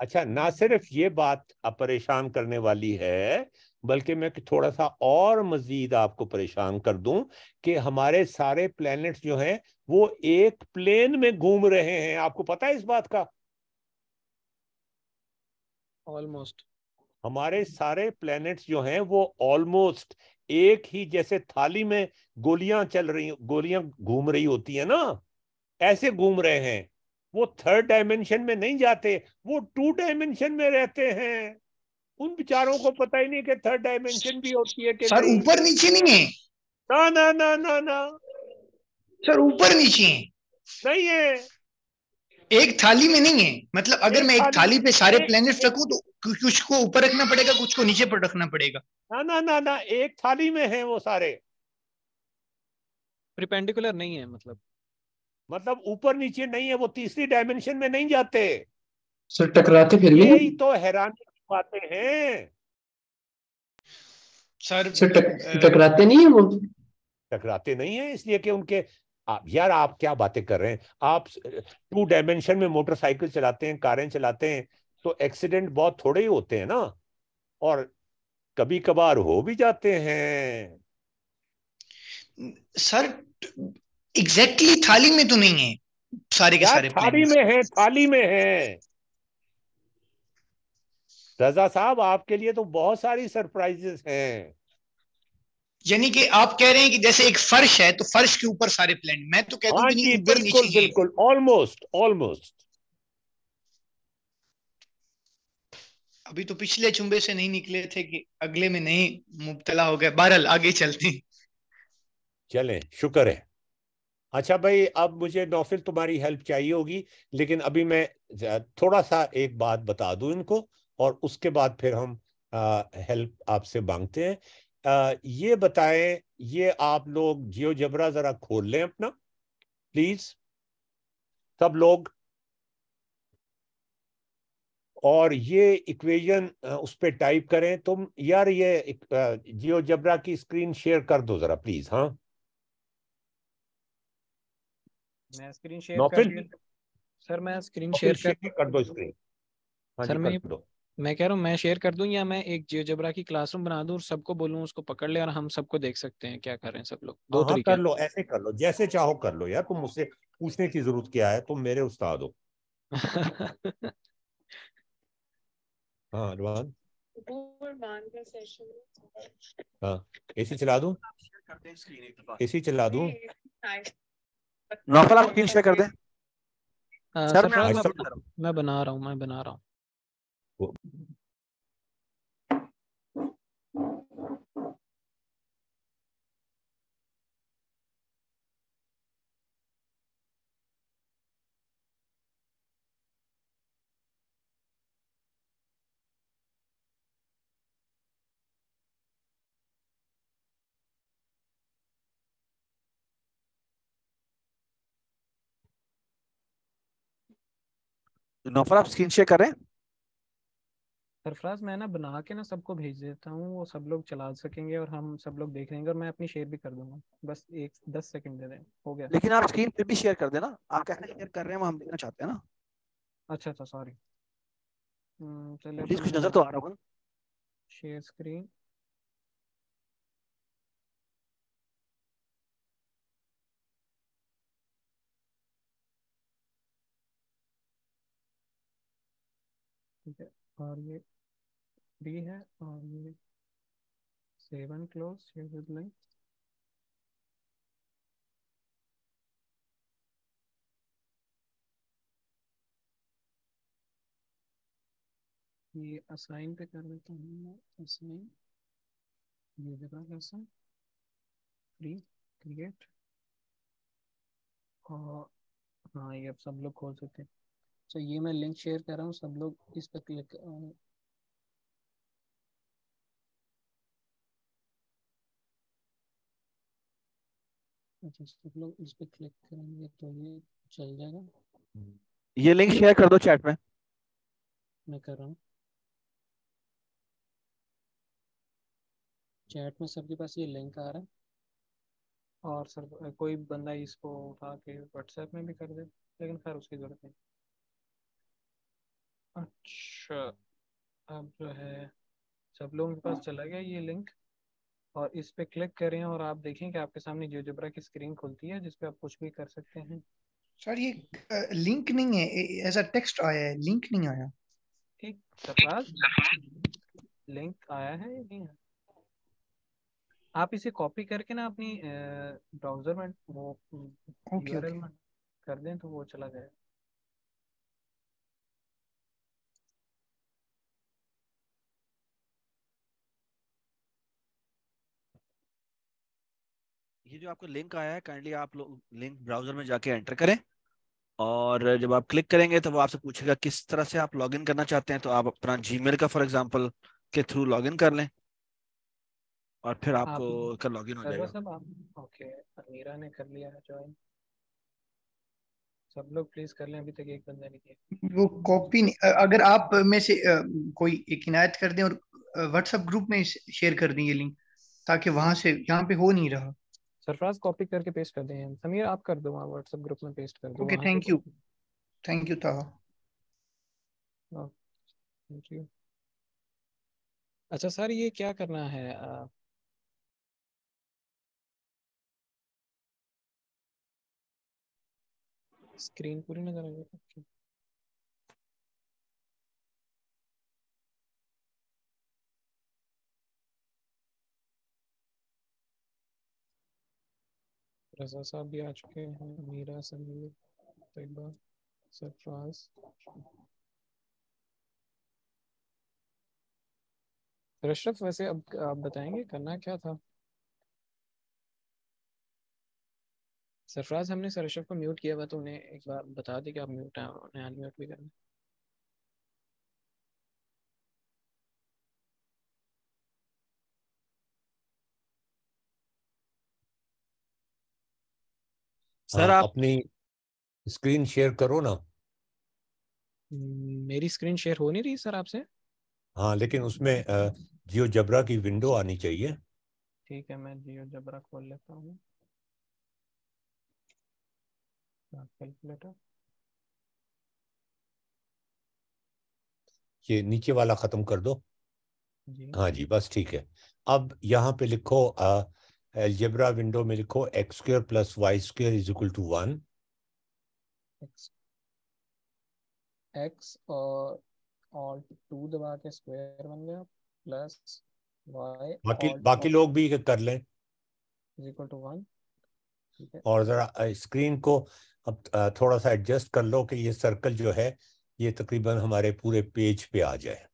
अच्छा ना सिर्फ ये बात परेशान करने वाली है बल्कि मैं थोड़ा सा और मजीद आपको परेशान कर दूं कि हमारे सारे प्लैनेट्स जो हैं वो एक प्लेन में घूम रहे हैं आपको पता है इस बात का ऑलमोस्ट हमारे सारे प्लैनेट्स जो हैं वो ऑलमोस्ट एक ही जैसे थाली में गोलियां चल रही गोलियां घूम रही होती है ना ऐसे घूम रहे हैं वो थर्ड डायमेंशन में नहीं जाते वो टू डायमेंशन में रहते हैं उन बिचारों को पता ही नहीं कि थर्ड डायमेंशन भी होती है सर ऊपर नीचे नहीं है ना ना ना ना ना सर ऊपर नीचे नहीं है एक थाली में नहीं है मतलब अगर मैं एक थाली पे सारे प्लेनेट्स रखू तो कुछ को ऊपर रखना पड़ेगा कुछ को नीचे पर रखना पड़ेगा ना ना ना ना एक थाली में है वो सारे प्रिपेंडिकुलर नहीं है मतलब मतलब ऊपर नीचे नहीं है वो तीसरी डायमेंशन में नहीं जाते सर टकराते फिर भी यही तो हैरानी की बातें हैं सर सर टकराते नहीं है वो टकराते नहीं है इसलिए कि उनके आप यार आप क्या बातें कर रहे हैं आप टू डायमेंशन में मोटरसाइकिल चलाते हैं कारें चलाते हैं तो एक्सीडेंट बहुत थोड़े ही होते हैं ना और कभी कभार हो भी जाते हैं सर एग्जैक्टली exactly थाली में तो नहीं है सारे के सारे थाली में है थाली में है रजा साहब आपके लिए तो बहुत सारी सरप्राइजेस हैं यानी कि आप कह रहे हैं कि जैसे एक फर्श है तो फर्श के ऊपर सारे प्लान मैं तो कहता हूँ बिल्कुल बिल्कुल ऑलमोस्ट ऑलमोस्ट अभी तो पिछले चुंबे से नहीं निकले थे कि अगले में नहीं मुबतला हो गए बहरल आगे चलते चले शुक्र है अच्छा भाई अब मुझे नौफिल तुम्हारी हेल्प चाहिए होगी लेकिन अभी मैं थोड़ा सा एक बात बता दूं इनको और उसके बाद फिर हम आ, हेल्प आपसे मांगते हैं ये बताएं ये आप लोग जियो जबरा जरा खोल लें अपना प्लीज सब लोग और ये इक्वेशन उस पर टाइप करें तुम यार ये जियो जबरा की स्क्रीन शेयर कर दो जरा प्लीज हाँ मैं स्क्रीन शेयर कर सर मैं स्क्रीन शेयर कर, दो स्क्रीन हाँ सर मैं कर दो मैं कह रहा हूँ मैं शेयर कर दूं या मैं एक जियोजबरा की क्लासरूम बना दूं और सबको बोलूं उसको पकड़ ले और हम सबको देख सकते हैं क्या कर रहे हैं सब लोग दो हाँ, तरीके कर लो ऐसे कर लो जैसे चाहो कर लो यार तुम मुझसे पूछने की जरूरत क्या है तुम मेरे उस्ताद हो हाँ रिवान हाँ एसी चला दूं एसी चला दूं नौफल आप स्क्रीन शेयर कर दें हाँ, सर मैं बना रहा हूँ मैं बना रहा हूँ Well, नौफर आप स्क्रीन शेयर करें सरफराज मैं ना बना के ना सबको भेज देता हूँ वो सब लोग चला सकेंगे और हम सब लोग देख लेंगे और मैं अपनी शेयर भी कर दूंगा बस एक दस सेकंड दे दें हो गया लेकिन आप स्क्रीन पे भी शेयर कर देना आप कहना शेयर कर रहे हैं हम देखना चाहते हैं ना अच्छा अच्छा सॉरी हम्म, चलिए कुछ नजर तो आ रहा होगा शेयर स्क्रीन और ये थ्री है और ये सेवन क्लोज ये विद लेंथ ये असाइन पे कर देता हूँ मैं असाइन ये जगह कैसा फ्री क्रिएट और हाँ ये अब सब लोग खोल सकते हैं सो ये मैं लिंक शेयर कर रहा हूँ सब लोग इस पर क्लिक अच्छा सब लोग इस पर क्लिक करेंगे तो ये चल जाएगा ये लिंक शेयर कर दो चैट में मैं कर रहा हूँ चैट में सबके पास ये लिंक आ रहा है और सर कोई बंदा इसको उठा के व्हाट्सएप में भी कर दे लेकिन खैर उसकी ज़रूरत नहीं अच्छा अब जो है सब लोगों के पास चला गया ये लिंक और इस पे क्लिक करें और आप देखें कि आपके सामने जियोजेब्रा की स्क्रीन खुलती है जिसपे आप कुछ भी कर सकते हैं सर ये लिंक नहीं है एज अ टेक्स्ट आया है लिंक नहीं आया एक सपास लिंक आया है या नहीं है आप इसे कॉपी करके ना अपनी ब्राउजर में वो ओके okay, okay. कर दें तो वो चला जाएगा ये जो आपको लिंक आया है काइंडली आप लोग लिंक ब्राउजर में जाके एंटर करें और जब आप क्लिक करेंगे तो वो आपसे पूछेगा किस तरह से आप लॉगिन करना चाहते हैं तो आप अपना जीमेल का फॉर एग्जांपल के थ्रू लॉगिन कर लें और फिर आपको आप, इसका लॉगिन हो जाएगा आप ओके अमीरा ने कर लिया है ज्वाइन सब लोग प्लीज कर लें अभी तक एक बंदा नहीं किया वो कॉपी नहीं अगर आप में से कोई एक इनायत कर दें और व्हाट्सएप ग्रुप में शेयर कर दें ये लिंक ताकि वहां से यहाँ पे हो नहीं रहा सरफराज कॉपी करके पेस्ट कर दें समीर आप कर दो वहाँ व्हाट्सएप ग्रुप में पेस्ट कर दो okay thank you thank you Taha thank you अच्छा सर ये क्या करना है स्क्रीन पूरी नजर आ रही है रजा साहब भी आ चुके हैं मीरा समीर तैयबा सरफराज रशरफ वैसे अब आप बताएंगे करना क्या था सरफराज हमने सरशफ को म्यूट किया हुआ तो उन्हें एक बार बता दी कि आप म्यूट हैं उन्हें अनम्यूट भी करना हाँ, सर आप अपनी स्क्रीन शेयर करो ना मेरी स्क्रीन शेयर हो नहीं रही सर आपसे हाँ लेकिन उसमें जियो जबरा की विंडो आनी चाहिए ठीक है मैं जियो जबरा खोल लेता हूँ हाँ, ये नीचे वाला खत्म कर दो जी हाँ जी बस ठीक है अब यहाँ पे लिखो आ, एल्जेब्रा विंडो में लिखो x square plus y square is equal to one x और और टू दबा के स्क्वायर बन गया प्लस वाई बाकी बाकी लोग भी कर लें इक्वल टू वन और जरा स्क्रीन को अब थोड़ा सा एडजस्ट कर लो कि ये सर्कल जो है ये तकरीबन हमारे पूरे पेज पे आ जाए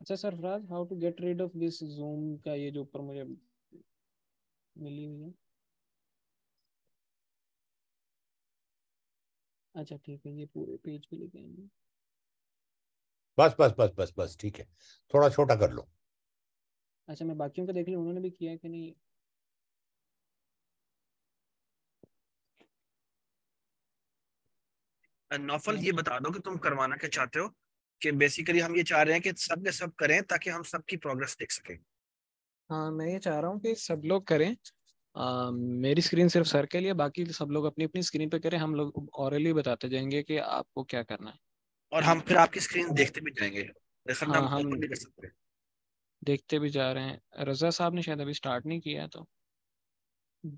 अच्छा sir Raj how to get rid of this zoom का ये जो ऊपर मुझे मिली हुई है अच्छा ठीक है ये पूरे पेज पे लेके आएंगे बस बस बस बस बस ठीक है थोड़ा छोटा कर लो अच्छा मैं बाकियों का देख लूँ उन्होंने भी किया है कि नहीं नौफल ये हम्म। बता दो कि तुम करवाना क्या चाहते हो कि बेसिकली हम ये चाह रहे हैं कि सब के सब करें ताकि हम सबकी प्रोग्रेस देख सकें हाँ मैं ये चाह रहा हूँ कि सब लोग करें आ, मेरी स्क्रीन सिर्फ सर के लिए बाकी सब लोग अपनी अपनी स्क्रीन पे करें हम लोग ऑरली बताते जाएंगे कि आपको क्या करना है और हम फिर आपकी स्क्रीन देखते भी जाएंगे हाँ, हम, देखते भी जा रहे हैं रजा साहब ने शायद अभी स्टार्ट नहीं किया तो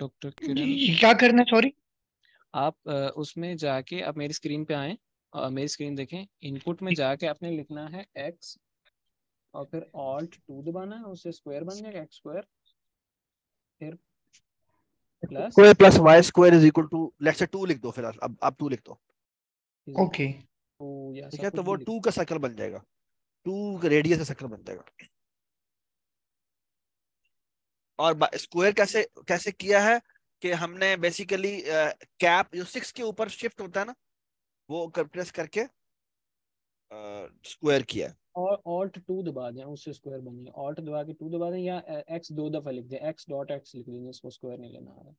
डॉक्टर क्या करना है सॉरी आप उसमें जाके आप मेरी स्क्रीन पे आए मेरी स्क्रीन देखें इनपुट में जाके आपने लिखना है एक्स और फिर ऑल्ट टू दबाना है उससे स्क्वायर बन जाएगा एक्स स्क्वायर फिर plus square plus y square is equal to let's say two लिख दो फिर अब अब टू लिख दो ओके तो या ठीक है तो वो टू का सर्कल बन जाएगा टू का रेडियस का सर्कल बन जाएगा और स्क्वायर कैसे कैसे किया है कि हमने बेसिकली कैप uh, जो सिक्स के ऊपर शिफ्ट होता है ना वो प्रेस करके स्क्वायर किया और ऑल्ट टू दबा दें उससे स्क्वायर बनेगा ऑल्ट दबा के टू दबा दें या एक्स दो दफा लिख दें एक्स डॉट एक्स लिख देंगे इसको स्क्वायर नहीं लेना आ रहा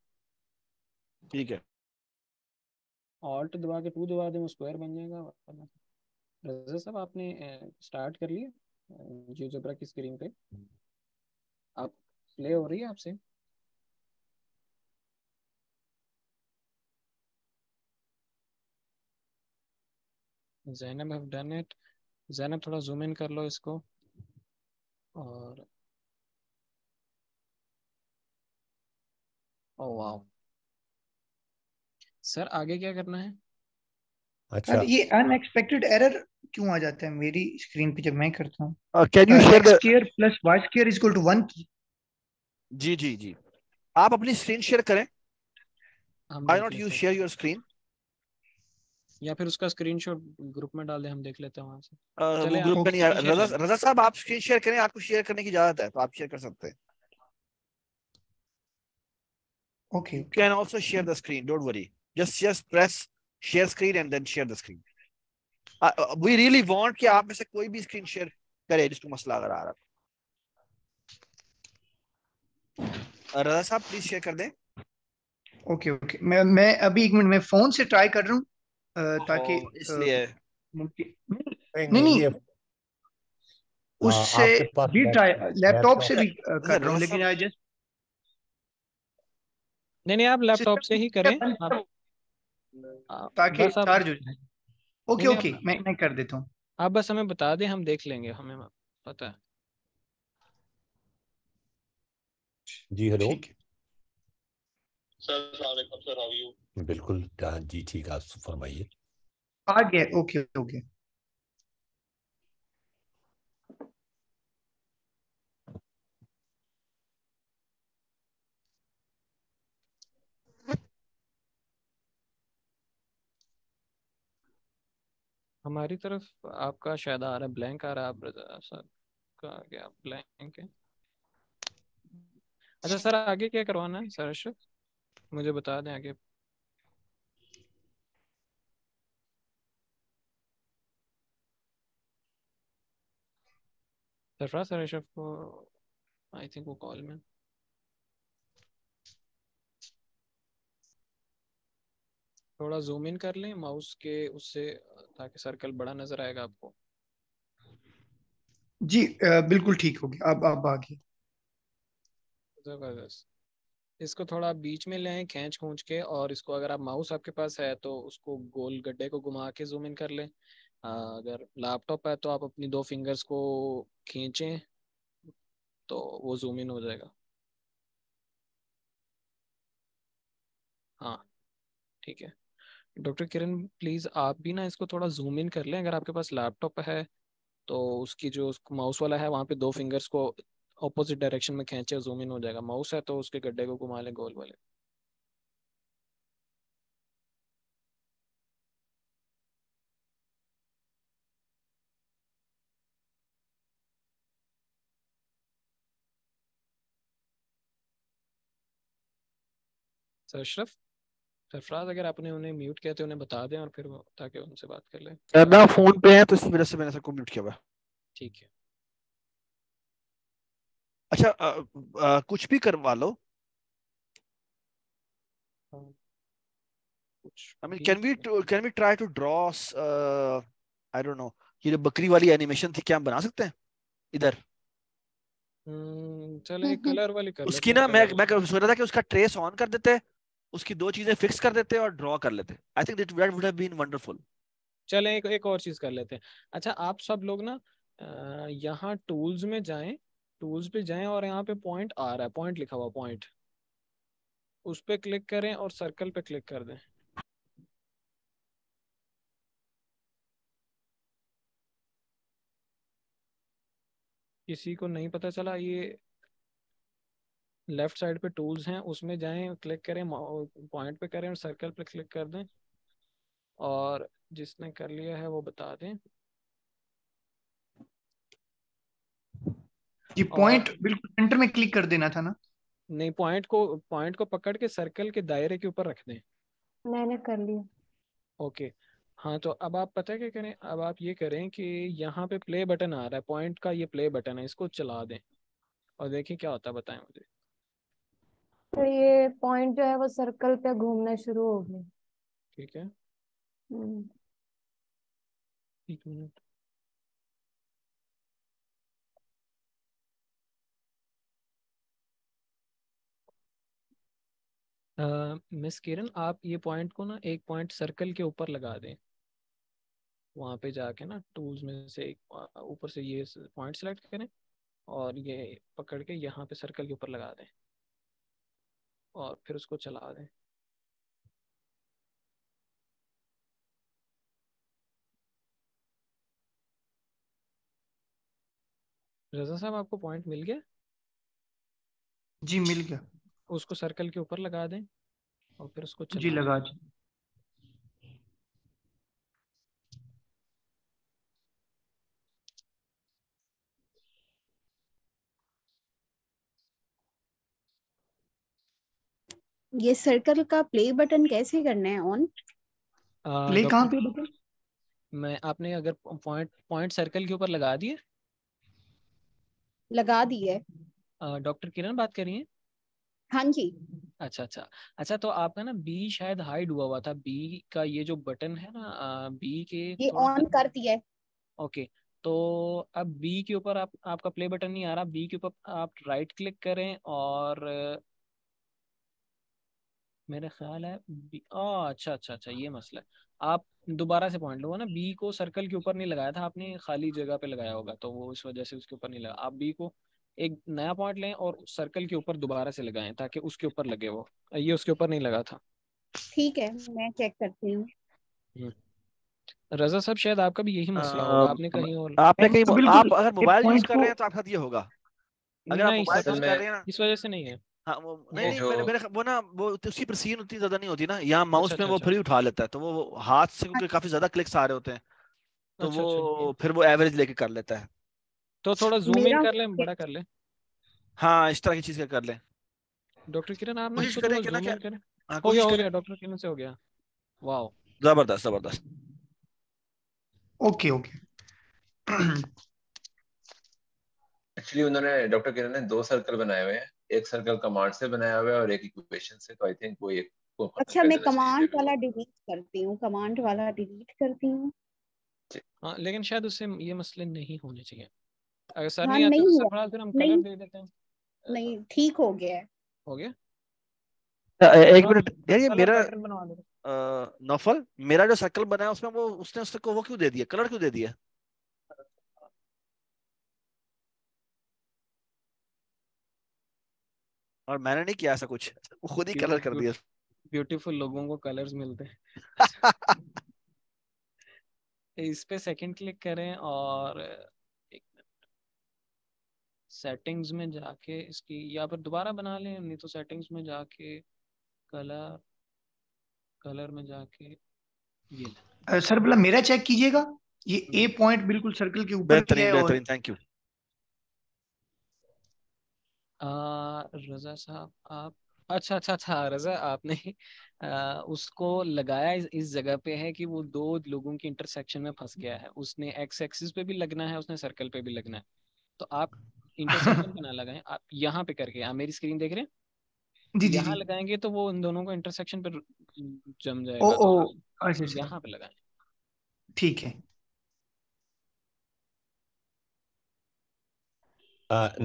ठीक है ऑल्ट दबा के टू दबा दें वो स्क्वायर बन जाएगा रजा साहब आपने स्टार्ट कर लिया जियोजेब्रा की स्क्रीन पे आप प्ले हो रही है आपसे Zainab have done it Zainab थोड़ा जूम इन कर लो इसको और ओ वाओ सर आगे क्या करना है अच्छा ये अनएक्सपेक्टेड एरर क्यों आ जाता है मेरी स्क्रीन पे जब मैं करता हूँ can you share square plus y square is equal to 1 की जी जी जी आप अपनी स्क्रीन शेयर करें I not you share your screen या फिर उसका स्क्रीनशॉट ग्रुप में डाल दे हम देख लेते हैं वहां से आ, वो ग्रुप पे नहीं रजा रजा साहब आप स्क्रीन शेयर करें आपको शेयर करने की इजाजत है तो आप शेयर कर सकते हैं okay you can also share the screen don't worry just just press share screen and then share the screen we really want कि आप में से कोई भी स्क्रीन शेयर करे जिसको मसला अगर आ रहा है रजा साहब प्लीज शेयर कर दें ओके okay, ओके okay. मैं मैं अभी एक मिनट मैं फोन से ट्राई कर रहा हूँ ताकि हाँ, इसलिए नहीं नहीं उससे हाँ, भी ट्राई लैपटॉप से भी कर रहा हूँ लेकिन आई तो- जस्ट नहीं नहीं आप लैपटॉप से ही करें ताकि चार्ज हो जाए ओके ओके मैं मैं कर देता हूँ आप बस हमें बता दें हम देख लेंगे हमें पता है जी हेलो ओके बिल्कुल जी ठीक आप फरमाइए आ गया ओके ओके हमारी तरफ आपका शायद आ रहा है ब्लैंक आ रहा है आप सर का क्या ब्लैंक है अच्छा सर आगे क्या करवाना है सर अशोक मुझे बता दें आगे सरफराज सर ऋषभ को आई थिंक वो कॉल में थोड़ा जूम इन कर लें माउस के उससे ताकि सर्कल बड़ा नजर आएगा आपको जी बिल्कुल ठीक हो गया अब अब आ जबरदस्त इसको थोड़ा बीच में लें खींच खूंच के और इसको अगर आप माउस आपके पास है तो उसको गोल गड्ढे को घुमा के जूम इन कर लें अगर लैपटॉप है तो आप अपनी दो फिंगर्स को खींचें तो वो जूम इन हो जाएगा हाँ ठीक है डॉक्टर किरण प्लीज़ आप भी ना इसको थोड़ा जूम इन कर लें अगर आपके पास लैपटॉप है तो उसकी जो माउस वाला है वहाँ पे दो फिंगर्स को ऑपोजिट डायरेक्शन में खींचे जूम इन हो जाएगा माउस है तो उसके गड्ढे को घुमा ले गोल वाले अशरफ सरफराज अगर आपने उन्हें म्यूट किया तो उन्हें बता दें और फिर ताकि उनसे बात कर लें सर फोन पे है तो इसी वजह से मैंने सबको म्यूट किया हुआ ठीक है अच्छा आ, आ, कुछ भी करवा लो I mean can we can we try to draw I don't know ये जो बकरी वाली एनिमेशन थी क्या हम बना सकते हैं इधर हम्म, चलो ये कलर वाली कलर उसकी ना मैं मैं सोच रहा था कि उसका ट्रेस ऑन कर देते उसकी दो चीजें फिक्स कर देते और ड्रॉ कर लेते I think that would have been wonderful चलें एक एक और चीज कर लेते हैं अच्छा आप सब लोग ना यहाँ टूल्स में जाएं टूल्स पे जाएं और यहाँ पे पॉइंट आ रहा है पॉइंट लिखा हुआ पॉइंट उस पर क्लिक करें और सर्कल पे क्लिक कर दें किसी को नहीं पता चला ये लेफ्ट साइड पे टूल्स हैं उसमें जाएं क्लिक करें पॉइंट पे करें और सर्कल पे क्लिक कर दें और जिसने कर लिया है वो बता दें ये पॉइंट बिल्कुल सेंटर में क्लिक कर देना था ना नहीं पॉइंट को पॉइंट को पकड़ के सर्कल के दायरे के ऊपर रख दें मैंने कर लिया ओके हाँ तो अब आप पता क्या करें अब आप ये करें कि यहाँ पे प्ले बटन आ रहा है पॉइंट का ये प्ले बटन है इसको चला दें और देखें क्या होता है बताएं मुझे तो ये पॉइंट जो है वो सर्कल पे घूमना शुरू हो गया ठीक है हम्म। एक मिनट मिस किरण आप ये पॉइंट को ना एक पॉइंट सर्कल के ऊपर लगा दें वहाँ पे जाके ना टूल्स में से ऊपर से ये पॉइंट सेलेक्ट करें और ये पकड़ के यहाँ पे सर्कल के ऊपर लगा दें और फिर उसको चला दें रजा साहब आपको पॉइंट मिल गया जी मिल गया उसको सर्कल के ऊपर लगा दें और फिर उसको जी लगा जी ये सर्कल का प्ले बटन कैसे करना है ऑन प्ले कहाँ पे बटन मैं आपने अगर पॉइंट पॉइंट सर्कल के ऊपर लगा दिए लगा दिए डॉक्टर किरण बात कर रही हैं हाँ जी अच्छा अच्छा अच्छा तो आपका ना बी शायद हाइड हुआ हुआ था बी का ये जो बटन है ना बी के ये ऑन कर दिया है ओके तो अब बी के ऊपर आप आपका प्ले बटन नहीं आ रहा बी के ऊपर आप राइट क्लिक करें और मेरे ख्याल है बी आ, अच्छा अच्छा अच्छा ये मसला है आप दोबारा से पॉइंट लो ना बी को सर्कल के ऊपर नहीं लगाया था आपने खाली जगह पे लगाया होगा तो वो इस वजह से उसके ऊपर नहीं लगा आप बी को एक नया पॉइंट लें और सर्कल के ऊपर दोबारा से लगाएं ताकि उसके ऊपर लगे वो ये उसके ऊपर नहीं लगा था ठीक है मैं चेक करती हूँ हम्म। रजा साहब शायद आपका भी यही मसला होगा आपने कहीं और आपने कहीं तो आप अगर मोबाइल यूज कर रहे हैं तो आपका ये होगा अगर आप मोबाइल यूज कर रहे हैं इस वजह से नहीं है हाँ वो नहीं नहीं मेरे, मेरे वो ना वो तो उसकी प्रिसीजन उतनी ज्यादा नहीं होती ना यहाँ माउस अच्छा, में अच्छा, वो अच्छा। फ्री उठा लेता है तो वो हाथ से क्योंकि हाँ। काफी ज्यादा क्लिक्स आ रहे होते हैं तो वो फिर वो एवरेज लेके कर लेता है तो थोड़ा जूम इन कर ले बड़ा कर ले हाँ इस तरह की चीज कर ले डॉक्टर किरण आप कोशिश करें क्या क्या हाँ, हो गया हो गया डॉक्टर किरण से हो गया वाओ जबरदस्त जबरदस्त ओके ओके एक्चुअली उन्होंने डॉक्टर किरण ने दो सर्कल बनाए हुए हैं एक सर्कल कमांड से बनाया हुआ है और एक इक्वेशन से तो आई थिंक वो एक अच्छा मैं कमांड वाला डिलीट करती हूँ कमांड वाला डिलीट करती हूँ हाँ, लेकिन शायद उससे ये मसले नहीं होने चाहिए अगर सर हाँ, नहीं आते तो सर फिर हम कलर दे देते हैं नहीं ठीक हो गया हो गया अच्छा, एक मिनट यार ये मेरा नफल मेरा जो सर्कल बना है उसमें वो उसने उसको वो क्यों दे दिया कलर क्यों दे दिया और मैंने नहीं किया ऐसा कुछ वो खुद ही कलर कर दिया ब्यूटीफुल लोगों को कलर्स मिलते हैं इस पे सेकंड क्लिक करें और सेटिंग्स में जाके इसकी या फिर दोबारा बना लें नहीं तो सेटिंग्स में जाके कलर कलर में जाके ये uh, सर बोला मेरा चेक कीजिएगा ये ए पॉइंट हम्म। बिल्कुल सर्कल के ऊपर है और थैंक यू रजा साहब आप अच्छा अच्छा अच्छा रजा आपने आ, उसको लगाया इस, इस जगह पे है कि वो दो लोगों की इंटरसेक्शन में फंस गया है उसने एक्स एक्सिस पे भी लगना है उसने सर्कल पे भी लगना है तो आप इंटरसेक्शन ना लगाएं आप यहाँ पे करके आप मेरी स्क्रीन देख रहे हैं जी जी यहाँ लगाएंगे तो वो इन दोनों को इंटरसेक्शन जम जाएगा ओ ओ तो अच्छा, अच्छा, अच्छा यहाँ पे लगाएं ठीक है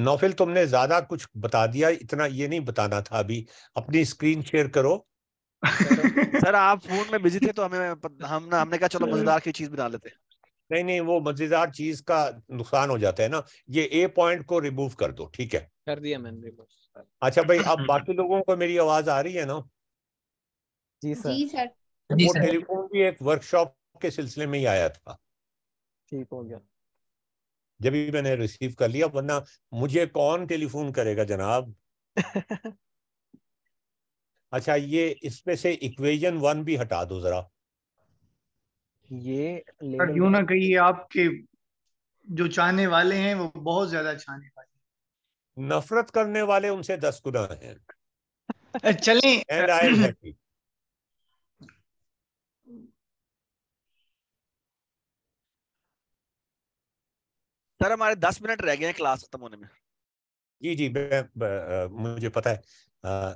नौफिल तुमने ज्यादा कुछ बता दिया इतना ये नहीं बताना था अभी अपनी स्क्रीन शेयर करो सर आप फोन में बिजी थे तो हमें हम ना हमने कहा चलो मजेदार की चीज बना लेते हैं नहीं नहीं वो मजेदार चीज का नुकसान हो जाता है ना ये ए पॉइंट को रिमूव कर दो ठीक है कर दिया मैंने रिमूव अच्छा भाई अब बाकी लोगों को मेरी आवाज आ रही है ना जी सर जी सर वो टेलीफोन भी एक वर्कशॉप के सिलसिले में ही आया था ठीक हो गया जब भी मैंने रिसीव कर लिया वरना मुझे कौन टेलीफोन करेगा जनाब अच्छा ये इसमें से इक्वेजन वन भी हटा दो जरा ये यूं ना कहिए आपके जो चाहने वाले हैं वो बहुत ज्यादा चाहने वाले नफरत करने वाले उनसे दस गुना हैं चलें and I am happy sir हमारे दस मिनट रह गए हैं क्लास खत्म होने में जी जी मुझे पता है आ,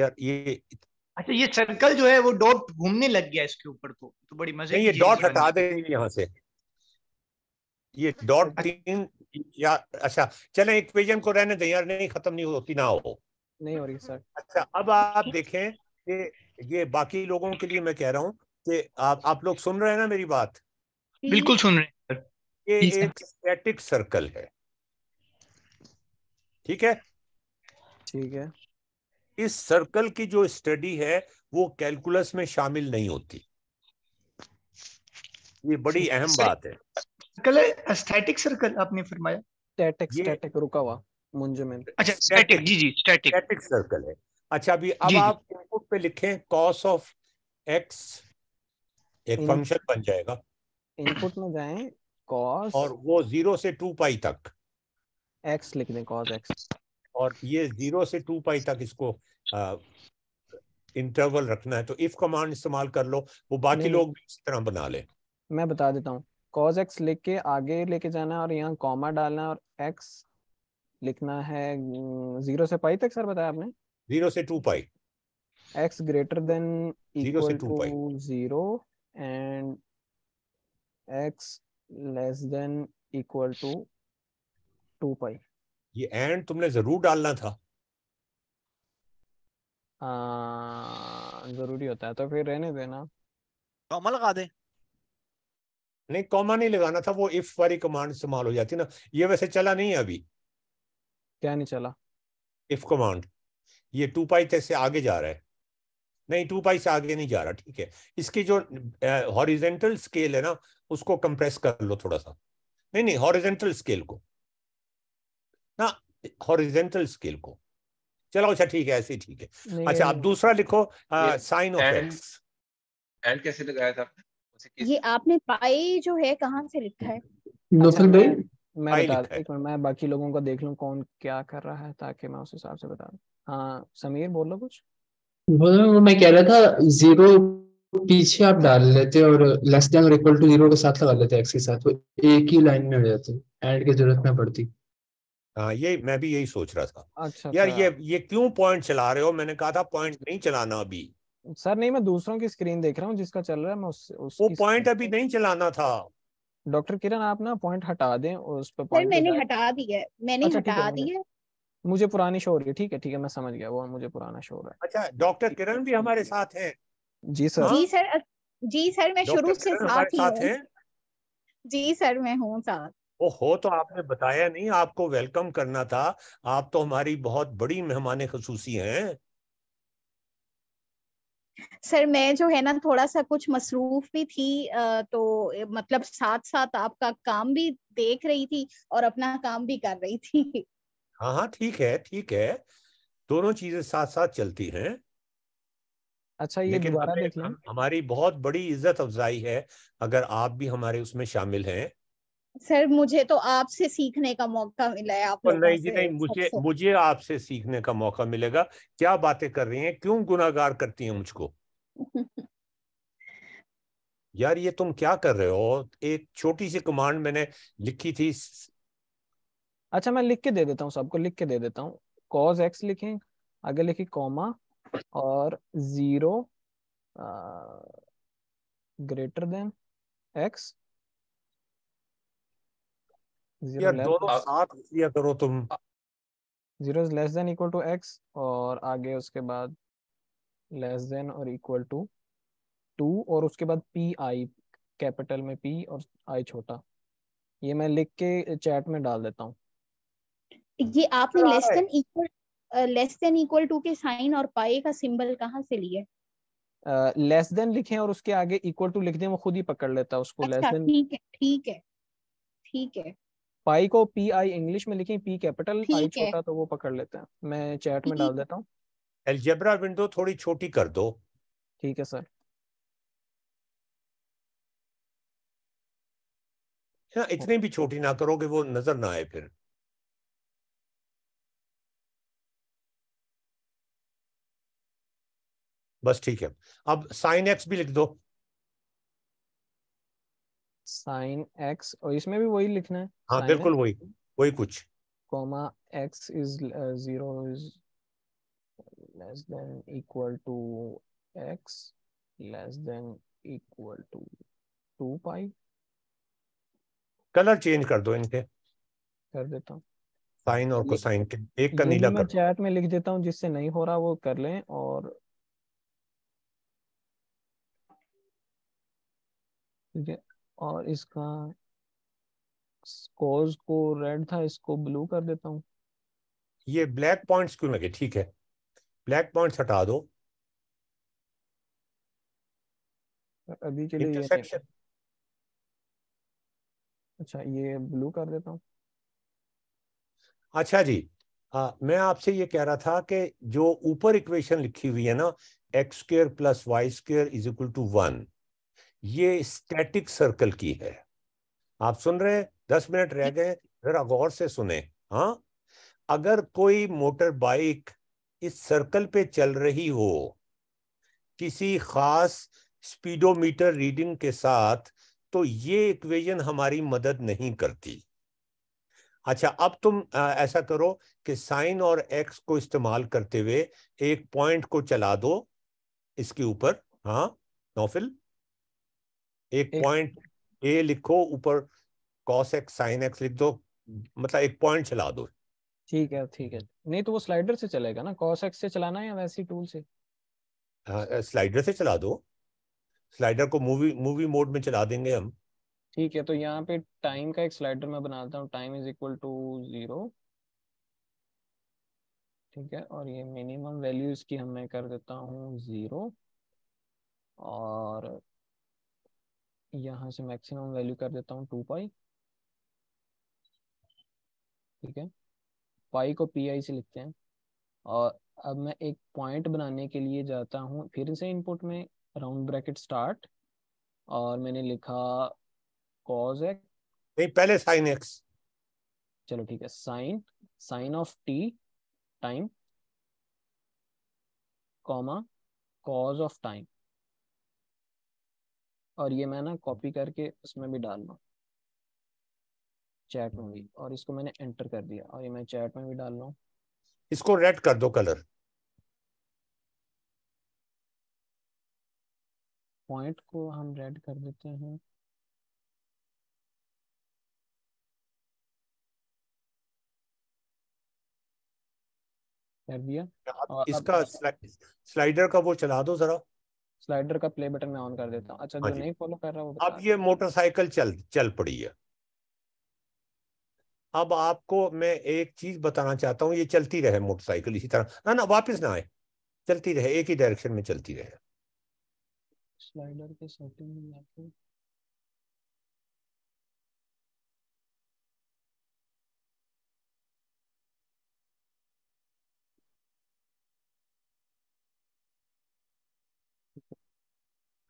यार ये अच्छा ये सर्कल जो है वो डॉट घूमने लग गया इसके ऊपर तो तो बड़ी मजे ये डॉट हटा देंगे यहाँ से ये डॉट अच्छा। तीन या अच्छा चले इक्वेशन को रहने दें यार नहीं खत्म नहीं होती ना हो नहीं हो रही सर अच्छा अब आप देखें कि ये बाकी लोगों के लिए मैं कह रहा हूँ कि आप आप लोग सुन रहे हैं ना मेरी बात हम्म। बिल्कुल सुन रहे हैं ये एक स्टैटिक सर्कल है ठीक है ठीक है इस सर्कल की जो स्टडी है वो कैलकुलस में शामिल नहीं होती ये बड़ी अहम बात है सर्कल स्टैटिक सर्कल आपने फरमाया स्टैटिक स्टैटिक रुका हुआ मुंजे में अच्छा स्टैटिक जी जी स्टैटिक स्टैटिक सर्कल है अच्छा अभी अब आप इनपुट पे लिखें कॉस ऑफ एक्स एक फंक्शन बन जाएगा इनपुट में जाएं कॉस और वो जीरो से टू पाई तक एक्स लिख दें कॉस एक्स और ये जीरो से टू पाई तक इसको इंटरवल रखना है तो इफ कमांड इस्तेमाल कर लो वो बाकी लोग भी इसी तरह बना ले मैं बता देता हूँ कॉज एक्स लिख के आगे लेके जाना है और यहाँ कॉमा डालना है और एक्स लिखना है जीरो से पाई तक सर बताया आपने जीरो से two pi x greater than zero two zero and x less than equal to two pi ये एंड तुमने जरूर डालना था जरूरी होता है तो फिर रहने देना कॉमा लगा दे नहीं कॉमा नहीं लगाना था वो इफ वाली कमांड इस्तेमाल हो जाती ना ये वैसे चला नहीं है अभी क्या नहीं चला इफ कमांड ये टू पाई से आगे जा रहा है नहीं टू पाई से आगे नहीं जा रहा ठीक है इसकी जो हॉरिजेंटल स्केल है ना उसको कंप्रेस कर लो थोड़ा सा नहीं नहीं हॉरिजेंटल स्केल को ना हॉरिजेंटल स्केल को चलो अच्छा ठीक है ऐसे ठीक है अच्छा आप दूसरा लिखो साइन ऑफ एक्स एंड कैसे लगाया था ये आपने पाई जो है कहाँ से लिखा है नौसल अच्छा, भाई मैं बता एक मिनट मैं बाकी लोगों को देख लूं कौन क्या कर रहा है ताकि मैं उस हिसाब से बता दूं हाँ समीर बोल लो कुछ बोलो मैं कह रहा था जीरो पीछे आप डाल लेते और लेस देन और इक्वल टू जीरो के साथ लगा लेते एक्स के साथ वो एक ही लाइन में हो जाते एंड की जरूरत ना पड़ती हाँ ये मैं भी यही सोच रहा था अच्छा यार अच्छा। ये ये क्यों पॉइंट चला रहे हो मैंने कहा था पॉइंट नहीं चलाना अभी सर नहीं मैं दूसरों की स्क्रीन देख रहा हूँ जिसका चल रहा है मैं उस, उस वो पॉइंट अभी नहीं चलाना था डॉक्टर किरण आप ना पॉइंट हटा दें उस पर पॉइंट मैंने हटा दी है मैंने अच्छा, हटा दी है मुझे पुरानी शो हो रही है ठीक है ठीक है मैं समझ गया वो मुझे पुराना शो है अच्छा डॉक्टर किरण भी हमारे साथ है जी सर हाँ? जी सर जी सर मैं शुरू से साथ ही जी सर मैं हूँ साथ वो हो तो आपने बताया नहीं आपको वेलकम करना था आप तो हमारी बहुत बड़ी मेहमान खसूसी हैं सर मैं जो है ना थोड़ा सा कुछ मसरूफ भी थी तो मतलब साथ साथ आपका काम भी देख रही थी और अपना काम भी कर रही थी हाँ हाँ ठीक है ठीक है दोनों चीजें साथ साथ चलती हैं अच्छा ये लेकिन हमारी बहुत बड़ी इज्जत अफजाई है अगर आप भी हमारे उसमें शामिल हैं सर मुझे तो आपसे सीखने का मौका मिला है आप नहीं जी नहीं मुझे मुझे आपसे सीखने का मौका मिलेगा क्या बातें कर रही हैं क्यों गुनागार करती हैं मुझको यार ये तुम क्या कर रहे हो एक छोटी सी कमांड मैंने लिखी थी अच्छा मैं लिख के दे देता हूँ सबको लिख के दे देता हूँ कॉज एक्स लिखें आगे लिखी कॉमा और जीरो ग्रेटर देन एक्स करो तुम zero is less than equal to x और आगे उसके बाद लेस देन और इक्वल टू टू और उसके बाद पी आई कैपिटल में पी और आई छोटा ये मैं लिख के चैट में डाल देता हूँ ये आपने less than equal less than equal to के साइन और पाई का सिंबल कहाँ से लिए लेस देन लिखें और उसके आगे इक्वल टू लिख दें वो खुद ही पकड़ लेता उसको लेस अच्छा, देन ठीक है ठीक है ठीक है पाई को पी आई इंग्लिश में लिखी पी कैपिटल आई छोटा तो वो पकड़ लेते हैं मैं चैट में डाल देता हूँ एलजेब्रा विंडो थोड़ी छोटी कर दो ठीक है सर ना हाँ, इतनी भी छोटी ना करोगे वो नजर ना आए फिर बस ठीक है अब साइन एक्स भी लिख दो साइन एक्स और इसमें भी वही लिखना है हाँ बिल्कुल वही वही कुछ comma x is zero is less than equal to x less than equal to two pi colour change कर दो इनके कर देता हूँ साइन और कोसाइन के एक का नीला कर चैट में लिख देता हूँ जिससे नहीं हो रहा वो कर लें और ठीक है और इसका स्कोर्स को रेड था इसको ब्लू कर देता हूँ ये ब्लैक पॉइंट्स क्यों लगे ठीक है ब्लैक पॉइंट्स हटा दो अभी के लिए अच्छा ये ब्लू कर देता हूँ अच्छा जी आ, मैं आपसे ये कह रहा था कि जो ऊपर इक्वेशन लिखी हुई है ना x square plus y square is equal to one ये स्टैटिक सर्कल की है आप सुन रहे हैं दस मिनट रह गए जरा गौर से सुने हाँ अगर कोई मोटर बाइक इस सर्कल पे चल रही हो किसी खास स्पीडोमीटर रीडिंग के साथ तो ये इक्वेशन हमारी मदद नहीं करती अच्छा अब तुम आ, ऐसा करो कि साइन और एक्स को इस्तेमाल करते हुए एक पॉइंट को चला दो इसके ऊपर हाँ नौफिल एक पॉइंट ए लिखो ऊपर कॉस एक्स साइन एक्स लिख दो मतलब एक पॉइंट चला दो ठीक है ठीक है नहीं तो वो स्लाइडर से चलेगा ना कॉस एक्स से चलाना है या वैसे टूल से हाँ स्लाइडर से चला दो स्लाइडर को मूवी मूवी मोड में चला देंगे हम ठीक है तो यहाँ पे टाइम का एक स्लाइडर मैं बनाता हूँ time is equal to zero ठीक है और ये मिनिमम वैल्यू इसकी हम मैं कर देता हूँ जीरो और यहाँ से मैक्सिमम वैल्यू कर देता हूँ टू पाई ठीक है पाई को पी आई से लिखते हैं और अब मैं एक पॉइंट बनाने के लिए जाता हूँ फिर से इनपुट में राउंड ब्रैकेट स्टार्ट और मैंने लिखा कॉज एक्स नहीं पहले साइन एक्स चलो ठीक है sine sine of t time comma cos of time और ये मैं ना कॉपी करके उसमें भी डाल रहा चैट में भी और इसको मैंने एंटर कर दिया और ये मैं चैट में भी डाल रहा इसको रेड कर दो कलर पॉइंट को हम रेड कर देते हैं कर दिया इसका स्लाइडर का वो चला दो जरा स्लाइडर का प्ले बटन मैं ऑन कर देता हूँ अच्छा जो हाँ नहीं फॉलो कर रहा वो अब ये मोटरसाइकिल चल चल पड़ी है अब आपको मैं एक चीज बताना चाहता हूँ ये चलती रहे मोटरसाइकिल इसी तरह ना ना वापस ना आए चलती रहे एक ही डायरेक्शन में चलती रहे स्लाइडर के सेटिंग में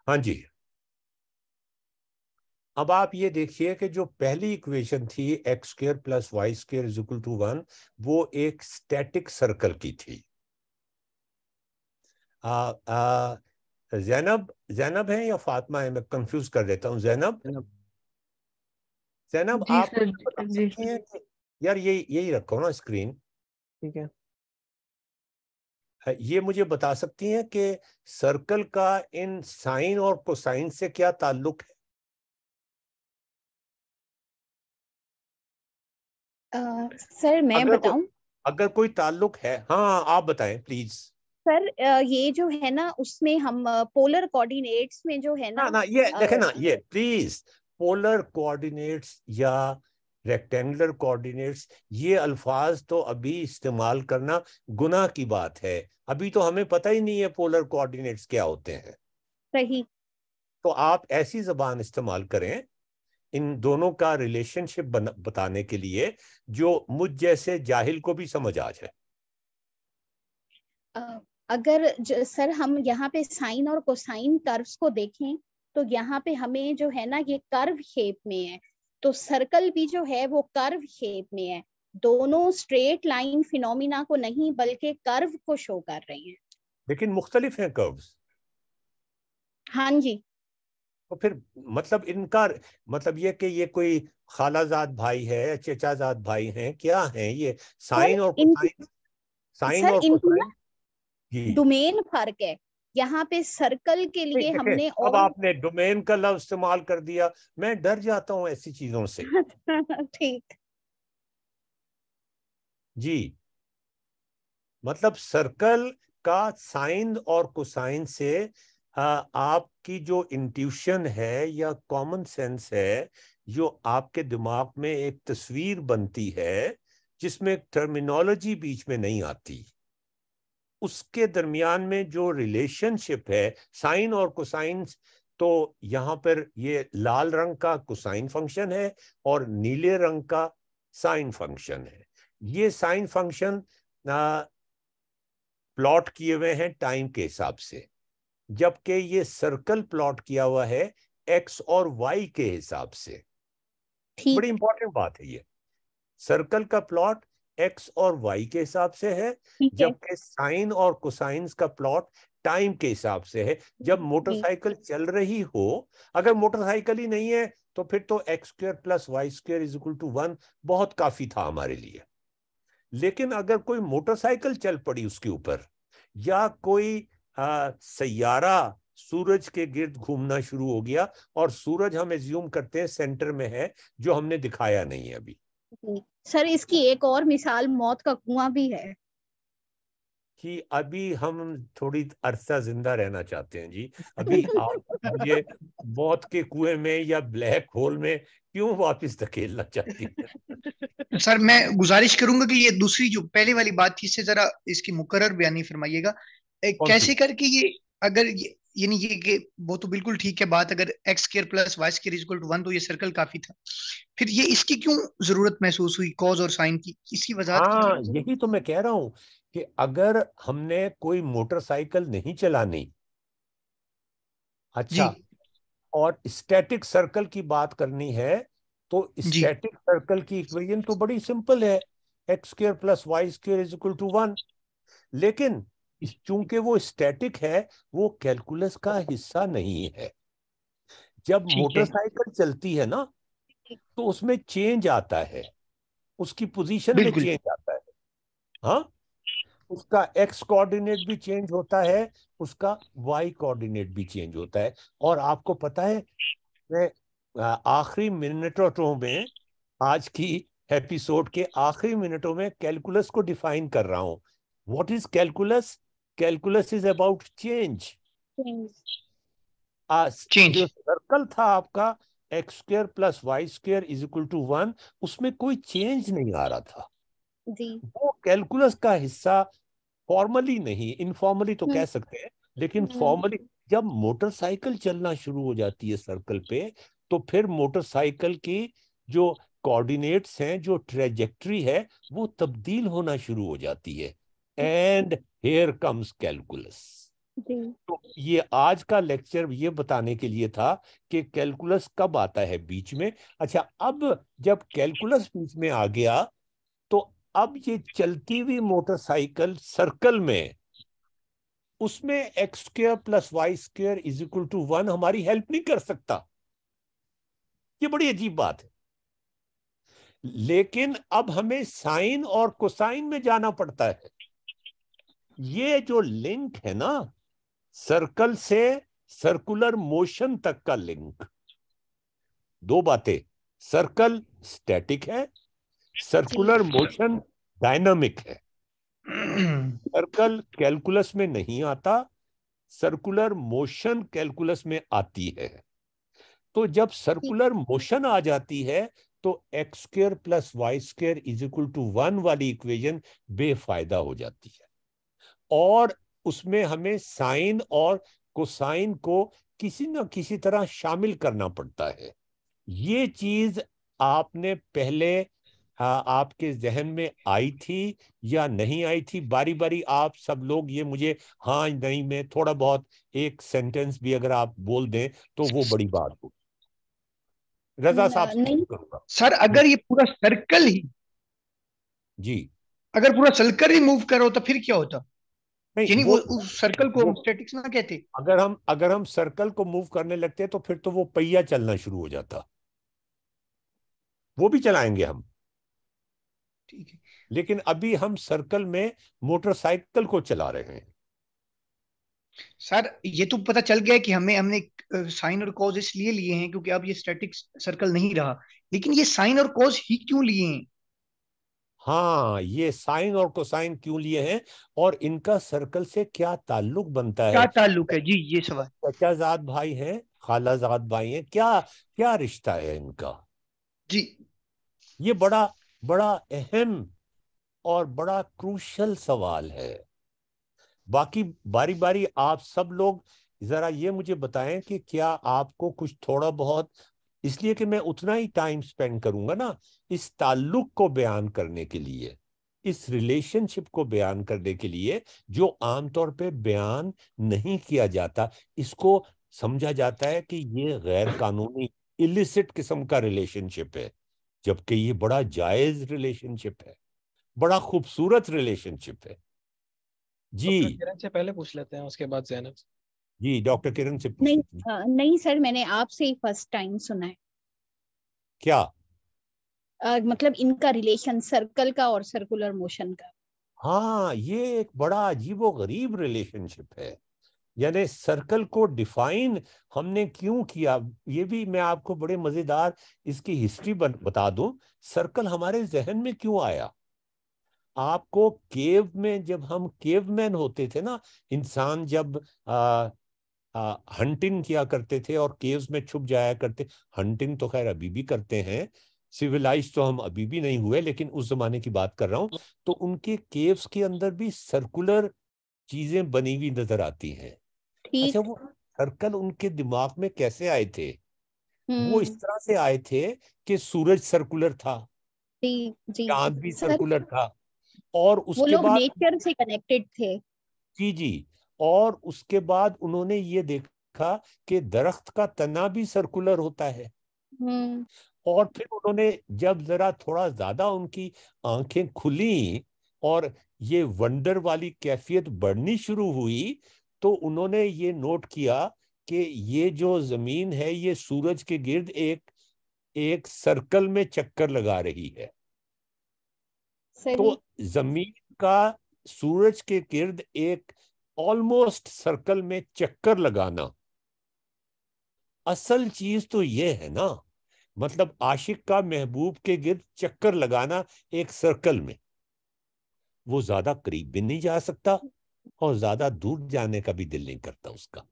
हाँ जी अब आप ये देखिए कि जो पहली इक्वेशन थी x square plus y square is equal to one वो एक स्टैटिक सर्कल की थी आ, आ, जैनब जैनब है या फातमा है मैं कंफ्यूज कर देता हूँ जैनब जैनब आप यार ये यही रखो ना स्क्रीन ठीक है ये मुझे बता सकती हैं कि सर्कल का इन साइन और कोसाइन से क्या ताल्लुक है आ, सर मैं बताऊं अगर कोई ताल्लुक है हाँ आप बताएं प्लीज सर ये जो है ना उसमें हम पोलर कोऑर्डिनेट्स में जो है ना ना, हाँ, ना ये देखे ना ये प्लीज पोलर कोऑर्डिनेट्स या रेक्टेंगुलर कोऑर्डिनेट्स ये अल्फाज तो अभी इस्तेमाल करना गुनाह की बात है अभी तो हमें पता ही नहीं है पोलर कोऑर्डिनेट्स क्या होते हैं सही तो आप ऐसी जबान इस्तेमाल करें इन दोनों का रिलेशनशिप बताने के लिए जो मुझ जैसे जाहिल को भी समझ आ जाए अगर सर हम यहाँ पे साइन और कोसाइन कर्व्स को देखें तो यहाँ पे हमें जो है ना ये कर्व शेप में है तो सर्कल भी जो है वो कर्व शेप में है दोनों स्ट्रेट लाइन फिनोमिना को नहीं बल्कि कर्व को शो कर रही हैं लेकिन मुख्तलिफ हैं कर्व्स हाँ जी तो फिर मतलब इनका मतलब ये कि ये कोई खालाजाद भाई है चेचाजाद भाई हैं क्या हैं ये साइन और साइन और डोमेन फर्क है यहाँ पे सर्कल के लिए हमने अब और... आपने डोमेन का लव इस्तेमाल कर दिया मैं डर जाता हूँ ऐसी चीजों से ठीक जी मतलब सर्कल का साइन और कोसाइन से आपकी जो इंट्यूशन है या कॉमन सेंस है जो आपके दिमाग में एक तस्वीर बनती है जिसमें टर्मिनोलॉजी बीच में नहीं आती उसके दरमियान में जो रिलेशनशिप है साइन और कोसाइन तो यहाँ पर ये लाल रंग का कोसाइन फंक्शन है और नीले रंग का साइन फंक्शन है ये साइन फंक्शन प्लॉट किए हुए हैं टाइम के हिसाब से जबकि ये सर्कल प्लॉट किया हुआ है एक्स और वाई के हिसाब से बड़ी इंपॉर्टेंट बात है ये सर्कल का प्लॉट एक्स और वाई के हिसाब से है जबकि साइन और कोसाइंस का प्लॉट टाइम के हिसाब से है जब मोटरसाइकिल चल रही हो अगर मोटरसाइकिल ही नहीं है तो फिर तो x square plus y square is equal to one बहुत काफी था हमारे लिए लेकिन अगर कोई मोटरसाइकिल चल पड़ी उसके ऊपर या कोई सयारा सूरज के गिर्द घूमना शुरू हो गया और सूरज हम एज्यूम करते हैं सेंटर में है जो हमने दिखाया नहीं है अभी थी सर इसकी एक और मिसाल मौत का कुआं भी है कि अभी हम थोड़ी अरसा जिंदा रहना चाहते हैं जी अभी आप ये मौत के कुएं में या ब्लैक होल में क्यों वापस धकेलना चाहते है सर मैं गुजारिश करूंगा कि ये दूसरी जो पहले वाली बात थी इससे जरा इसकी मुकरर बयानी फरमाइएगा कैसे करके ये अगर ये यानी ये कि वो तो बिल्कुल ठीक है बात अगर x square plus y square is equal to one तो ये सर्कल काफी था फिर ये इसकी क्यों जरूरत महसूस हुई कॉज और साइन की इसकी वजह हाँ यही तो मैं कह रहा हूं कि अगर हमने कोई मोटरसाइकिल नहीं चलानी अच्छा और स्टैटिक सर्कल की बात करनी है तो स्टैटिक सर्कल की इक्वेशन तो बड़ी सिंपल है x square plus y square is equal to one लेकिन चूंकि वो स्टैटिक है वो कैलकुलस का हिस्सा नहीं है जब मोटरसाइकिल चलती है ना तो उसमें चेंज आता है उसकी पोजीशन में चेंज आता है हाँ उसका एक्स कोऑर्डिनेट भी चेंज होता है उसका वाई कोऑर्डिनेट भी चेंज होता है और आपको पता है मैं आखिरी मिनटों में आज की एपिसोड के आखिरी मिनटों में कैलकुलस को डिफाइन कर रहा हूं what is calculus calculus is about change change circle था आपका x square plus y square is equal to one उसमें कोई चेंज नहीं आ रहा था वो कैलकुलस का हिस्सा फॉर्मली नहीं इनफॉर्मली तो कह हम्म। सकते हैं लेकिन फॉर्मली हम्म। जब मोटरसाइकिल चलना शुरू हो जाती है सर्कल पे तो फिर मोटरसाइकिल की जो कोऑर्डिनेट्स हैं जो ट्रेजेक्ट्री है वो तब्दील होना शुरू हो जाती है एंड हेयर कम्स कैलकुलस तो ये आज का लेक्चर ये बताने के लिए था कि कैलकुलस कब आता है बीच में अच्छा अब जब कैलकुलस बीच में आ गया तो अब ये चलती हुई मोटरसाइकिल सर्कल में उसमें x square plus y square is equal to one हमारी हेल्प नहीं कर सकता ये बड़ी अजीब बात है लेकिन अब हमें साइन और कोसाइन में जाना पड़ता है ये जो लिंक है ना सर्कल से सर्कुलर मोशन तक का लिंक दो बातें सर्कल स्टैटिक है सर्कुलर मोशन डायनामिक है सर्कल कैलकुलस में नहीं आता सर्कुलर मोशन कैलकुलस में आती है तो जब सर्कुलर मोशन आ जाती है तो x square plus y square is equal to one वाली इक्वेशन बेफायदा हो जाती है और उसमें हमें साइन और कोसाइन को किसी ना किसी तरह शामिल करना पड़ता है ये चीज आपने पहले हाँ, आपके जहन में आई थी या नहीं आई थी बारी बारी आप सब लोग ये मुझे हाँ नहीं में थोड़ा बहुत एक सेंटेंस भी अगर आप बोल दें तो वो बड़ी बात हो रजा हाँ, साहब सर अगर ये पूरा सर्कल ही जी अगर पूरा सर्कल ही मूव करो तो फिर क्या होता वो, वो उस सर्कल को स्टैटिक्स ना कहते अगर हम अगर हम सर्कल को मूव करने लगते तो फिर तो वो पहिया चलना शुरू हो जाता वो भी चलाएंगे हम ठीक है लेकिन अभी हम सर्कल में मोटरसाइकिल को चला रहे हैं सर ये तो पता चल गया कि हमें हमने साइन और कॉज इसलिए लिए हैं क्योंकि अब ये स्टैटिक सर्कल नहीं रहा लेकिन ये साइन और कॉज ही क्यों लिए हैं हाँ ये साइन और कोसाइन क्यों लिए हैं और इनका सर्कल से क्या ताल्लुक बनता है क्या ताल्लुक है जी ये सवाल जात भाई हैं जात भाई हैं क्या क्या रिश्ता है इनका जी ये बड़ा बड़ा अहम और बड़ा क्रूशल सवाल है बाकी बारी बारी आप सब लोग जरा ये मुझे बताएं कि क्या आपको कुछ थोड़ा बहुत इसलिए कि मैं उतना ही टाइम स्पेंड करूंगा ना इस ताल्लुक को बयान करने के लिए इस रिलेशनशिप को बयान करने के लिए जो आमतौर पे बयान नहीं किया जाता इसको समझा जाता है कि ये गैर कानूनी इलिसिट किस्म का रिलेशनशिप है जबकि ये बड़ा जायज रिलेशनशिप है बड़ा खूबसूरत रिलेशनशिप है जी तो पहले पूछ लेते हैं उसके बाद जैनब जी डॉक्टर किरण से नहीं आ, नहीं सर मैंने आपसे ही फर्स्ट टाइम सुना है क्या आ, मतलब इनका रिलेशन सर्कल का और सर्कुलर मोशन का हाँ ये एक बड़ा अजीबो गरीब रिलेशनशिप है यानी सर्कल को डिफाइन हमने क्यों किया ये भी मैं आपको बड़े मजेदार इसकी हिस्ट्री बता दूं सर्कल हमारे जहन में क्यों आया आपको केव में जब हम केवमैन होते थे ना इंसान जब हंटिंग किया करते थे और केव्स में छुप जाया करते हंटिंग तो खैर अभी भी करते हैं सिविलाइज तो हम अभी भी नहीं हुए लेकिन उस जमाने की बात कर रहा हूं तो उनके केव्स के अंदर भी सर्कुलर चीजें बनी हुई नजर आती हैं अच्छा वो सर्कल उनके दिमाग में कैसे आए थे वो हम्म। इस तरह से आए थे कि सूरज सर्कुलर था चांद भी सर्कुलर था और उसके बाद नेचर से कनेक्टेड थे जी जी और उसके बाद उन्होंने ये देखा कि दरख्त का तना भी सर्कुलर होता है हम्म। और फिर उन्होंने जब जरा थोड़ा ज्यादा उनकी आंखें खुली और ये वंडर वाली कैफियत बढ़नी शुरू हुई तो उन्होंने ये नोट किया कि ये जो जमीन है ये सूरज के गिर्द एक एक सर्कल में चक्कर लगा रही है तो जमीन का सूरज के गिर्द एक ऑलमोस्ट सर्कल में चक्कर लगाना असल चीज तो ये है ना मतलब आशिक का महबूब के गिर्द चक्कर लगाना एक सर्कल में वो ज्यादा करीब भी नहीं जा सकता और ज्यादा दूर जाने का भी दिल नहीं करता उसका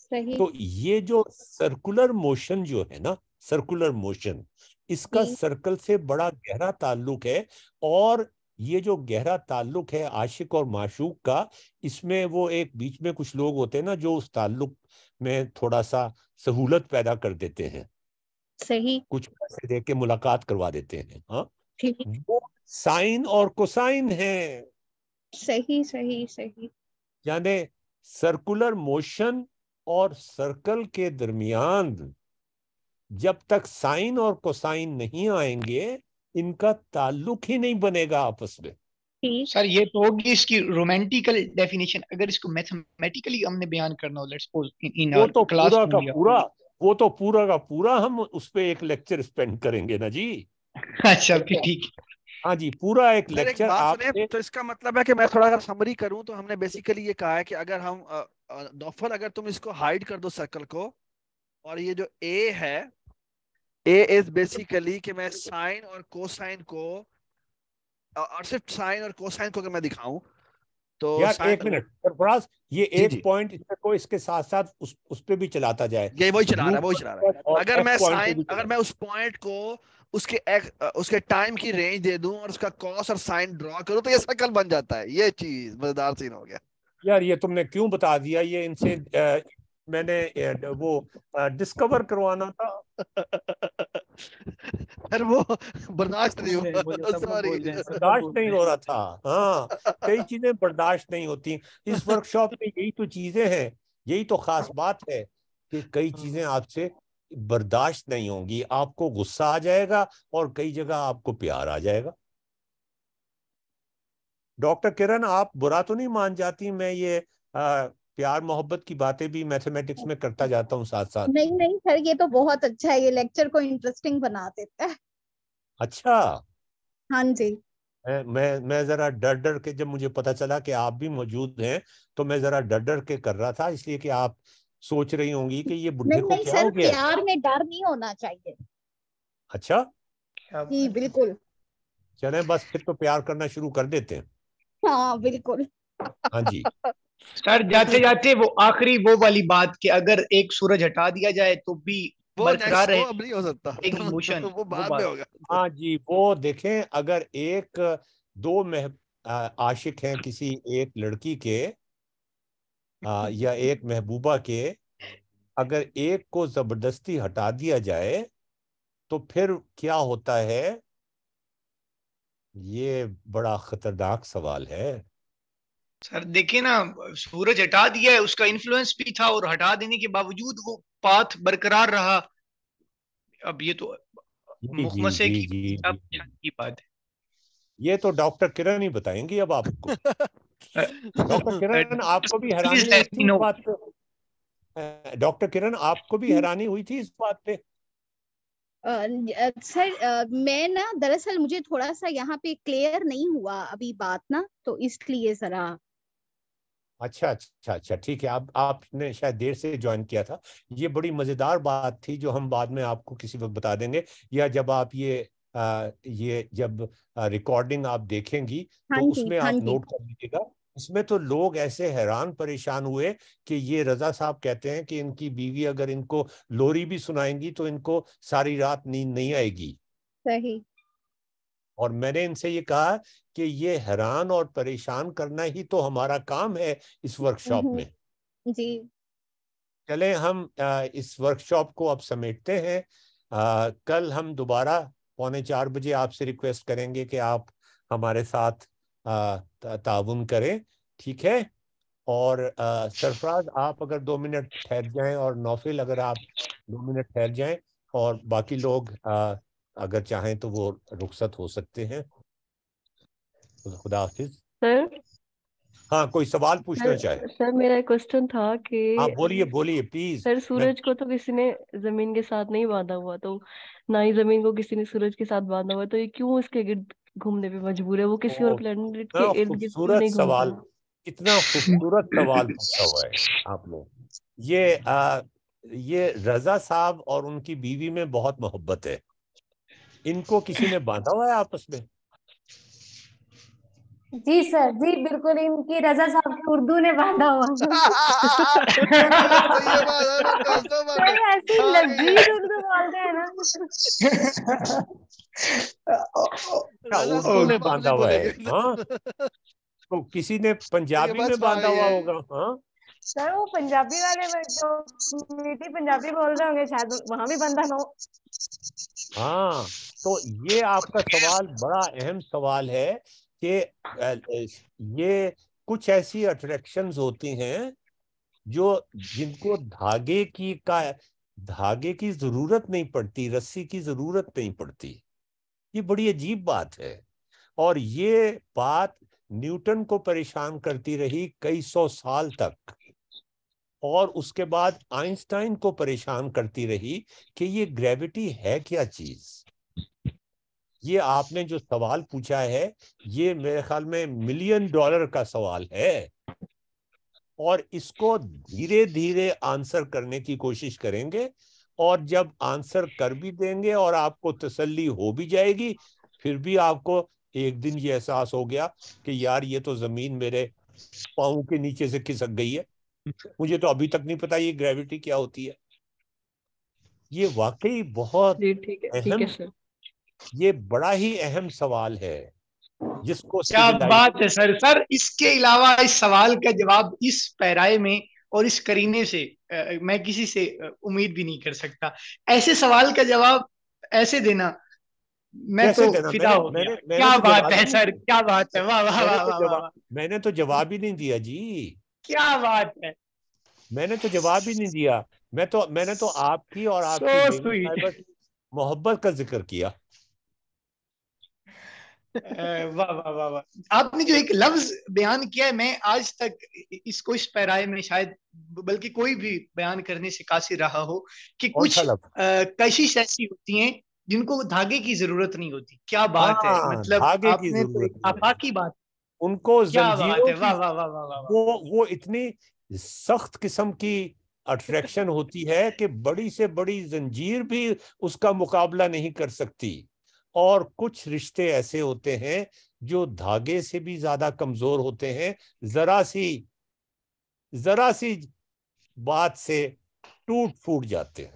सही तो ये जो सर्कुलर मोशन जो है ना सर्कुलर मोशन इसका सर्कल से बड़ा गहरा ताल्लुक है और ये जो गहरा ताल्लुक है आशिक और माशूक का इसमें वो एक बीच में कुछ लोग होते हैं ना जो उस ताल्लुक में थोड़ा सा सहूलत पैदा कर देते हैं सही कुछ पैसे दे के मुलाकात करवा देते हैं हाँ वो साइन और कोसाइन है सही सही सही यानी सर्कुलर मोशन और सर्कल के दरमियान जब तक साइन और कोसाइन नहीं आएंगे इनका ताल्लुक ही नहीं बनेगा आपस में सर ये तो होगी इसकी रोमांटिकल डेफिनेशन अगर इसको मैथमेटिकली हमने बयान करना हो लेट्स सपोज इन वो तो क्लास पूरा का पूरा वो तो पूरा का पूरा हम उस पे एक लेक्चर स्पेंड करेंगे ना जी अच्छा फिर ठीक हाँ जी पूरा एक लेक्चर आपने तो इसका मतलब है कि मैं थोड़ा अगर समरी करूं तो हमने बेसिकली ये कहा है कि अगर हम नौफल अगर तुम इसको हाइड कर दो सर्कल को और ये जो ए है ए इज बेसिकली कि मैं साइन और कोसाइन को और सिर्फ साइन और कोसाइन को अगर मैं दिखाऊं तो यार एक मिनट सरफराज ये जी एक पॉइंट को इसके साथ साथ उस उस पे भी चलाता जाए ये वही चला रहा है वही चला रहा है अगर मैं साइन अगर मैं उस पॉइंट को उसके एक, उसके टाइम की रेंज दे दूं और उसका कॉस और साइन ड्रॉ करूं तो ये सर्कल बन जाता है ये चीज मजेदार सीन हो गया यार ये तुमने क्यों बता दिया ये इनसे मैंने वो डिस्कवर करवाना था पर वो बर्दाश्त नहीं हो बर्दाश्त नहीं हो रहा था हाँ कई चीजें बर्दाश्त नहीं होती इस वर्कशॉप में यही तो चीजें हैं यही तो खास बात है कि कई हाँ। चीजें आपसे बर्दाश्त नहीं होंगी आपको गुस्सा आ जाएगा और कई जगह आपको प्यार आ जाएगा डॉक्टर किरण आप बुरा तो नहीं मान जाती मैं ये प्यार मोहब्बत की बातें भी मैथमेटिक्स में करता जाता हूँ साथ साथ नहीं नहीं सर ये तो बहुत अच्छा है ये लेक्चर को इंटरेस्टिंग बना देता है अच्छा हाँ जी मैं मैं जरा डर डर के जब मुझे पता चला कि आप भी मौजूद हैं तो मैं जरा डर डर के कर रहा था इसलिए कि आप सोच रही होंगी कि ये बुढ़े को नहीं, क्या सर, हो गया प्यार में डर नहीं होना चाहिए अच्छा जी बिल्कुल चले बस फिर तो प्यार करना शुरू कर देते हैं हाँ बिल्कुल हाँ जी सर जाते जाते वो आखिरी वो वाली बात कि अगर एक सूरज हटा दिया जाए तो भी वो बरकरार रहे अब नहीं हो सकता एक इमोशन तो, वो बाद में होगा हाँ जी वो देखें अगर एक दो मह आशिक हैं किसी एक लड़की के आ, या एक महबूबा के अगर एक को जबरदस्ती हटा दिया जाए तो फिर क्या होता है ये बड़ा खतरनाक सवाल है सर देखिए ना सूरज हटा दिया है उसका इन्फ्लुएंस भी था और हटा देने के बावजूद वो पाथ बरकरार रहा अब ये तो मुखमसे की जी, जी, अब की बात है ये तो डॉक्टर किरण ही बताएंगे अब आपको डॉक्टर किरण आपको भी हैरानी बात पे डॉक्टर किरण आपको भी हैरानी हुई थी इस बात पे सर uh, uh, मैं ना दरअसल मुझे थोड़ा सा यहाँ पे क्लियर नहीं हुआ अभी बात ना तो इसलिए जरा अच्छा अच्छा अच्छा ठीक है आप आपने शायद देर से ज्वाइन किया था ये बड़ी मज़ेदार बात थी जो हम बाद में आपको किसी वक्त बता देंगे या जब आप ये आ, ये जब रिकॉर्डिंग आप देखेंगी हाँ तो उसमें हाँ आप नोट कर लीजिएगा इसमें तो लोग ऐसे हैरान परेशान हुए कि ये रजा साहब कहते हैं कि इनकी बीवी अगर इनको लोरी भी सुनाएंगी तो इनको सारी रात नींद नहीं आएगी सही और मैंने इनसे ये कहा कि ये हैरान और परेशान करना ही तो हमारा काम है इस वर्कशॉप हम्म, हम्म। में जी चले हम इस वर्कशॉप को अब समेटते हैं आ, कल हम दोबारा पौने चार बजे आपसे रिक्वेस्ट करेंगे कि आप हमारे साथ ताउन करें ठीक है और सरफराज आप अगर दो मिनट ठहर जाएं और नौफिल अगर आप दो मिनट ठहर जाएं और बाकी लोग आ, अगर चाहें तो वो रुखसत हो सकते हैं खुदा हाफिज सर हाँ कोई सवाल पूछना चाहे सर मेरा क्वेश्चन था कि हाँ, बोलिए बोलिए प्लीज सर सूरज को तो किसी ने जमीन के साथ नहीं बांधा हुआ तो ना ही जमीन को किसी ने सूरज के साथ बांधा हुआ तो ये क्यों उसके गिर्द घूमने पे मजबूर है वो किसी और प्लेनेट के इर्द गिर्द सवाल कितना खूबसूरत सवाल पूछा हुआ है आपने ये आ, ये रजा साहब और उनकी बीवी में बहुत मोहब्बत है इनको किसी ने बांधा हुआ है आपस में जी सर जी बिल्कुल इनकी रजा साहब की उर्दू ने बांधा हुआ ऐसी हाँ, लजीज उर्दू बोलते हैं ना उर्दू ने तो बांधा हुआ है हाँ तो किसी ने पंजाबी में बांधा हुआ होगा हाँ सर वो पंजाबी वाले जो मीठी पंजाबी बोल रहे होंगे शायद वहां भी बंधन हो हाँ तो ये आपका सवाल बड़ा अहम सवाल है कि ये कुछ ऐसी अट्रैक्शन होती हैं जो जिनको धागे की का धागे की जरूरत नहीं पड़ती रस्सी की जरूरत नहीं पड़ती ये बड़ी अजीब बात है और ये बात न्यूटन को परेशान करती रही कई सौ साल तक और उसके बाद आइंस्टाइन को परेशान करती रही कि ये ग्रेविटी है क्या चीज़ ये आपने जो सवाल पूछा है ये मेरे ख्याल में मिलियन डॉलर का सवाल है और इसको धीरे धीरे आंसर करने की कोशिश करेंगे और जब आंसर कर भी देंगे और आपको तसल्ली हो भी जाएगी फिर भी आपको एक दिन ये एहसास हो गया कि यार ये तो जमीन मेरे पाओ के नीचे से खिसक गई है मुझे तो अभी तक नहीं पता ये ग्रेविटी क्या होती है ये वाकई बहुत अहम ये बड़ा ही अहम सवाल है जिसको क्या बात है सर सर इसके अलावा इस सवाल का जवाब इस पैराए में और इस करीने से आ, मैं किसी से उम्मीद भी नहीं कर सकता ऐसे सवाल का जवाब ऐसे देना मैं तो फिदा हो मैंने, मैंने, मैंने क्या तो बात है सर क्या बात है वाह तो वाह वाह मैंने तो जवाब ही नहीं दिया जी क्या बात है मैंने तो जवाब ही नहीं दिया मैं तो मैंने तो आपकी और आपकी मोहब्बत का जिक्र किया वाह वाह वाह वाह आपने जो एक लफ्ज बयान किया है मैं आज तक इसको इस पैराए में शायद बल्कि कोई भी बयान करने से कासिर रहा हो कि कुछ कशिश ऐसी होती हैं जिनको धागे की जरूरत नहीं होती क्या बात आ, है हाँ, मतलब आपने तो बात उनको वो वो इतनी सख्त किस्म की अट्रैक्शन होती है कि बड़ी से बड़ी जंजीर भी उसका मुकाबला नहीं कर सकती और कुछ रिश्ते ऐसे होते हैं जो धागे से भी ज्यादा कमजोर होते हैं जरा सी जरा सी बात से टूट फूट जाते हैं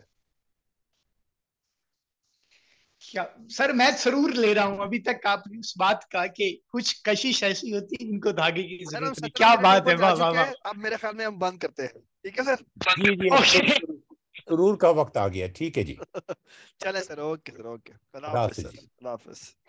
क्या सर मैं जरूर ले रहा हूं अभी तक आपने उस बात का कि कुछ कशिश ऐसी होती है इनको धागे की जरूरत क्या बात है वाह वाह वाह अब मेरे ख्याल में हम बंद करते हैं ठीक है सर जी जी सुरूर का वक्त आ गया ठीक है जी चले सर ओके सर ओके